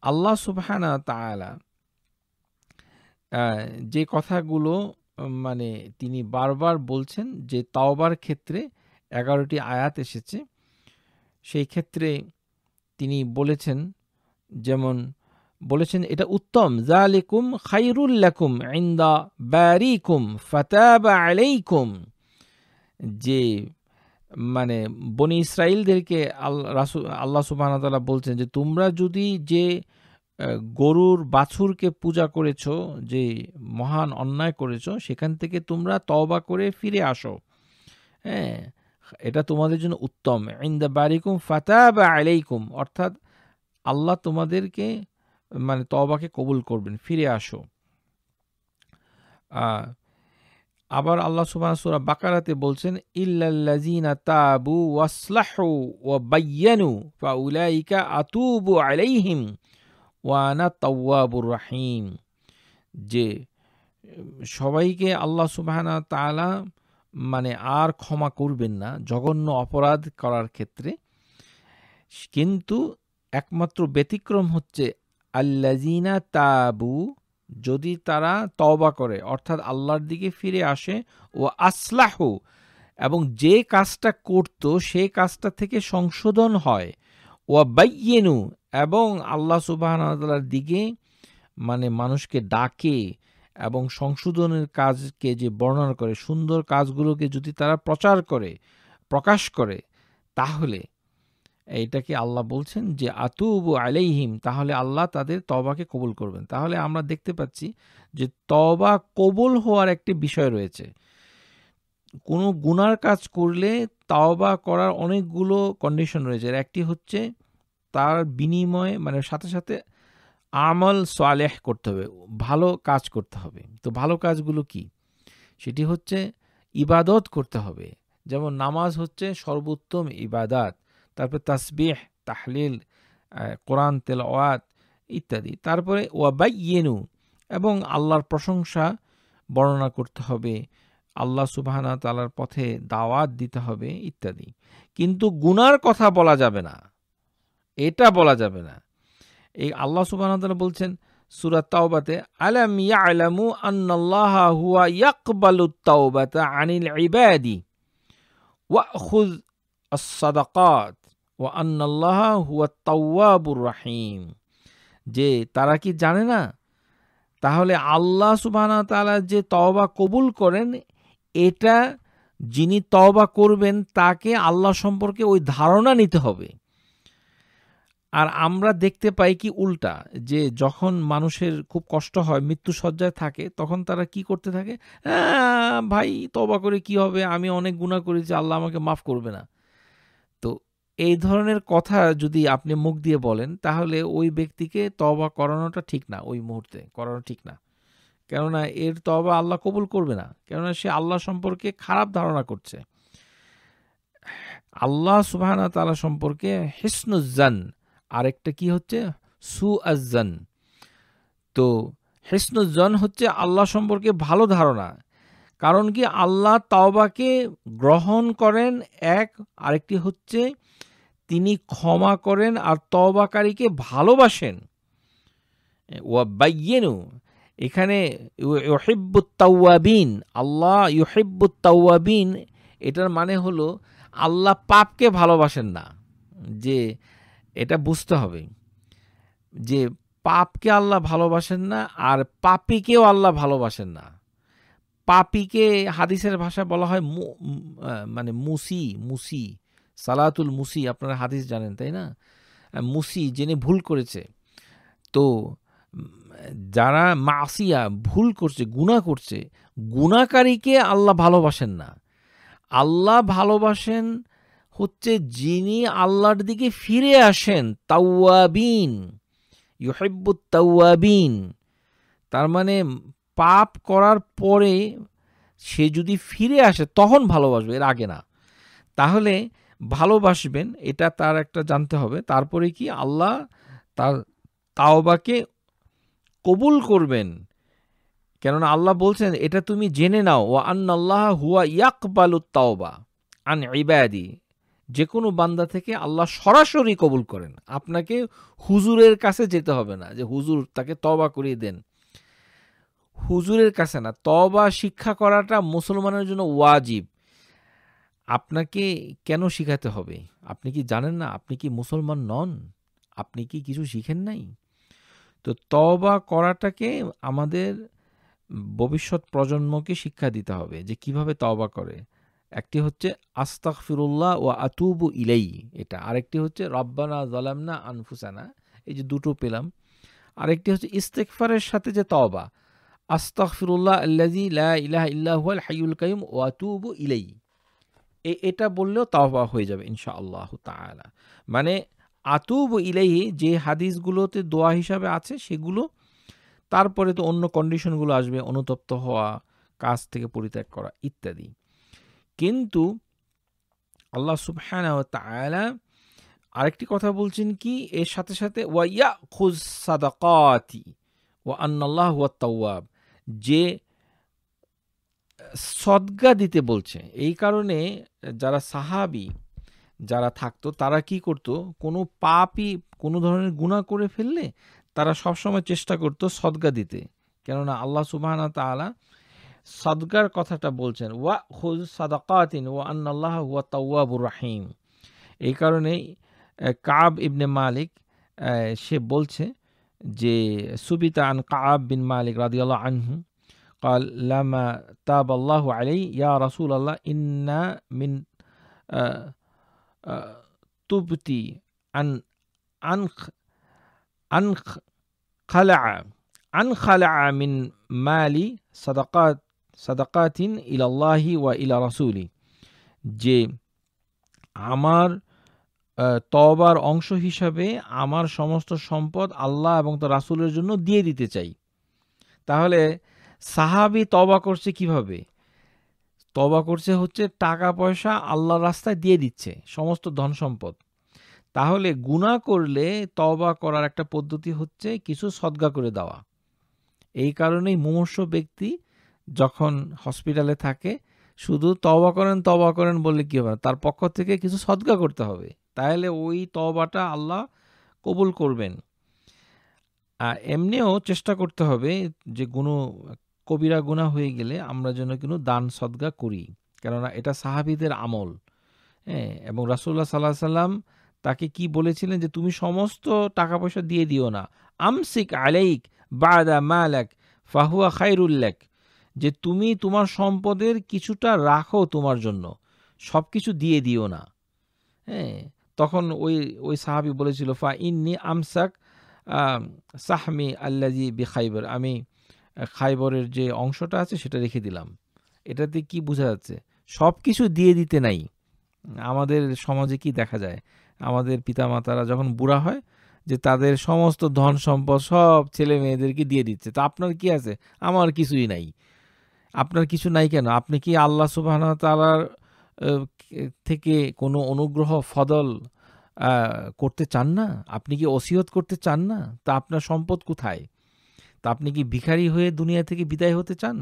আল্লাহ সুবাহানা তালা যে কথাগুলো মানে তিনি বারবার বলছেন যে তাওবার ক্ষেত্রে এগারোটি আয়াত এসেছে সেই ক্ষেত্রে তিনি বলেছেন যেমন বলেছেন এটা উত্তম জালিকুম খাইরুল্লাকুম ইন্দা ব্যারিকুম ফাতাবা আলাইকুম যে মানে বনি ইসরায়েলদেরকে আল্লাহ আল্লাহ সুবাহতালা বলছেন যে তোমরা যদি যে গরুর বাছুরকে পূজা করেছ যে মহান অন্যায় করেছ সেখান থেকে তোমরা তওবা করে ফিরে আসো হ্যাঁ এটা তোমাদের জন্য উত্তম ইন্দা বারিকুম ফাতা বা আলাইকুম অর্থাৎ আল্লাহ তোমাদেরকে মানে তবাকে কবুল করবেন ফিরে আসো আবার আল্লাহ সুবাহ সুরা বাকারাতে বলছেন ইল্লাল্লাজিনা তাবু ওয়াসলাহু ওয়া বাইয়ানু ফা উলাইকা আতুবু আলাইহিম ওয়ানা তাওয়াবুর রাহিম যে সবাইকে আল্লাহ সুবাহানা তালা মানে আর ক্ষমা করবেন না জঘন্য অপরাধ করার ক্ষেত্রে কিন্তু একমাত্র ব্যতিক্রম হচ্ছে আল্লাজিনা তাবু যদি তারা তওবা করে অর্থাৎ আল্লাহর দিকে ফিরে আসে ও আসলাহু এবং যে কাজটা করত সে কাজটা থেকে সংশোধন হয় ও বাইয়েনু এবং আল্লাহ সুবাহর দিকে মানে মানুষকে ডাকে এবং সংশোধনের কাজকে যে বর্ণনা করে সুন্দর কাজগুলোকে যদি তারা প্রচার করে প্রকাশ করে তাহলে এইটাকে আল্লাহ বলছেন যে আতুব আলাইহিম তাহলে আল্লাহ তাদের তবাকে কবুল করবেন তাহলে আমরা দেখতে পাচ্ছি যে তবা কবুল হওয়ার একটি বিষয় রয়েছে কোনো গুনার কাজ করলে তাওবা করার অনেকগুলো কন্ডিশন রয়েছে একটি হচ্ছে তার বিনিময়ে মানে সাথে সাথে আমল সোয়ালেহ করতে হবে ভালো কাজ করতে হবে তো ভালো কাজগুলো কি সেটি হচ্ছে ইবাদত করতে হবে যেমন নামাজ হচ্ছে সর্বোত্তম ইবাদাত তারপর তাসবিহ তাহলিল কোরআন তেল ইত্যাদি তারপরে ওয়াবাইয়েনু এবং আল্লাহর প্রশংসা বর্ণনা করতে হবে আল্লাহ সুবাহানা তালার পথে দাওয়াত দিতে হবে ইত্যাদি কিন্তু গুনার কথা বলা যাবে না এটা বলা যাবে না এই আল্লাহ সুবাহতালা বলছেন সুরাত তাওবাতে আলাম ইয়া আলামু আন্নাল্লাহ হুয়া ইয়াকবালু তাওবাতে আনিল ইবাদি ওয়া খুদ আসাদাকাত ও আন্নাল্লাহ হুয়া তাওয়াবুর রাহিম যে তারা কি জানে না তাহলে আল্লাহ সুবাহানা তালা যে তওবা কবুল করেন এটা যিনি তওবা করবেন তাকে আল্লাহ সম্পর্কে ওই ধারণা নিতে হবে আর আমরা দেখতে পাই কি উল্টা যে যখন মানুষের খুব কষ্ট হয় মৃত্যু সজ্জায় থাকে তখন তারা কি করতে থাকে হ্যাঁ, ভাই তবা করে কি হবে আমি অনেক গুণা করেছি আল্লাহ আমাকে মাফ করবে না তো এই ধরনের কথা যদি আপনি মুখ দিয়ে বলেন তাহলে ওই ব্যক্তিকে তবা করানোটা ঠিক না ওই মুহূর্তে করানো ঠিক না কেননা এর তবা আল্লাহ কবুল করবে না কেননা সে আল্লাহ সম্পর্কে খারাপ ধারণা করছে আল্লাহ সুবাহ সম্পর্কে হিসনুজান আরেকটা কি হচ্ছে সু সুআজান তো জন হচ্ছে আল্লাহ সম্পর্কে ভালো ধারণা কারণ কি আল্লাহ তাওবাকে গ্রহণ করেন এক আরেকটি হচ্ছে তিনি ক্ষমা করেন আর তওবাকারীকে ভালোবাসেন ওয়া বাইয়েনু এখানে ইউহিব্বুত্তাওয়াবিন আল্লাহ ইউহিব্বুত্তাওয়াবিন এটার মানে হলো আল্লাহ পাপকে ভালোবাসেন না যে এটা বুঝতে হবে যে পাপকে আল্লাহ ভালোবাসেন না আর পাপিকেও আল্লাহ ভালোবাসেন না পাপিকে হাদিসের ভাষা বলা হয় মানে মুসি মুসি সালাতুল মুসি আপনারা হাদিস জানেন তাই না মুসি যিনি ভুল করেছে তো যারা মাসিয়া ভুল করছে গুণা করছে গুণাকারীকে আল্লাহ ভালোবাসেন না আল্লাহ ভালোবাসেন হচ্ছে যিনি আল্লাহর দিকে ফিরে আসেন তাওয়াবিন ইউহেব্বু তাওয়াবিন তার মানে পাপ করার পরে সে যদি ফিরে আসে তখন ভালোবাসবে এর আগে না তাহলে ভালোবাসবেন এটা তার একটা জানতে হবে তারপরে কি আল্লাহ তার তাওবাকে কবুল করবেন কেননা আল্লাহ বলছেন এটা তুমি জেনে নাও ও আন্নাল্লাহ হুয়া ইয়াকবালু তাওবা আন ইবাদি যে কোনো বান্দা থেকে আল্লাহ সরাসরি কবুল করেন আপনাকে হুজুরের কাছে যেতে হবে না যে হুজুর তাকে তবা করিয়ে দেন হুজুরের কাছে না তবা শিক্ষা করাটা মুসলমানের জন্য ওয়াজিব আপনাকে কেন শিখাতে হবে আপনি কি জানেন না আপনি কি মুসলমান নন আপনি কি কিছু শিখেন নাই তো তবা করাটাকে আমাদের ভবিষ্যৎ প্রজন্মকে শিক্ষা দিতে হবে যে কিভাবে তবা করে একটি হচ্ছে আস্তাক ফিরুল্লাহ ও আতুবু ইলেই এটা আরেকটি হচ্ছে রব্বানা জলামনা আনফুসানা এই যে দুটো পেলাম আরেকটি হচ্ছে ইস্তেকফারের সাথে যে তওবা আস্তাক ফিরুল্লাহ আল্লাজি ইলাহ ইল্লাহুয়াল হাইউল কাইম ও আতুবু ইলাই এটা বললেও তওবা হয়ে যাবে ইনশা আল্লাহ তালা মানে আতুব ইলেই যে হাদিসগুলোতে দোয়া হিসাবে আছে সেগুলো তারপরে তো অন্য কন্ডিশনগুলো আসবে অনুতপ্ত হওয়া কাজ থেকে পরিত্যাগ করা ইত্যাদি কিন্তু আল্লাহ সুবহান তালা আরেকটি কথা বলছেন কি এর সাথে সাথে ওয়াইয়া খুজ সাদাকাতি ও আন্নাল্লাহ ওয়াত্তাওয়াব যে সদগা দিতে বলছে এই কারণে যারা সাহাবি যারা থাকতো তারা কি করত কোনো পাপই কোনো ধরনের গুণা করে ফেললে তারা সবসময় চেষ্টা করত সদগা দিতে কেননা আল্লাহ সুবাহ তালা সাদগার কথাটা বলছেন ওয়া হুজ সাদাকাতিন ওয়া আন্নাল্লাহ ওয়া তাওয়াবুর রাহিম এই কারণেই কাব ইবনে মালিক সে বলছে যে সুবিতা আন কাব বিন মালিক রাদিয়াল্লাহ আনহু قال لما تاب الله علي يا رسول الله إن من تبتي عن أنخ أنخ خلع أنخلع من مالي صدقات সাদাকাতিন ইলাল্লাহি ওয়া ইলা রাসুলি যে আমার তবার অংশ হিসাবে আমার সমস্ত সম্পদ আল্লাহ এবং তার রাসুলের জন্য দিয়ে দিতে চাই তাহলে সাহাবি তবা করছে কিভাবে তবা করছে হচ্ছে টাকা পয়সা আল্লাহর রাস্তায় দিয়ে দিচ্ছে সমস্ত ধন সম্পদ তাহলে গুণা করলে তবা করার একটা পদ্ধতি হচ্ছে কিছু সদ্গা করে দেওয়া এই কারণেই মুমর্ষ ব্যক্তি যখন হসপিটালে থাকে শুধু তবা করেন তবা করেন বললে কী হবে তার পক্ষ থেকে কিছু সদ্গা করতে হবে তাহলে ওই তবাটা আল্লাহ কবুল করবেন আর এমনিও চেষ্টা করতে হবে যে কোনো কবিরা গুণা হয়ে গেলে আমরা যেন কিন্তু দান সদ্গা করি কেননা এটা সাহাবিদের আমল হ্যাঁ এবং রাসুল্লাহ সাল্লাহ সাল্লাম তাকে কি বলেছিলেন যে তুমি সমস্ত টাকা পয়সা দিয়ে দিও না আমসিক আলাইক বাদা মালাক ফাহুয়া খাইরুল্লেখ যে তুমি তোমার সম্পদের কিছুটা রাখো তোমার জন্য সব কিছু দিয়ে দিও না হ্যাঁ তখন ওই ওই সাহাবি বলেছিল ফা ইন্নি আমসাক সাহমি আল্লাজি বি খাইবার আমি খাইবরের যে অংশটা আছে সেটা রেখে দিলাম এটাতে কি বোঝা যাচ্ছে সব কিছু দিয়ে দিতে নাই আমাদের সমাজে কি দেখা যায় আমাদের পিতামাতারা যখন বুড়া হয় যে তাদের সমস্ত ধন সম্পদ সব ছেলে মেয়েদেরকে দিয়ে দিচ্ছে তা আপনার কি আছে আমার কিছুই নাই আপনার কিছু নাই কেন আপনি কি আল্লাহ সুবাহ তালার থেকে কোনো অনুগ্রহ ফদল করতে চান না আপনি কি ওসিয়ত করতে চান না তা আপনার সম্পদ কোথায় তা আপনি কি ভিখারি হয়ে দুনিয়া থেকে বিদায় হতে চান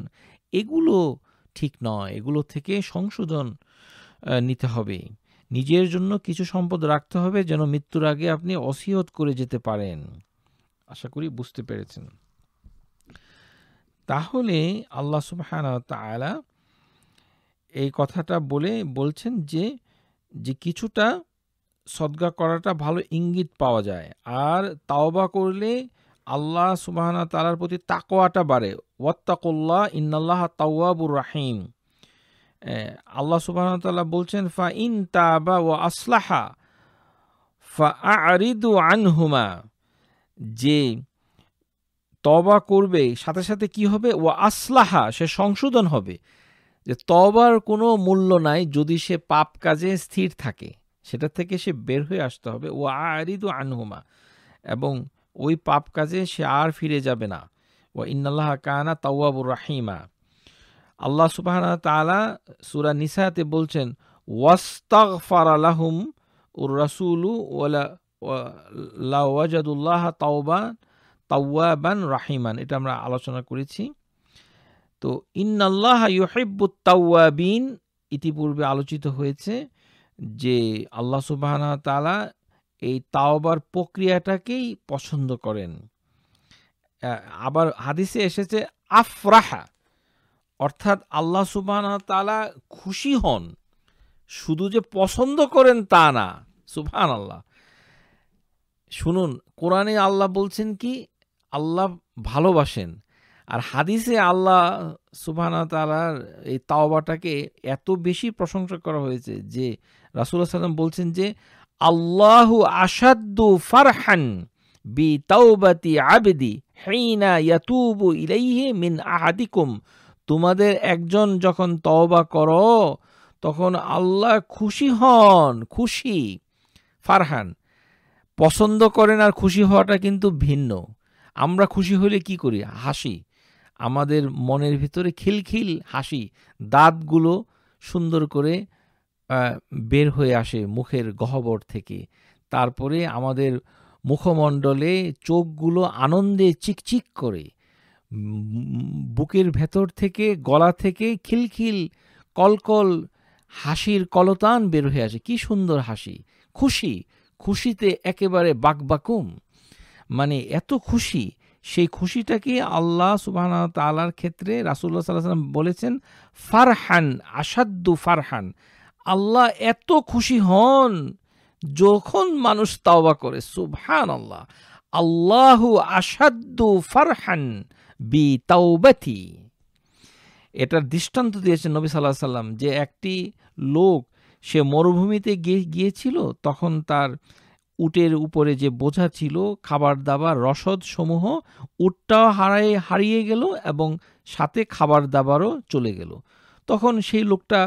এগুলো ঠিক নয় এগুলো থেকে সংশোধন নিতে হবে নিজের জন্য কিছু সম্পদ রাখতে হবে যেন মৃত্যুর আগে আপনি অসিহত করে যেতে পারেন আশা করি বুঝতে পেরেছেন তাহলে আল্লাহ সুবহান তালা এই কথাটা বলে বলছেন যে যে কিছুটা সদ্গা করাটা ভালো ইঙ্গিত পাওয়া যায় আর তাওবা করলে আল্লাহ সুবাহান তালার প্রতি তাকোয়াটা বাড়ে ওয়াত্তাকুল্লাহ ইন্নাল্লাহ তাওয়াবুর রাহিম আল্লাহ সুবাহানা তাল্লাহ বলছেন ফা ইন তাবা ও আসলাহা ফা আরিদু আনহুমা যে তবা করবে সাথে সাথে কি হবে ও আসলাহা সে সংশোধন হবে যে তবার কোনো মূল্য নাই যদি সে পাপ কাজে স্থির থাকে সেটা থেকে সে বের হয়ে আসতে হবে ও আরিদু আনহুমা এবং ওই পাপ কাজে সে আর ফিরে যাবে না ও ইন্নাল্লাহ কানা তাওয়াবুর রাহিমা আল্লাহ সুবাহ তালা সুরা নিসাতে বলছেন ফার আলাহুম উর রাসুলু ওয়ালা লাওয়াজাদুল্লাহ তাওবা তাওয়াবান রাহিমান এটা আমরা আলোচনা করেছি তো ইন্নাল্লাহ ইউহিব্বুত তাওয়াবিন ইতিপূর্বে আলোচিত হয়েছে যে আল্লাহ সুবাহানা তালা এই তাওবার প্রক্রিয়াটাকেই পছন্দ করেন আবার হাদিসে এসেছে আফরাহা অর্থাৎ আল্লাহ সুবাহানা তালা খুশি হন শুধু যে পছন্দ করেন তা না সুবহান আল্লাহ শুনুন কোরআনে আল্লাহ বলছেন কি আল্লাহ ভালোবাসেন আর হাদিসে আল্লাহ সুবাহানা তালার এই তাওবাটাকে এত বেশি প্রশংসা করা হয়েছে যে রাসুল্লাহ সাল্লাম বলছেন যে আল্লাহু আসাদু ফারহান বি তাওবাতি আবেদি হেইনা ইয়াতুবু ইলাইহে মিন আহাদিকুম তোমাদের একজন যখন তওবা করো তখন আল্লাহ খুশি হন খুশি ফারহান পছন্দ করেন আর খুশি হওয়াটা কিন্তু ভিন্ন আমরা খুশি হলে কি করি হাসি আমাদের মনের ভিতরে খিলখিল হাসি দাঁতগুলো সুন্দর করে বের হয়ে আসে মুখের গহ্বর থেকে তারপরে আমাদের মুখমণ্ডলে চোখগুলো আনন্দে চিকচিক করে বুকের ভেতর থেকে গলা থেকে খিলখিল কলকল হাসির কলতান বের হয়ে আসে কি সুন্দর হাসি খুশি খুশিতে একেবারে বাকবাকুম মানে এত খুশি সেই খুশিটাকে আল্লাহ সুবাহ তালার ক্ষেত্রে রাসুল্লাহ সাল্লাহ সাল্লাম বলেছেন ফারহান আসাদ্দু ফারহান আল্লাহ এত খুশি হন যখন মানুষ তাওবা করে সুবহান আল্লাহ আল্লাহু আসাদ্দু ফারহান বি তাওবাতি এটার দৃষ্টান্ত দিয়েছেন নবী সাল্লাহ সাল্লাম যে একটি লোক সে মরুভূমিতে গিয়েছিল তখন তার উটের উপরে যে বোঝা ছিল খাবার দাবার রসদ সমূহ উটটাও হারাই হারিয়ে গেল এবং সাথে খাবার দাবারও চলে গেল তখন সেই লোকটা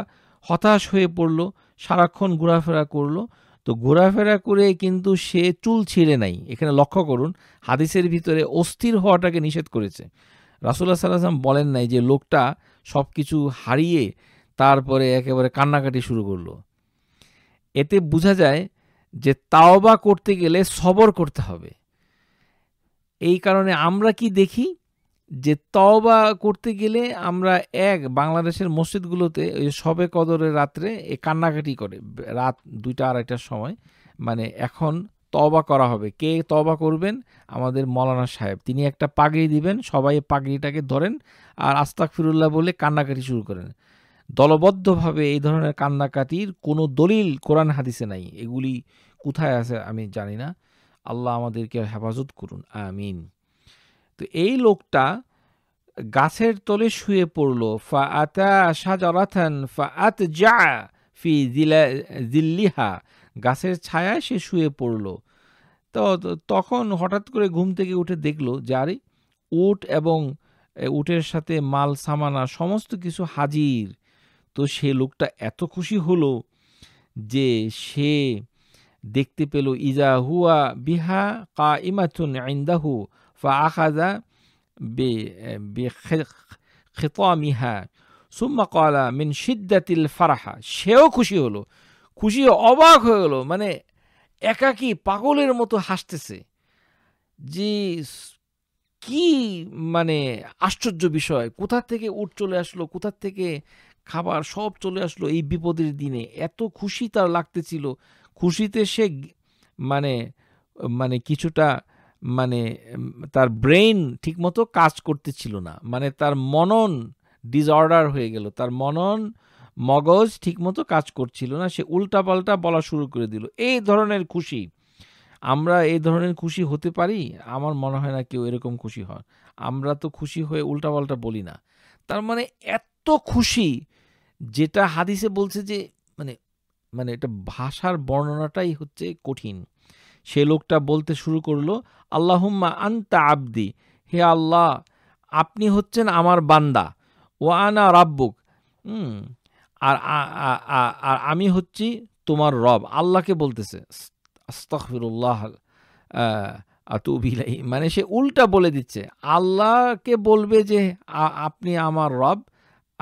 হতাশ হয়ে পড়ল সারাক্ষণ ঘোরাফেরা করলো তো ঘোরাফেরা করে কিন্তু সে চুল ছিঁড়ে নাই এখানে লক্ষ্য করুন হাদিসের ভিতরে অস্থির হওয়াটাকে নিষেধ করেছে রাসুল্লাহ সাল্লাম বলেন নাই যে লোকটা সব কিছু হারিয়ে তারপরে একেবারে কান্নাকাটি শুরু করলো এতে বোঝা যায় যে তাওবা করতে গেলে সবর করতে হবে এই কারণে আমরা কি দেখি যে তওবা করতে গেলে আমরা এক বাংলাদেশের মসজিদগুলোতে ওই সবে কদরের রাত্রে এ কান্নাকাটি করে রাত দুইটা আড়াইটার সময় মানে এখন তবা করা হবে কে তবা করবেন আমাদের মৌলানা সাহেব তিনি একটা পাগড়ি দিবেন সবাই পাগড়িটাকে ধরেন আর আস্তাক ফিরুল্লাহ বলে কান্নাকাটি শুরু করেন দলবদ্ধভাবে এই ধরনের কান্নাকাটির কোনো দলিল কোরআন হাদিসে নাই এগুলি কোথায় আছে আমি জানি না আল্লাহ আমাদেরকে হেফাজত করুন আমিন তো এই লোকটা গাছের তলে শুয়ে পড়ল ফা আতা সাজারাথান ফা আত যা ফি জিলা দিল্লিহা গাছের ছায়ায় সে শুয়ে পড়ল তো তখন হঠাৎ করে ঘুম থেকে উঠে দেখলো যারে উট এবং উটের সাথে মাল সামানা সমস্ত কিছু হাজির তো সে লোকটা এত খুশি হলো যে সে দেখতে পেল ইজা হুয়া বিহা কা ইমাথুন আইন্দাহু ফা আখাজা বে খেতামিহা সুম্মা কলা মিন সিদ্দাতিল ফারাহা সেও খুশি হলো খুশি অবাক হয়ে গেল মানে একাকি পাগলের মতো হাসতেছে যে কি মানে আশ্চর্য বিষয় কোথা থেকে উঠ চলে আসলো কোথা থেকে খাবার সব চলে আসলো এই বিপদের দিনে এত খুশি তার লাগতেছিল খুশিতে সে মানে মানে কিছুটা মানে তার ব্রেন ঠিকমতো কাজ করতেছিল না মানে তার মনন ডিসঅর্ডার হয়ে গেল তার মনন মগজ ঠিকমতো কাজ করছিল না সে উল্টাপাল্টা বলা শুরু করে দিল এই ধরনের খুশি আমরা এই ধরনের খুশি হতে পারি আমার মনে হয় না কেউ এরকম খুশি হয় আমরা তো খুশি হয়ে উল্টাপাল্টা বলি না তার মানে এত খুশি যেটা হাদিসে বলছে যে মানে মানে এটা ভাষার বর্ণনাটাই হচ্ছে কঠিন সে লোকটা বলতে শুরু করলো আল্লাহুম্মা আন্তা আবদি হে আল্লাহ আপনি হচ্ছেন আমার বান্দা ও আনা রাব্বুক আর আর আমি হচ্ছি তোমার রব আল্লাহকে বলতেছে আস্তফিরুল্লাহ মানে সে উল্টা বলে দিচ্ছে আল্লাহকে বলবে যে আপনি আমার রব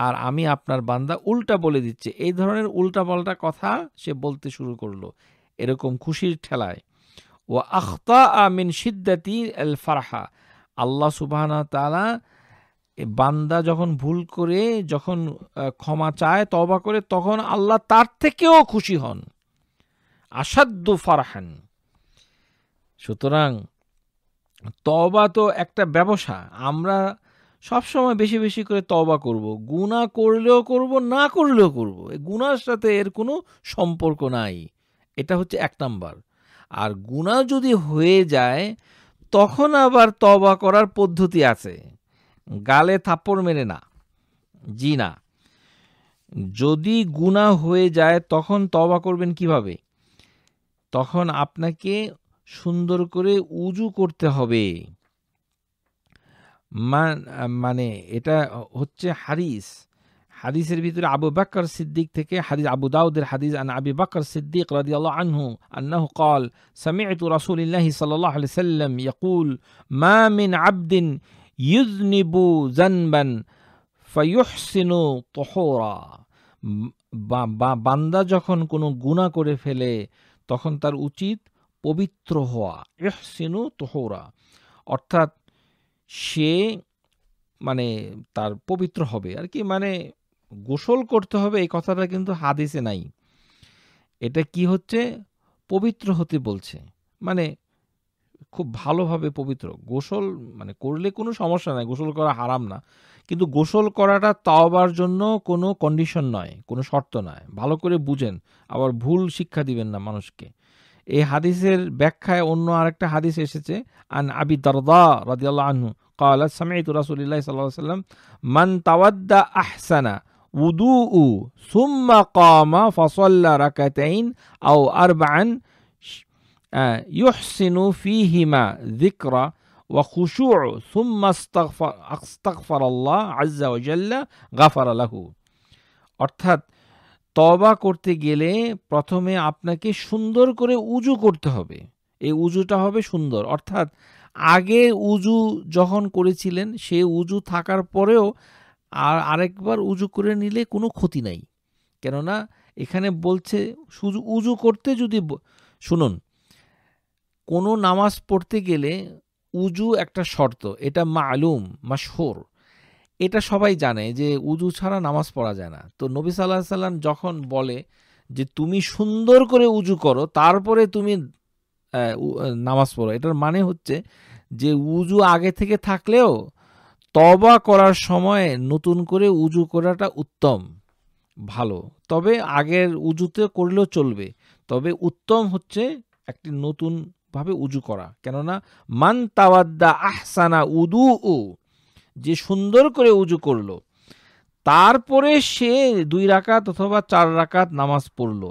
আর আমি আপনার বান্দা উল্টা বলে দিচ্ছে এই ধরনের উল্টা পাল্টা কথা সে বলতে শুরু করলো এরকম খুশির ঠেলায় ও আখতা আমিন সিদ্দাতি এল ফারাহা আল্লাহ সুবাহানা তালা বান্দা যখন ভুল করে যখন ক্ষমা চায় তবা করে তখন আল্লাহ তার থেকেও খুশি হন আসাদ্য ফারহান সুতরাং তবা তো একটা ব্যবসা আমরা সবসময় বেশি বেশি করে তবা করব। গুণা করলেও করব না করলেও করব। গুণার সাথে এর কোনো সম্পর্ক নাই এটা হচ্ছে এক নাম্বার আর গুণা যদি হয়ে যায় তখন আবার তবা করার পদ্ধতি আছে গালে থাপ্পড় মেরে না জি না যদি গুণা হয়ে যায় তখন তবা করবেন কিভাবে তখন আপনাকে সুন্দর করে উজু করতে হবে মানে এটা হচ্ছে হারিস হাদিসের ভিতরে আবু বাকর সিদ্দিক থেকে হাদিস আবু দাউদের হাদিস আন আবি বাকর সিদ্দিক রাদি আল্লাহ আনহু আন্নাহু কল سمعت رسول الله সাল্লাহ সাল্লাম عليه وسلم يقول ما من عبد يذنب ذنبا বান্দা যখন কোনো গুনাহ করে ফেলে তখন তার উচিত পবিত্র হওয়া ইহসিনু তোহরা অর্থাৎ সে মানে তার পবিত্র হবে আর কি মানে গোসল করতে হবে এই কথাটা কিন্তু হাদিসে নাই এটা কি হচ্ছে পবিত্র হতে বলছে মানে খুব ভালোভাবে পবিত্র গোসল মানে করলে কোনো সমস্যা নাই গোসল করা হারাম না কিন্তু গোসল করাটা তাওবার জন্য কোনো কন্ডিশন নয় কোনো শর্ত নয় ভালো করে বুঝেন আবার ভুল শিক্ষা দিবেন না মানুষকে এই হাদিসের ব্যাখ্যায় অন্য আরেকটা হাদিস এসেছে আন আবি দরদা রাদিয়াল্লাহ আনহু قالت سمعت رسول الله صلى الله عليه وسلم من تودى أحسن وضوء ثم قام فصلى ركعتين أو أربعا يحسن فيهما ذكرى وخشوع ثم استغفر, استغفر الله عز وجل غفر له অর্থাৎ তবা করতে গেলে প্রথমে আপনাকে সুন্দর করে উজু করতে হবে এই উজুটা হবে সুন্দর অর্থাৎ আগে উজু যখন করেছিলেন সে উজু থাকার পরেও আর আরেকবার উজু করে নিলে কোনো ক্ষতি নাই কেননা এখানে বলছে শুধু উজু করতে যদি শুনুন কোনো নামাজ পড়তে গেলে উজু একটা শর্ত এটা মা আলুম মা সোর এটা সবাই জানে যে উজু ছাড়া নামাজ পড়া যায় না তো নবী সাল্লাহ সাল্লাম যখন বলে যে তুমি সুন্দর করে উজু করো তারপরে তুমি নামাজ পড়ো এটার মানে হচ্ছে যে উজু আগে থেকে থাকলেও তবা করার সময় নতুন করে উজু করাটা উত্তম ভালো তবে আগের উজুতে করলেও চলবে তবে উত্তম হচ্ছে একটি নতুনভাবে উজু করা কেননা মান তাওয়াদ্দা আহসানা উদু উ যে সুন্দর করে উজু করলো তারপরে সে দুই রাকাত অথবা চার রাকাত নামাজ পড়লো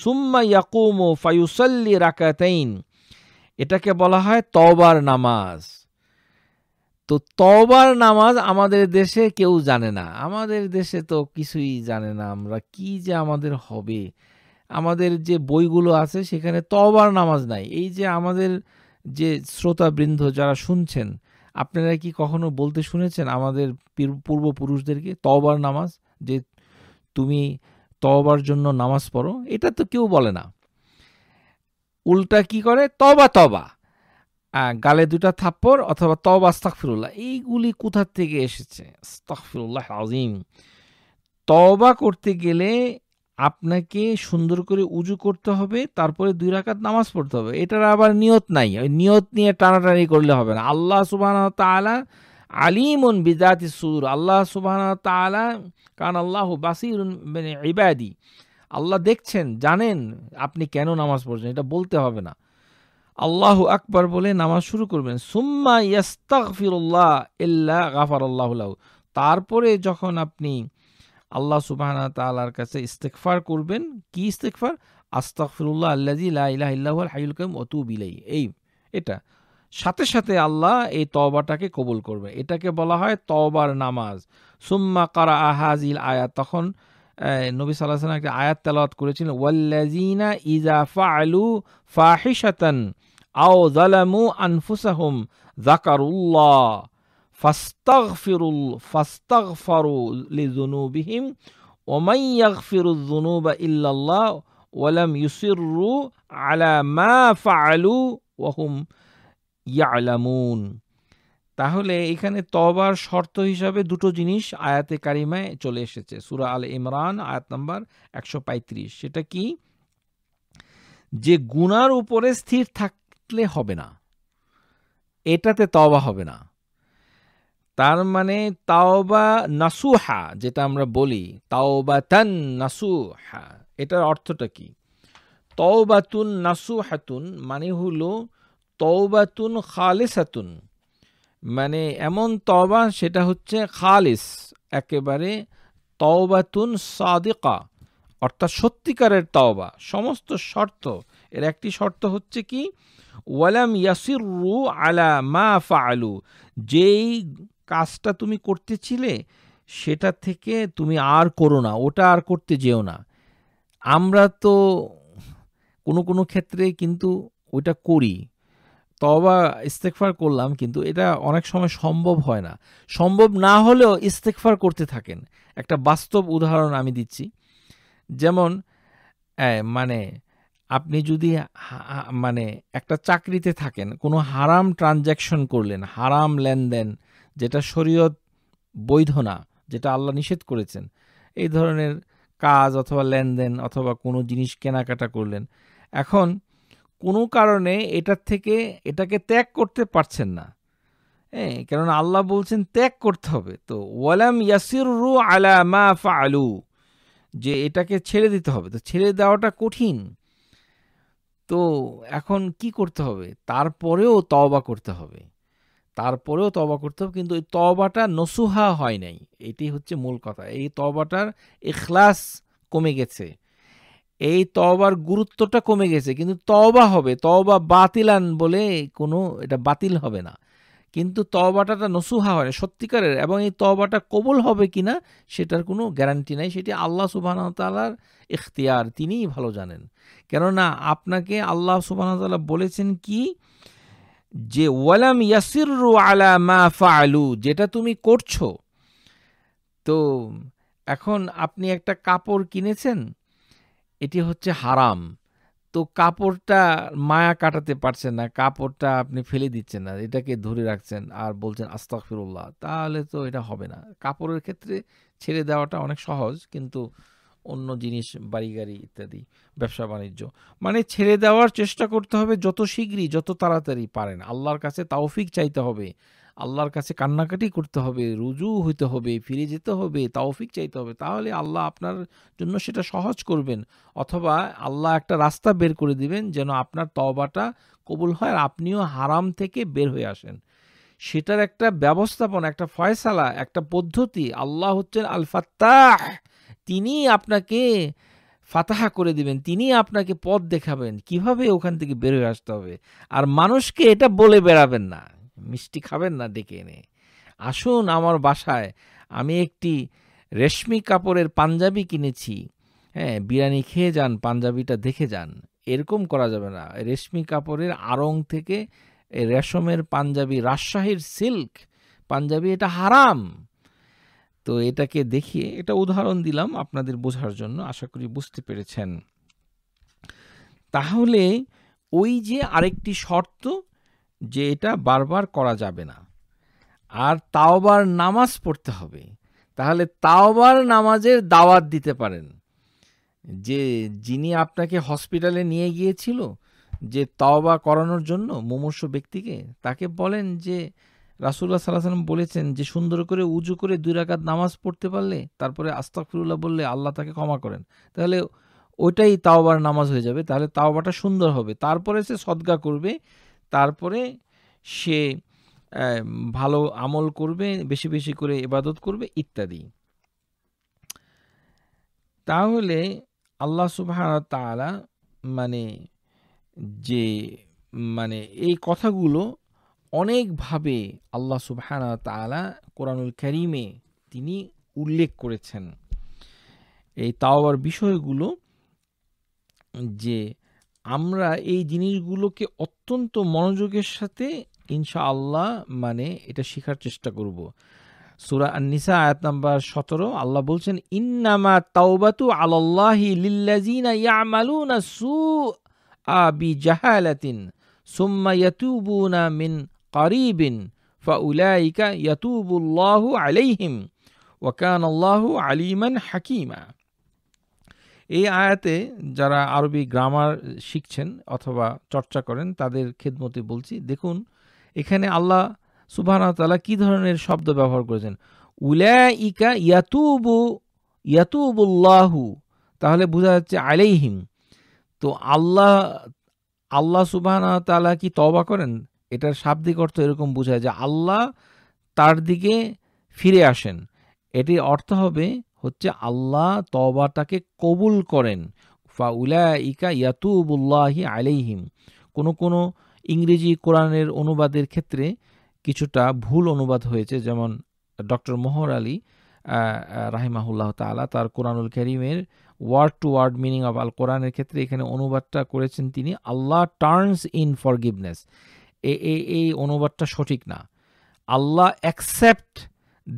সুম্মা ইয়াকুমু ফায়ুসাল্লি রাকাতাইন এটাকে বলা হয় তওবার নামাজ তো তওবার নামাজ আমাদের দেশে কেউ জানে না আমাদের দেশে তো কিছুই জানে না আমরা কি যে আমাদের হবে আমাদের যে বইগুলো আছে সেখানে তওবার নামাজ নাই এই যে আমাদের যে শ্রোতাবৃন্দ যারা শুনছেন আপনারা কি কখনো বলতে শুনেছেন আমাদের পূর্বপুরুষদেরকে তওবার নামাজ যে তুমি তবার জন্য নামাজ পড়ো এটা তো কেউ বলে না উল্টা কি করে তবা তবা গালে দুটা থাপ্পড় অথবা তবা আস্তাকফিরুল্লাহ এইগুলি কোথার থেকে এসেছে আস্তাকফিরুল্লাহ আজিম তবা করতে গেলে আপনাকে সুন্দর করে উজু করতে হবে তারপরে দুই রাকাত নামাজ পড়তে হবে এটার আবার নিয়ত নাই ওই নিয়ত নিয়ে টানাটানি করলে হবে না আল্লাহ সুবাহ তালা আলিমুন বিদাতি সুর আল্লাহ সুবাহ তালা কান আল্লাহ বাসির মানে ইবাদি আল্লাহ দেখছেন জানেন আপনি কেন নামাজ পড়ছেন এটা বলতে হবে না আল্লাহ আকবার বলে নামাজ শুরু করবেন সুম্মা ইয়াস্তাক ফিরুল্লাহ ইল্লা গাফার আল্লাহ তারপরে যখন আপনি আল্লাহ সুবাহানা তালার কাছে ইস্তেকফার করবেন কি ইস্তেকফার আস্তাক আল্লাহ আল্লাহ ইলাহ ইল্লাহ হাইউল কাইম অতু বিলাই এই এটা সাথে সাথে আল্লাহ এই তওবাটাকে কবুল করবে এটাকে বলা হয় তওবার নামাজ সুম্মা কারা আহাজিল আয়াত তখন নবী সাল্লাহ সাল্লাম একটা আয়াত তেলাওয়াত করেছিলেন ওয়াল্লাজিনা ইজা ফাআলু ফাহিশাতান আও জালামু আনফুসাহুম জাকারুল্লাহ ফাস্তাগফিরুল ফাস্তাগফারু লিজুনুবিহিম ওমান ইয়াগফিরুয যুনুবা ইল্লাল্লাহ ওয়ালাম ইউসিররু আলা মা ফাআলু ওয়াহুম ইয়ালামুন তাহলে এখানে তবার শর্ত হিসাবে দুটো জিনিস আয়াতে কারিমায় চলে এসেছে সুরা আল ইমরান আয়াত নাম্বার একশো সেটা কি যে গুনার উপরে স্থির থাকলে হবে না এটাতে তওবা হবে না তার মানে তাওবা নাসুহা যেটা আমরা বলি তাওবা তান নাসুহা এটার অর্থটা কি তওবাতুন নাসুহাতুন মানে হলো তওবাতুন খালেসাতুন মানে এমন তওবা সেটা হচ্ছে খালিস একেবারে তওবাতুন সাদিকা অর্থাৎ সত্যিকারের তওবা সমস্ত শর্ত এর একটি শর্ত হচ্ছে কি ওয়ালাম ইয়াসিরু আলা মা ফালু যেই কাজটা তুমি করতেছিলে সেটা থেকে তুমি আর করো না ওটা আর করতে যেও না আমরা তো কোনো কোনো ক্ষেত্রে কিন্তু ওটা করি তবা ইস্তেকফার করলাম কিন্তু এটা অনেক সময় সম্ভব হয় না সম্ভব না হলেও ইস্তেকফার করতে থাকেন একটা বাস্তব উদাহরণ আমি দিচ্ছি যেমন মানে আপনি যদি মানে একটা চাকরিতে থাকেন কোনো হারাম ট্রানজ্যাকশন করলেন হারাম লেনদেন যেটা শরীয়ত বৈধ না যেটা আল্লাহ নিষেধ করেছেন এই ধরনের কাজ অথবা লেনদেন অথবা কোনো জিনিস কেনাকাটা করলেন এখন কোনো কারণে এটার থেকে এটাকে ত্যাগ করতে পারছেন না হ্যাঁ কেননা আল্লাহ বলছেন ত্যাগ করতে হবে তো ওয়ালাম ইয়াসির রু আলা মা আলু যে এটাকে ছেড়ে দিতে হবে তো ছেড়ে দেওয়াটা কঠিন তো এখন কি করতে হবে তারপরেও তওবা করতে হবে তারপরেও তবা করতে হবে কিন্তু ওই তবাটা নসুহা হয় নাই এটি হচ্ছে মূল কথা এই তবাটার এখলাস কমে গেছে এই তওবার গুরুত্বটা কমে গেছে কিন্তু তওবা হবে তওবা বাতিলান বলে কোনো এটা বাতিল হবে না কিন্তু তওবাটাটা নসুহা হয় সত্যিকারের এবং এই তওবাটা কবুল হবে কি না সেটার কোনো গ্যারান্টি নাই সেটি আল্লাহ তালার ইখতিয়ার তিনিই ভালো জানেন কেননা আপনাকে আল্লাহ তালা বলেছেন কি যে ওয়ালাম ইয়াসিরু আলা মা ফালু যেটা তুমি করছো তো এখন আপনি একটা কাপড় কিনেছেন এটি হচ্ছে হারাম তো কাপড়টা মায়া কাটাতে পারছেন না কাপড়টা আপনি ফেলে দিচ্ছেন না এটাকে ধরে রাখছেন আর বলছেন আস্তাকফিরুল্লাহ তাহলে তো এটা হবে না কাপড়ের ক্ষেত্রে ছেড়ে দেওয়াটা অনেক সহজ কিন্তু অন্য জিনিস বাড়ি গাড়ি ইত্যাদি ব্যবসা বাণিজ্য মানে ছেড়ে দেওয়ার চেষ্টা করতে হবে যত শীঘ্রই যত তাড়াতাড়ি পারেন আল্লাহর কাছে তাওফিক চাইতে হবে আল্লাহর কাছে কান্নাকাটি করতে হবে রুজু হইতে হবে ফিরে যেতে হবে তাওফিক চাইতে হবে তাহলে আল্লাহ আপনার জন্য সেটা সহজ করবেন অথবা আল্লাহ একটা রাস্তা বের করে দিবেন যেন আপনার তওবাটা কবুল হয় আর আপনিও হারাম থেকে বের হয়ে আসেন সেটার একটা ব্যবস্থাপনা একটা ফয়সালা একটা পদ্ধতি আল্লাহ হচ্ছেন আলফাত্তাহ তিনি আপনাকে ফাতাহা করে দিবেন তিনি আপনাকে পথ দেখাবেন কিভাবে ওখান থেকে বেরোয় আসতে হবে আর মানুষকে এটা বলে বেড়াবেন না মিষ্টি খাবেন না ডেকে এনে আসুন আমার বাসায় আমি একটি রেশমি কাপড়ের পাঞ্জাবি কিনেছি হ্যাঁ বিরিয়ানি খেয়ে যান পাঞ্জাবিটা দেখে যান এরকম করা যাবে না রেশমি কাপড়ের আড়ং থেকে রেশমের পাঞ্জাবি রাজশাহীর সিল্ক পাঞ্জাবি এটা হারাম তো এটাকে দেখিয়ে এটা উদাহরণ দিলাম আপনাদের বোঝার জন্য আশা করি বুঝতে পেরেছেন তাহলে ওই যে আরেকটি শর্ত যে এটা বারবার করা যাবে না আর তাওবার নামাজ পড়তে হবে তাহলে তাওবার নামাজের দাওয়াত দিতে পারেন যে যিনি আপনাকে হসপিটালে নিয়ে গিয়েছিল যে তাওবা করানোর জন্য মুমর্ষ ব্যক্তিকে তাকে বলেন যে রাসুল্লাহ সাল্লাহ সাল্লাম বলেছেন যে সুন্দর করে উজু করে দুই রাকাত নামাজ পড়তে পারলে তারপরে আস্তাকফিরুল্লাহ বললে আল্লাহ তাকে ক্ষমা করেন তাহলে ওইটাই তাওবার নামাজ হয়ে যাবে তাহলে তাওবাটা সুন্দর হবে তারপরে সে সদ্গা করবে তারপরে সে ভালো আমল করবে বেশি বেশি করে ইবাদত করবে ইত্যাদি তাহলে আল্লাহ সুবাহ তালা মানে যে মানে এই কথাগুলো অনেকভাবে আল্লাহ সুবাহ তালা কোরআনুল করিমে তিনি উল্লেখ করেছেন এই তাওবার বিষয়গুলো যে আমরা এই জিনিসগুলোকে অত্যন্ত মনোযোগের সাথে ইনশাআল্লাহ মানে এটা শেখার চেষ্টা করব সুরা নিসা আয়াত নাম্বার সতেরো আল্লাহ বলছেন ইন্নামা তাওবাতু আলাল্লাহি লিল্লাজিনা ইয়ামালুনা সু আবি জাহালাতিন সুম্মা ইয়াতুবুনা মিন করিবিন ফাউলাইকা ইয়াতুবুল্লাহু আলাইহিম ওয়াকান আল্লাহু আলিমান হাকিমা এই আয়াতে যারা আরবি গ্রামার শিখছেন অথবা চর্চা করেন তাদের খেদমতে বলছি দেখুন এখানে আল্লাহ সুবাহতালা কি ধরনের শব্দ ব্যবহার করেছেন উলা ইকা ইয়াতুবু ইয়াতুবুল্লাহু তাহলে বোঝা যাচ্ছে আলাইহিম তো আল্লাহ আল্লাহ তালা কি তবা করেন এটার শাব্দিক অর্থ এরকম বোঝায় যে আল্লাহ তার দিকে ফিরে আসেন এটির অর্থ হবে হচ্ছে আল্লাহ তবাটাকে কবুল করেন ফা উলা ইকা ইয়াতুবুল্লাহি আলিহিম কোনো কোনো ইংরেজি কোরআনের অনুবাদের ক্ষেত্রে কিছুটা ভুল অনুবাদ হয়েছে যেমন ডক্টর মোহর আলী রাহিমাহুল্লাহ তালা তার কোরআনুল করিমের word to word meaning of আল কোরআনের ক্ষেত্রে এখানে অনুবাদটা করেছেন তিনি আল্লাহ টার্নস ইন ফরগিভনেস এই অনুবাদটা সঠিক না আল্লাহ অ্যাকসেপ্ট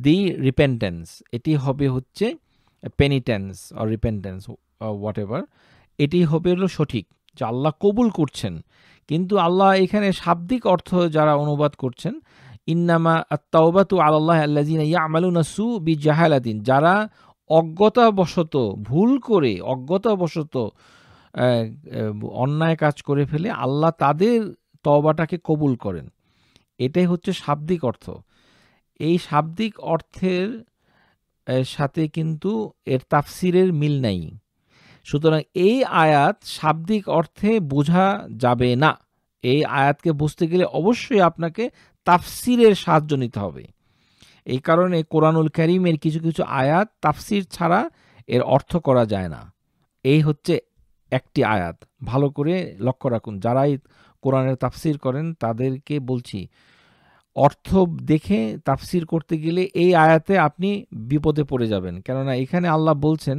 দি রিপেন্টেন্স এটি হবে হচ্ছে penitence or repentance whatever এটি হবে হলো সঠিক যে আল্লাহ কবুল করছেন কিন্তু আল্লাহ এখানে শাব্দিক অর্থ যারা অনুবাদ করছেন ইন্নামা তাওবাতু আল্লাহ আল্লাজিনা ইয়া আমালুনা সু বি জাহালাদিন যারা অজ্ঞতাবশত ভুল করে অজ্ঞতাবশত অন্যায় কাজ করে ফেলে আল্লাহ তাদের তওবাটাকে কবুল করেন এটাই হচ্ছে শাব্দিক অর্থ এই শাব্দিক অর্থের সাথে কিন্তু এর তাফসিরের মিল নাই সুতরাং এই আয়াত শাব্দিক অর্থে বোঝা যাবে না এই আয়াতকে বুঝতে গেলে অবশ্যই আপনাকে তাফসিরের সাহায্য নিতে হবে এই কারণে কোরআনুল করিমের কিছু কিছু আয়াত তাফসির ছাড়া এর অর্থ করা যায় না এই হচ্ছে একটি আয়াত ভালো করে লক্ষ্য রাখুন যারাই কোরআনের তাফসির করেন তাদেরকে বলছি অর্থ দেখে তাফসির করতে গেলে এই আয়াতে আপনি বিপদে পড়ে যাবেন কেননা এখানে আল্লাহ বলছেন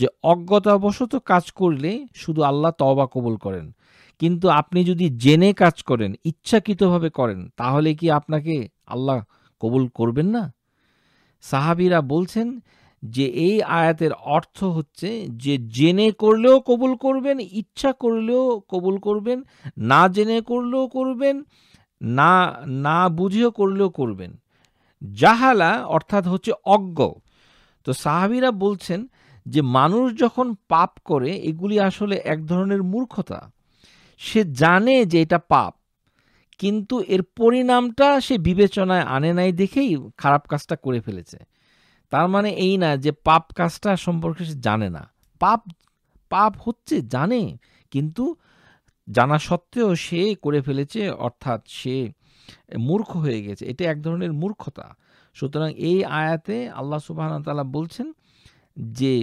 যে অজ্ঞতাবশত কাজ করলে শুধু আল্লাহ তওবা কবুল করেন কিন্তু আপনি যদি জেনে কাজ করেন ইচ্ছাকৃতভাবে করেন তাহলে কি আপনাকে আল্লাহ কবুল করবেন না সাহাবিরা বলছেন যে এই আয়াতের অর্থ হচ্ছে যে জেনে করলেও কবুল করবেন ইচ্ছা করলেও কবুল করবেন না জেনে করলেও করবেন না না বুঝেও করলেও করবেন জাহালা অর্থাৎ হচ্ছে অজ্ঞ তো সাহাবিরা বলছেন যে মানুষ যখন পাপ করে এগুলি আসলে এক ধরনের মূর্খতা সে জানে যে এটা পাপ কিন্তু এর পরিণামটা সে বিবেচনায় আনে নাই দেখেই খারাপ কাজটা করে ফেলেছে তার মানে এই না যে পাপ কাজটা সম্পর্কে সে জানে না পাপ পাপ হচ্ছে জানে কিন্তু জানা সত্ত্বেও সে করে ফেলেছে অর্থাৎ সে মূর্খ হয়ে গেছে এটা এক ধরনের মূর্খতা সুতরাং এই আয়াতে আল্লাহ সুবাহ তালা বলছেন যে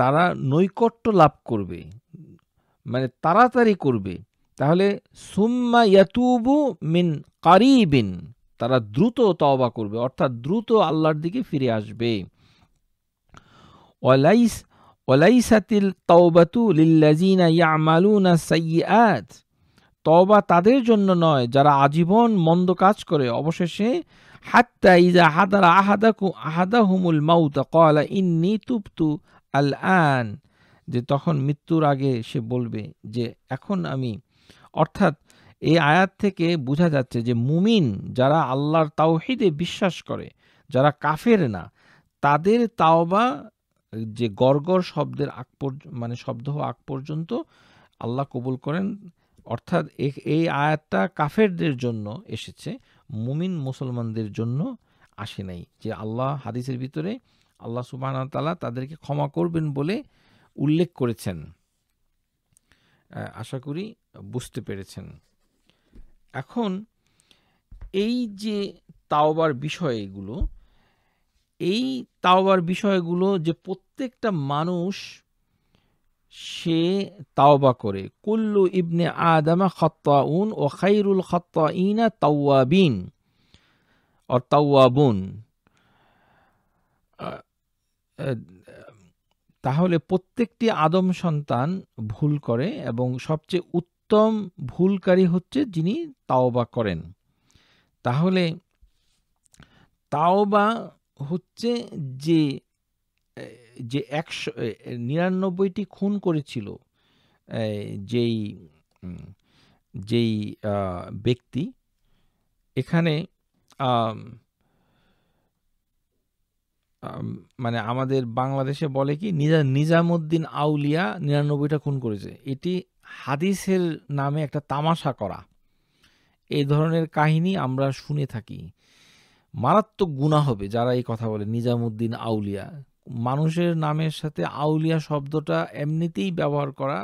তারা নৈকট্য লাভ করবে মানে তাড়াতাড়ি করবে তাহলে সুম্মা ইয়াতুবু মিন কারিবিন তারা দ্রুত তওবা করবে অর্থাৎ দ্রুত আল্লাহর দিকে ফিরে আসবে ওয়ালাইস ওলাইসাতিল তওবাতু লিল্লাজিনা ইয়ামালুনা সাইয়াত তওবা তাদের জন্য নয় যারা আজীবন মন্দ কাজ করে অবশেষে হাত্তা ইজা হাদারা আহাদাকু আহাদাহুমুল মাউত কলা ইন্নি তুবতু আল আন যে তখন মৃত্যুর আগে সে বলবে যে এখন আমি অর্থাৎ এই আয়াত থেকে বোঝা যাচ্ছে যে মুমিন যারা আল্লাহর তাওহিদে বিশ্বাস করে যারা কাফের না তাদের তাওবা যে গরগর শব্দের আগ মানে শব্দ হওয়া আগ পর্যন্ত আল্লাহ কবুল করেন অর্থাৎ এই আয়াতটা কাফেরদের জন্য এসেছে মুমিন মুসলমানদের জন্য আসে নাই যে আল্লাহ হাদিসের ভিতরে আল্লাহ সুবাহ তালা তাদেরকে ক্ষমা করবেন বলে উল্লেখ করেছেন আশা করি বুঝতে পেরেছেন এখন এই যে তাওবার বিষয় এগুলো এই তাওবার বিষয়গুলো যে প্রত্যেকটা মানুষ সে তাওবা করে কুল্লু ইবনে আদামা খতাউন ও খাইরুল খত্তাইনা তাওয়াবিন ও তাওয়াবুন তাহলে প্রত্যেকটি আদম সন্তান ভুল করে এবং সবচেয়ে উত্তম ভুলকারী হচ্ছে যিনি তাওবা করেন তাহলে তাওবা হচ্ছে যে যে একশো নিরানব্বইটি খুন করেছিল যেই যেই ব্যক্তি এখানে মানে আমাদের বাংলাদেশে বলে কি নিজা নিজামুদ্দিন আউলিয়া নিরানব্বইটা খুন করেছে এটি হাদিসের নামে একটা তামাশা করা এই ধরনের কাহিনী আমরা শুনে থাকি মারাত্মক গুণা হবে যারা এই কথা বলে নিজামুদ্দিন আউলিয়া মানুষের নামের সাথে আউলিয়া শব্দটা এমনিতেই ব্যবহার করা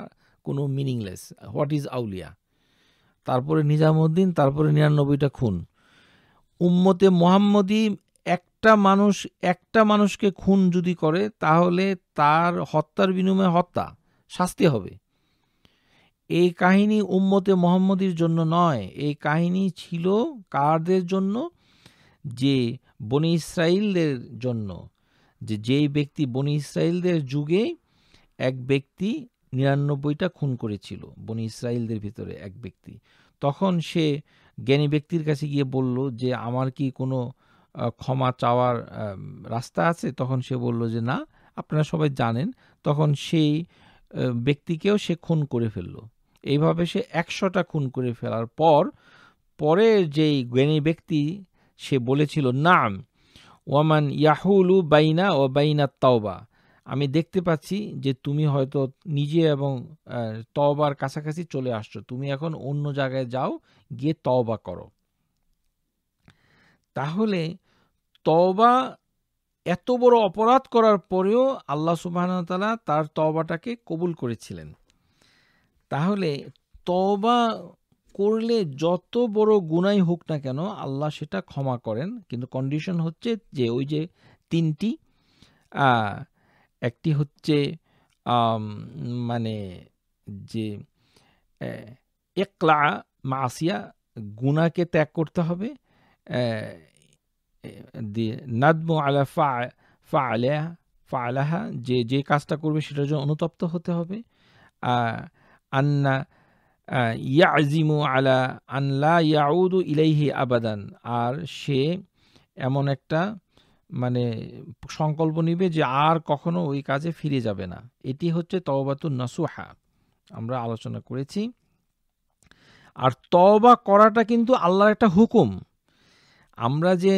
কোনো মিনিংলেস হোয়াট ইজ আউলিয়া তারপরে নিজামুদ্দিন তারপরে নিরানব্বইটা খুন উম্মতে মোহাম্মদী একটা মানুষ একটা মানুষকে খুন যদি করে তাহলে তার হত্যার বিনিময়ে হত্যা শাস্তি হবে এই কাহিনী উম্মতে মোহাম্মদীর জন্য নয় এই কাহিনী ছিল কারদের জন্য যে বনি ইসরাইলদের জন্য যে যেই ব্যক্তি বনি ইসরাইলদের যুগে এক ব্যক্তি নিরানব্বইটা খুন করেছিল বনি ইসরায়েলদের ভিতরে এক ব্যক্তি তখন সে জ্ঞানী ব্যক্তির কাছে গিয়ে বলল যে আমার কি কোনো ক্ষমা চাওয়ার রাস্তা আছে তখন সে বলল যে না আপনারা সবাই জানেন তখন সেই ব্যক্তিকেও সে খুন করে ফেলল এইভাবে সে একশোটা খুন করে ফেলার পর পরের যেই জ্ঞানী ব্যক্তি সে বলেছিল নাম ওয়ামান ইয়াহুলু বাইনা ও বাইনা তওবা আমি দেখতে পাচ্ছি যে তুমি হয়তো নিজে এবং তওবার কাছাকাছি চলে আসছো তুমি এখন অন্য জায়গায় যাও গিয়ে তওবা করো তাহলে তওবা এত বড় অপরাধ করার পরেও আল্লাহ সুবাহতালা তার তওবাটাকে কবুল করেছিলেন তাহলে তওবা করলে যত বড় গুনাই হোক না কেন আল্লাহ সেটা ক্ষমা করেন কিন্তু কন্ডিশন হচ্ছে যে ওই যে তিনটি একটি হচ্ছে মানে যে একলা মাসিয়া গুনাকে ত্যাগ করতে হবে নাদমু আলা ফা ফা আলাহা ফা আলাহা যে যে কাজটা করবে সেটার জন্য অনুতপ্ত হতে হবে আন্না ইয়াজিমু আলা আনলা ইয়াউদু ইলাইহি আবাদান আর সে এমন একটা মানে সংকল্প নিবে যে আর কখনো ওই কাজে ফিরে যাবে না এটি হচ্ছে তওবাতু নাসুহা আমরা আলোচনা করেছি আর তওবা করাটা কিন্তু আল্লাহর একটা হুকুম আমরা যে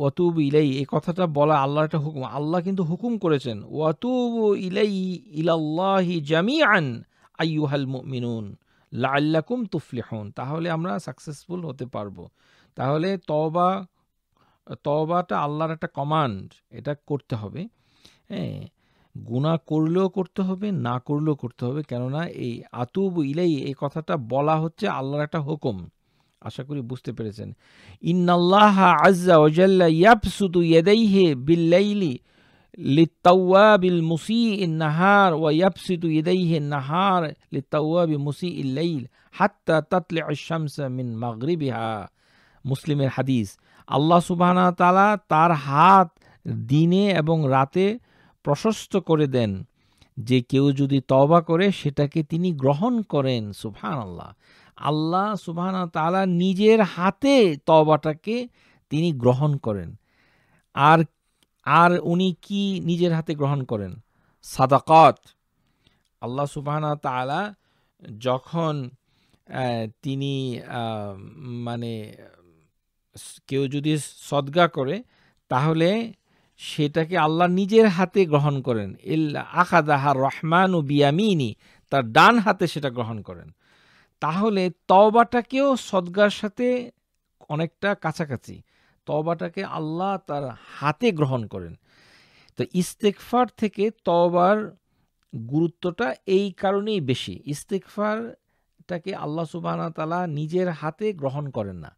ওয়াতুব ইলাই এই কথাটা বলা আল্লাহর একটা হুকুম আল্লাহ কিন্তু হুকুম করেছেন ওয়াতুব ইলাই ইলাল্লাহি জামিআন আইয়ুহাল মুমিনুন লাল্লাকুম তুফলিহন তাহলে আমরা সাকসেসফুল হতে পারবো তাহলে তবা তবাটা আল্লাহর একটা কমান্ড এটা করতে হবে হ্যাঁ গুণা করলেও করতে হবে না করলেও করতে হবে কেননা এই আতুব ইলাই এই কথাটা বলা হচ্ছে আল্লাহর একটা হুকুম আশা করি বুঝতে পেরেছেন ইন্নাল্লাহ আজ্জা ওজাল্লা ইয়াবসুতু ইয়াদাইহে বিল্লাইলি للتواب المسيء النهار ويبسط يديه النهار للتواب مسيء الليل حتى تطلع الشمس من مغربها মুসলিমের হাদিস আল্লাহ সুবাহানা তালা তার হাত দিনে এবং রাতে প্রশস্ত করে দেন যে কেউ যদি তওবা করে সেটাকে তিনি গ্রহণ করেন সুবহান আল্লাহ আল্লাহ সুবহানা তালা নিজের হাতে তওবাটাকে তিনি গ্রহণ করেন আর আর উনি কি নিজের হাতে গ্রহণ করেন সাদাকত আল্লাহ সুবাহানা তালা যখন তিনি মানে কেউ যদি সদগা করে তাহলে সেটাকে আল্লাহ নিজের হাতে গ্রহণ করেন আখাদাহা রহমান ও বিয়ামিনি তার ডান হাতে সেটা গ্রহণ করেন তাহলে তওবাটাকেও সদগার সাথে অনেকটা কাছাকাছি তবাটাকে আল্লাহ তার হাতে গ্রহণ করেন তো ইস্তেকফার থেকে তবার গুরুত্বটা এই কারণেই বেশি ইস্তেকফারটাকে আল্লাহ সুবাহানা তালা নিজের হাতে গ্রহণ করেন না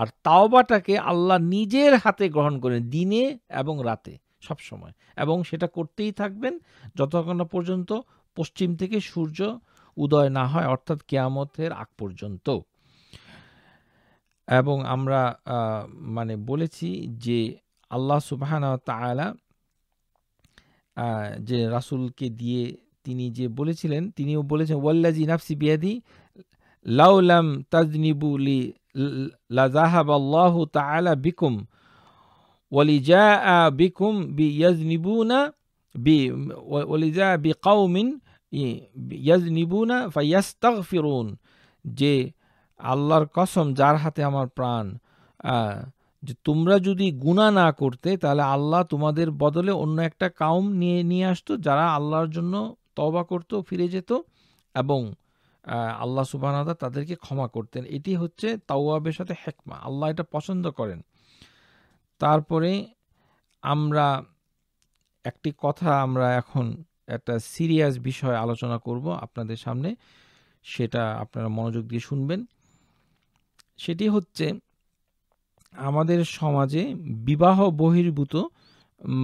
আর তাওবাটাকে আল্লাহ নিজের হাতে গ্রহণ করেন দিনে এবং রাতে সব সময় এবং সেটা করতেই থাকবেন যতক্ষণ পর্যন্ত পশ্চিম থেকে সূর্য উদয় না হয় অর্থাৎ কেয়ামতের আগ পর্যন্ত এবং আমরা মানে বলেছি যে আল্লাহ সুবাহানা তালা যে রাসুলকে দিয়ে তিনি যে বলেছিলেন তিনিও বলেছেন ওয়াল্লাজি নাফসি বিয়াদি লাউলাম তাজনিবুলি লাজাহাব আল্লাহ তালা বিকুম ওয়ালিজা بكم বিয়াজনিবুনা বি ওয়ালিজা بقوم কাউমিন فيستغفرون جي আল্লাহর কসম যার হাতে আমার প্রাণ যে তোমরা যদি গুণা না করতে তাহলে আল্লাহ তোমাদের বদলে অন্য একটা কাউম নিয়ে নিয়ে আসতো যারা আল্লাহর জন্য তবা করত ফিরে যেত এবং আল্লাহ সুবাহানাদা তাদেরকে ক্ষমা করতেন এটি হচ্ছে তাওয়াবের সাথে হেকমা আল্লাহ এটা পছন্দ করেন তারপরে আমরা একটি কথা আমরা এখন একটা সিরিয়াস বিষয় আলোচনা করব আপনাদের সামনে সেটা আপনারা মনোযোগ দিয়ে শুনবেন সেটি হচ্ছে আমাদের সমাজে বিবাহ বহির্ভূত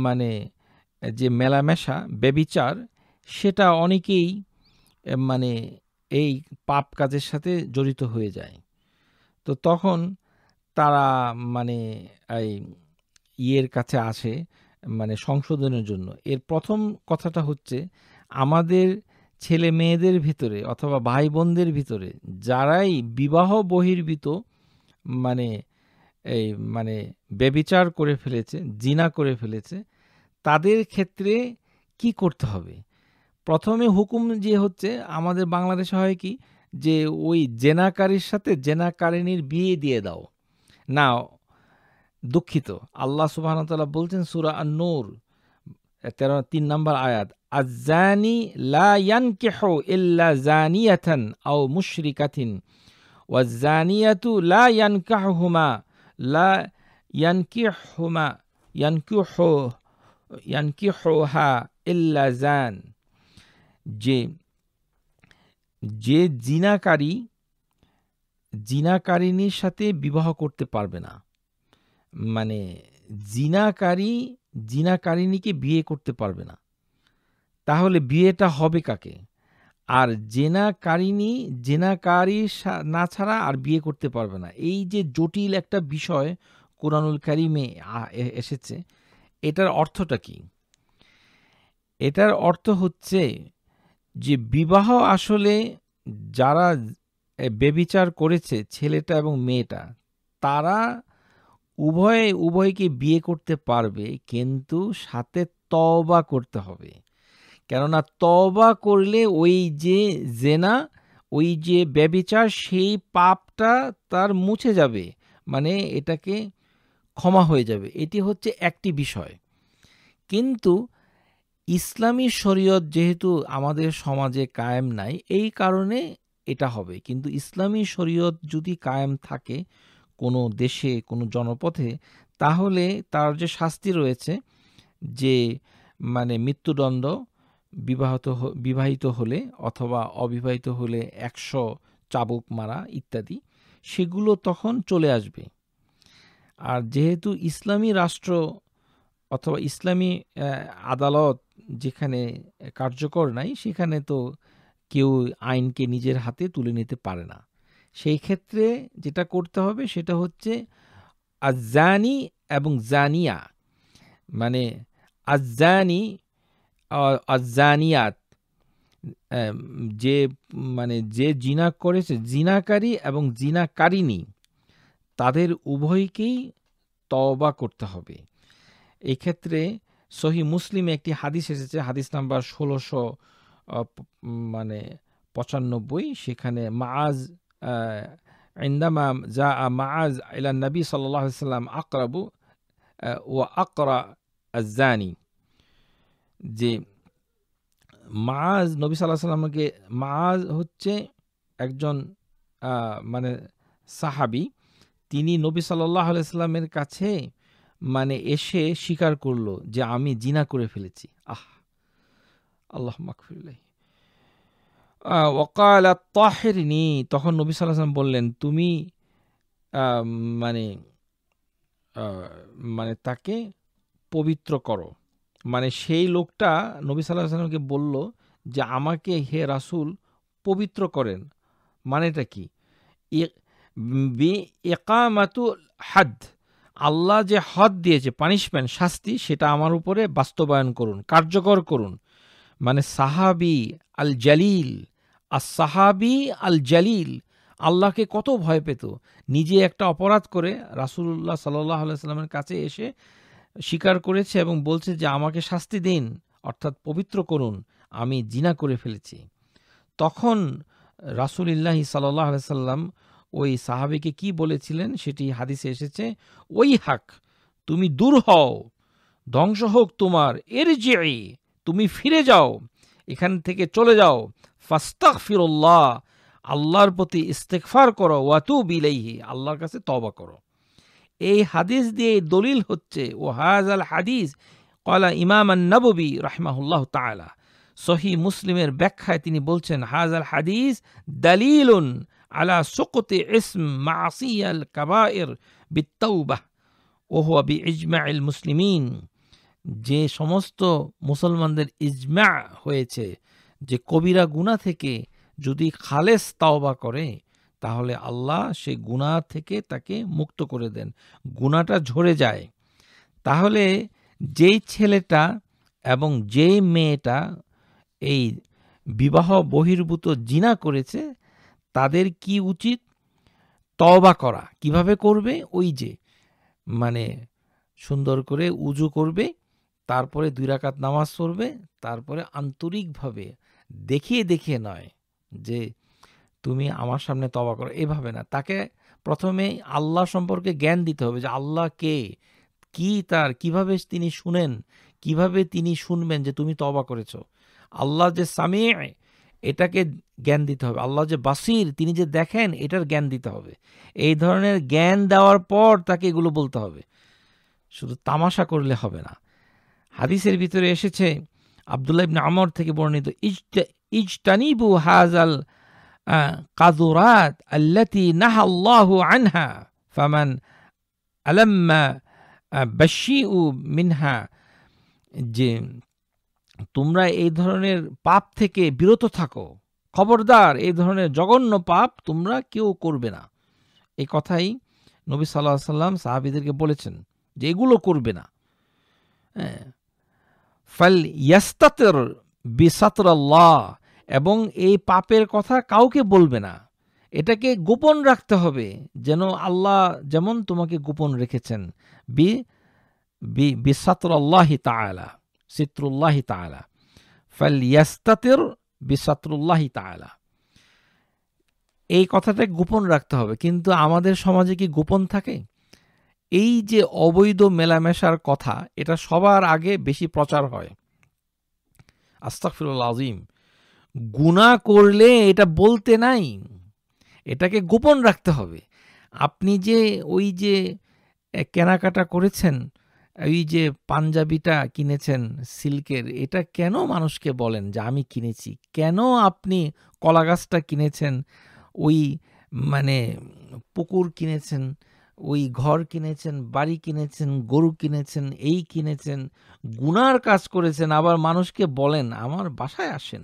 মানে যে মেলামেশা ব্যবিচার সেটা অনেকেই মানে এই পাপ কাজের সাথে জড়িত হয়ে যায় তো তখন তারা মানে এই ইয়ের কাছে আসে মানে সংশোধনের জন্য এর প্রথম কথাটা হচ্ছে আমাদের ছেলে মেয়েদের ভিতরে অথবা ভাই বোনদের ভিতরে যারাই বিবাহ বহির্ভূত মানে এই মানে ব্যবিচার করে ফেলেছে জিনা করে ফেলেছে তাদের ক্ষেত্রে কি করতে হবে প্রথমে হুকুম যে হচ্ছে আমাদের বাংলাদেশে হয় কি যে ওই জেনাকারীর সাথে জেনাকারিনীর বিয়ে দিয়ে দাও না দুঃখিত আল্লাহ সুবাহতাল্লাহ বলছেন সুরা নূর তেরো তিন নম্বর আয়াত আজানি লায়ানকেহ ইল্লা জানিয়াথান আও মুশরিকাথিন ওয়াজানিয়াতু লায়ানকাহুমা লা ইয়ানকিহুমা ইয়ানকিহ ইয়ানকিহা ইল্লা জান যে যে জিনাকারী জিনাকারিনীর সাথে বিবাহ করতে পারবে না মানে জিনাকারী জিনাকারিণীকে বিয়ে করতে পারবে না তাহলে বিয়েটা হবে কাকে আর জেনাকারিণী জেনাকারী না ছাড়া আর বিয়ে করতে পারবে না এই যে জটিল একটা বিষয় কোরআনুল কারিমে এসেছে এটার অর্থটা কি এটার অর্থ হচ্ছে যে বিবাহ আসলে যারা বেবিচার করেছে ছেলেটা এবং মেয়েটা তারা উভয়ে উভয়কে বিয়ে করতে পারবে কিন্তু সাথে তবা করতে হবে কেননা তবা করলে ওই যে জেনা ওই যে ব্যবিচার সেই পাপটা তার মুছে যাবে মানে এটাকে ক্ষমা হয়ে যাবে এটি হচ্ছে একটি বিষয় কিন্তু ইসলামী শরীয়ত যেহেতু আমাদের সমাজে কায়েম নাই এই কারণে এটা হবে কিন্তু ইসলামী শরীয়ত যদি কায়েম থাকে কোনো দেশে কোনো জনপথে তাহলে তার যে শাস্তি রয়েছে যে মানে মৃত্যুদণ্ড বিবাহত বিবাহিত হলে অথবা অবিবাহিত হলে একশো চাবুক মারা ইত্যাদি সেগুলো তখন চলে আসবে আর যেহেতু ইসলামী রাষ্ট্র অথবা ইসলামী আদালত যেখানে কার্যকর নাই সেখানে তো কেউ আইনকে নিজের হাতে তুলে নিতে পারে না সেই ক্ষেত্রে যেটা করতে হবে সেটা হচ্ছে আজানি এবং জানিয়া মানে আজানি আজানিয়াত যে মানে যে জিনা করেছে জিনাকারী এবং জিনাকারিনী তাদের উভয়কেই তওবা করতে হবে এক্ষেত্রে সহি মুসলিমে একটি হাদিস এসেছে হাদিস নাম্বার ষোলোশো মানে পঁচানব্বই সেখানে মাজ عندما جاء معاذ إلى النبي صلى الله عليه وسلم أقرب وأقرأ الزاني যে মাজ নবী সাল্লাহ সাল্লামকে মাজ হচ্ছে একজন মানে সাহাবি তিনি নবী সাল্লাহ সাল্লামের কাছে মানে এসে স্বীকার করলো যে আমি জিনা করে ফেলেছি আহ আল্লাহ মাকফিল্লাহ ওকাল নি তখন নবী সাল্লাম বললেন তুমি মানে মানে তাকে পবিত্র করো মানে সেই লোকটা নবী সাল্লাহ সাল্লামকে বলল যে আমাকে হে রাসুল পবিত্র করেন মানেটা কি একামাতু হাদ আল্লাহ যে হদ দিয়েছে পানিশমেন্ট শাস্তি সেটা আমার উপরে বাস্তবায়ন করুন কার্যকর করুন মানে সাহাবি আল জালিল আর সাহাবি আল জালিল আল্লাহকে কত ভয় পেত নিজে একটা অপরাধ করে রাসুল্লাহ সাল্লাহ সাল্লামের কাছে এসে স্বীকার করেছে এবং বলছে যে আমাকে শাস্তি দিন অর্থাৎ পবিত্র করুন আমি জিনা করে ফেলেছি তখন রাসুলিল্লাহ সাল্লাহ আলাইসাল্লাম ওই সাহাবিকে কি বলেছিলেন সেটি হাদিসে এসেছে ওই হাক তুমি দূর হও ধ্বংস হোক তোমার এর যে তুমি ফিরে যাও এখান থেকে চলে যাও ফাস্তাক আল্লাহর প্রতি ইস্তেকফার করো ওয়াতু বিলাইহি আল্লাহর কাছে তবা করো এই হাদিস দিয়ে দলিল হচ্ছে ও হাজ আল হাদিস কলা ইমাম নবী রাহমাহুল্লাহ তালা সহি মুসলিমের ব্যাখ্যায় তিনি বলছেন হাজ আল হাদিস দালিলুন আলা সুকতে ইসম মাসি আল কাবায়ের বিত্তাউবাহ ওহু আবি ইজমা মুসলিমিন যে সমস্ত মুসলমানদের ইজমা হয়েছে যে কবিরা গুণা থেকে যদি খালেস তাওবা করে তাহলে আল্লাহ সে গুণা থেকে তাকে মুক্ত করে দেন গুণাটা ঝরে যায় তাহলে যেই ছেলেটা এবং যেই মেয়েটা এই বিবাহ বহির্ভূত জিনা করেছে তাদের কি উচিত তওবা করা কিভাবে করবে ওই যে মানে সুন্দর করে উজু করবে তারপরে দুই রাকাত নামাজ পড়বে তারপরে আন্তরিকভাবে দেখিয়ে দেখিয়ে নয় যে তুমি আমার সামনে তবা করো এভাবে না তাকে প্রথমেই আল্লাহ সম্পর্কে জ্ঞান দিতে হবে যে আল্লাহ কে কি তার কিভাবে তিনি শুনেন কিভাবে তিনি শুনবেন যে তুমি তবা করেছো আল্লাহ যে সামি এটাকে জ্ঞান দিতে হবে আল্লাহ যে বাসির তিনি যে দেখেন এটার জ্ঞান দিতে হবে এই ধরনের জ্ঞান দেওয়ার পর তাকে এগুলো বলতে হবে শুধু তামাশা করলে হবে না হাদিসের ভিতরে এসেছে আবদুল্লাহ ইবনে আমর থেকে বর্ণিত ইজতানিবু হাজাল কাদুরাত আল্লাতি নাহাল্লাহু আনহা ফামান আলাম্মা বাশিউ মিনহা যে তোমরা এই ধরনের পাপ থেকে বিরত থাকো খবরদার এই ধরনের জঘন্য পাপ তোমরা কেউ করবে না এই কথাই নবী সাল্লাহ সাল্লাম সাহাবিদেরকে বলেছেন যে এগুলো করবে না হ্যাঁ ফাল ইয়াস্তাতের আল্লাহ এবং এই পাপের কথা কাউকে বলবে না এটাকে গোপন রাখতে হবে যেন আল্লাহ যেমন তোমাকে গোপন রেখেছেন বি বি তালা সিত্রুল্লাহি তালা ফাল ইয়াস্তাতের বিসাতরুল্লাহি তালা এই কথাটা গোপন রাখতে হবে কিন্তু আমাদের সমাজে কি গোপন থাকে এই যে অবৈধ মেলামেশার কথা এটা সবার আগে বেশি প্রচার হয় আস্তাকফিরুল আজিম গুণা করলে এটা বলতে নাই এটাকে গোপন রাখতে হবে আপনি যে ওই যে কেনাকাটা করেছেন ওই যে পাঞ্জাবিটা কিনেছেন সিল্কের এটা কেন মানুষকে বলেন যে আমি কিনেছি কেন আপনি কলা গাছটা কিনেছেন ওই মানে পুকুর কিনেছেন ওই ঘর কিনেছেন বাড়ি কিনেছেন গরু কিনেছেন এই কিনেছেন গুনার কাজ করেছেন আবার মানুষকে বলেন আমার বাসায় আসেন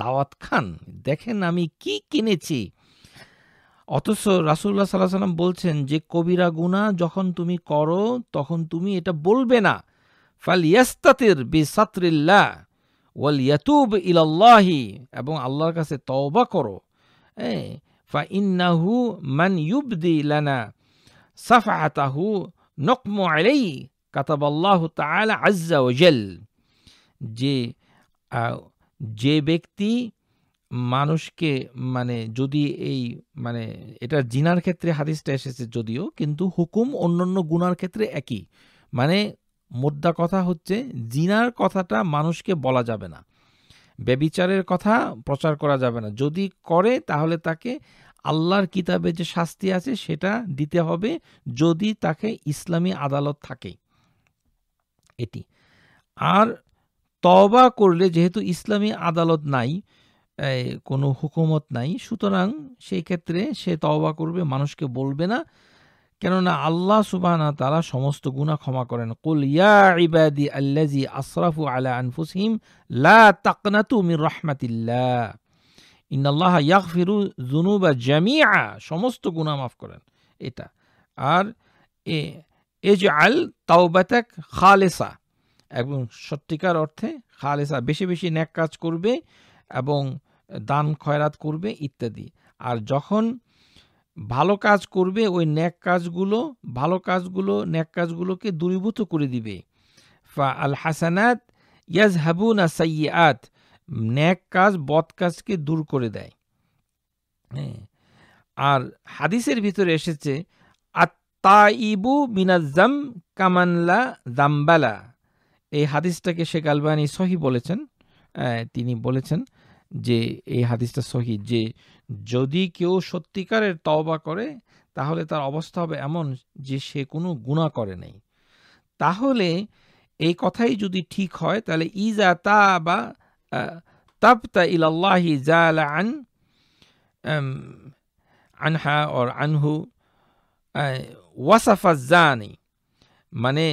দাওয়াত খান দেখেন আমি কি কিনেছি অথচ রাসুল্লাহ সাল্লাহ সাল্লাম বলছেন যে কবিরা গুণা যখন তুমি করো তখন তুমি এটা বলবে না ফাল ইয়াস্তাতির বি সাতরিল্লা ওয়াল ইয়াতুব ইলাল্লাহি এবং আল্লাহর কাছে তওবা করো ফা ইন্নাহু মান ইউবদি লানা সাফাহাতাহু নকম আলাই কাতাব আল্লাহ তালা আজ্জা ওজেল যে যে ব্যক্তি মানুষকে মানে যদি এই মানে এটা জিনার ক্ষেত্রে হাদিসটা এসেছে যদিও কিন্তু হুকুম অন্যান্য গুনার ক্ষেত্রে একই মানে মোদ্দা কথা হচ্ছে জিনার কথাটা মানুষকে বলা যাবে না ব্যবিচারের কথা প্রচার করা যাবে না যদি করে তাহলে তাকে আল্লাহর কিতাবে যে শাস্তি আছে সেটা দিতে হবে যদি তাকে ইসলামী আদালত থাকে এটি আর তবা করলে যেহেতু ইসলামী আদালত নাই কোনো হুকুমত নাই সুতরাং সেই ক্ষেত্রে সে তবা করবে মানুষকে বলবে না কেননা আল্লাহ সুবাহা তারা সমস্ত গুণা ক্ষমা করেন কুল ইয়া ইবাদি আল্লাজি আসরাফু আলা আনফুসহিম লা তাকনাতু মির রাহমাতিল্লাহ ইন্নাল্লাহ জুনুবা জামিয়া সমস্ত গুণা মাফ করেন এটা আর এ যে আল তাওবাতাক খালেসা এবং সত্যিকার অর্থে খালেসা বেশি বেশি ন্যাক কাজ করবে এবং দান খয়রাত করবে ইত্যাদি আর যখন ভালো কাজ করবে ওই ন্যাক কাজগুলো ভালো কাজগুলো ন্যাক কাজগুলোকে দূরীভূত করে দিবে ফা আল হাসানাত ইয়াজ হাবুনা সাইয়াত ন্যাক কাজ বদ কাজকে দূর করে দেয় হ্যাঁ আর হাদিসের ভিতরে এসেছে আত্মা ইবু মিনাজাম কামানলা দাম্বালা এই হাদিসটাকে শেখ আলবানি সহি বলেছেন তিনি বলেছেন যে এই হাদিসটা সহি যে যদি কেউ সত্যিকারের তওবা করে তাহলে তার অবস্থা হবে এমন যে সে কোনো গুণা করে নাই তাহলে এই কথাই যদি ঠিক হয় তাহলে ইজা তা বা তাবতা ইলাল্লাহি জালা আন আনহা ওর আনহু ওয়াসাফা জানি মানে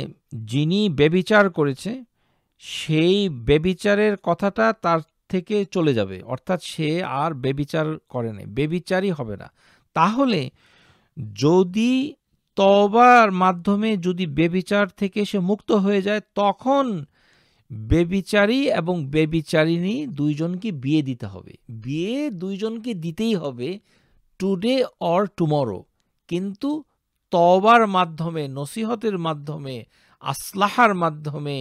যিনি বেবিচার করেছে সেই বেবিচারের কথাটা তার থেকে চলে যাবে অর্থাৎ সে আর বেবিচার করে না বেবিচারই হবে না তাহলে যদি তবার মাধ্যমে যদি বেবিচার থেকে সে মুক্ত হয়ে যায় তখন বেবিচারী এবং বেবিচারিনী দুইজনকে বিয়ে দিতে হবে বিয়ে দুইজনকে দিতেই হবে টুডে অর টুমরো কিন্তু তবার মাধ্যমে নসিহতের মাধ্যমে আসলাহার মাধ্যমে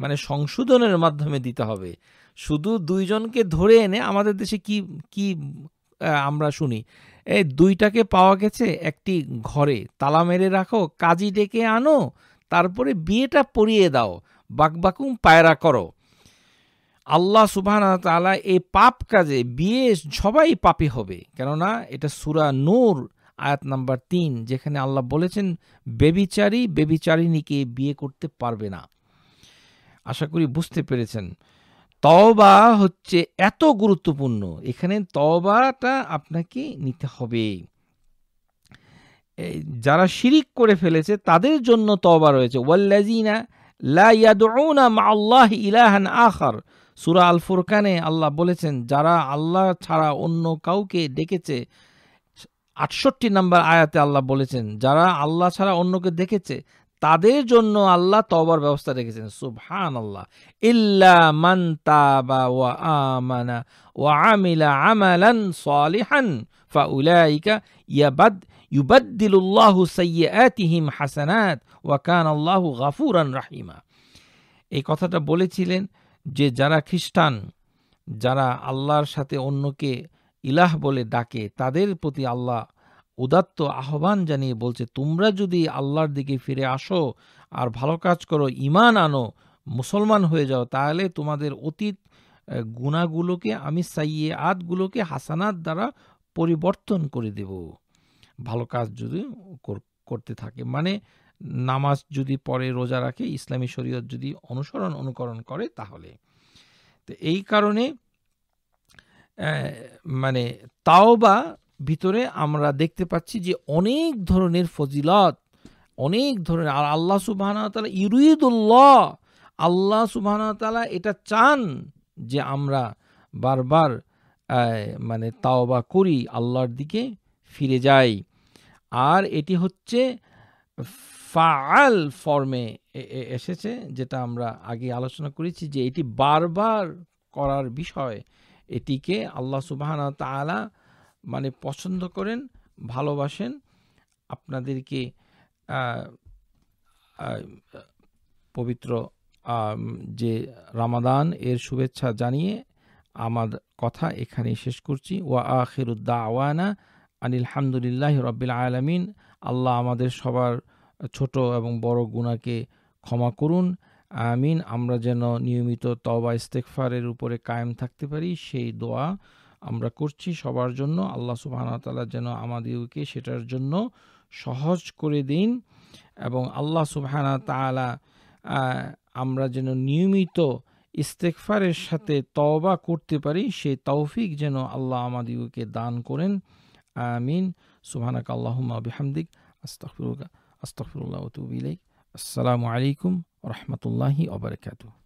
মানে সংশোধনের মাধ্যমে দিতে হবে শুধু দুইজনকে ধরে এনে আমাদের দেশে কি কি আমরা শুনি এই দুইটাকে পাওয়া গেছে একটি ঘরে তালা মেরে রাখো কাজী ডেকে আনো তারপরে বিয়েটা পরিয়ে দাও বাকবাকুম পায়রা করো আল্লাহ সুবাহ তালা এই পাপ কাজে বিয়ে সবাই পাপি হবে কেননা এটা সুরা নূর আয়াত নাম্বার তিন যেখানে আল্লাহ বলেছেন বেবিচারী বেবিচারিণীকে বিয়ে করতে পারবে না আশা করি বুঝতে পেরেছেন তওবা হচ্ছে এত গুরুত্বপূর্ণ এখানে তওবাটা আপনাকে নিতে হবে যারা শিরিক করে ফেলেছে তাদের জন্য তওবা রয়েছে ওয়াল্লাজিনা আল্লাহ সুরা আল ফুরকানে আল্লাহ বলেছেন যারা আল্লাহ ছাড়া অন্য কাউকে ডেকেছে আটষট্টি নম্বর আয়াতে আল্লাহ বলেছেন যারা আল্লাহ ছাড়া অন্যকে দেখেছে তাদের জন্য আল্লাহ তবার ব্যবস্থা রেখেছেন সুবহান আল্লাহ ইল্লা মান তাবা ওয়া আমানা ওয়া আমিলা আমালান সালিহান ফাউলাইকা ইয়াবাদ ইউবাদ্দিলুল্লাহু সাইয়্যাতিহিম হাসানাত ওয়াকান আল্লাহ গাফুরান রাহিমা এই কথাটা বলেছিলেন যে যারা খ্রিস্টান যারা আল্লাহর সাথে অন্যকে ইলাহ বলে ডাকে তাদের প্রতি আল্লাহ উদাত্ত আহ্বান জানিয়ে বলছে তোমরা যদি আল্লাহর দিকে ফিরে আসো আর ভালো কাজ করো ইমান আনো মুসলমান হয়ে যাও তাহলে তোমাদের অতীত গুণাগুলোকে আমি সাইয়ে আতগুলোকে হাসানাত দ্বারা পরিবর্তন করে দেব ভালো কাজ যদি করতে থাকে মানে নামাজ যদি পরে রোজা রাখে ইসলামী শরীয়ত যদি অনুসরণ অনুকরণ করে তাহলে তো এই কারণে মানে তাওবা ভিতরে আমরা দেখতে পাচ্ছি যে অনেক ধরনের ফজিলত অনেক ধরনের আর আল্লাহ সুবাহতালা ইরুইদুল্লাহ আল্লাহ সুবাহতালা এটা চান যে আমরা বারবার মানে তাওবা করি আল্লাহর দিকে ফিরে যাই আর এটি হচ্ছে ফাল ফর্মে এসেছে যেটা আমরা আগে আলোচনা করেছি যে এটি বারবার করার বিষয় এটিকে আল্লাহ সুবাহান তালা মানে পছন্দ করেন ভালোবাসেন আপনাদেরকে পবিত্র যে রামাদান এর শুভেচ্ছা জানিয়ে আমার কথা এখানেই শেষ করছি ওয়া আখিরুদ্দা আওয়ানা আনিল রবিল আলমিন আল্লাহ আমাদের সবার ছোট এবং বড় গুণাকে ক্ষমা করুন আমিন আমরা যেন নিয়মিত তবা ইস্তেকফারের উপরে কায়েম থাকতে পারি সেই দোয়া আমরা করছি সবার জন্য আল্লাহ সুবাহতালা যেন আমাদেরকে সেটার জন্য সহজ করে দিন এবং আল্লাহ সুবাহানা তালা আমরা যেন নিয়মিত ইস্তেকফারের সাথে তওবা করতে পারি সেই তৌফিক যেন আল্লাহ আমাদিগকে দান করেন আমিন সুবহানাক আল্লাহ বিহামদিক আস্তাগফিরুকা أستغفر الله وأتوب إليك السلام عليكم ورحمة الله وبركاته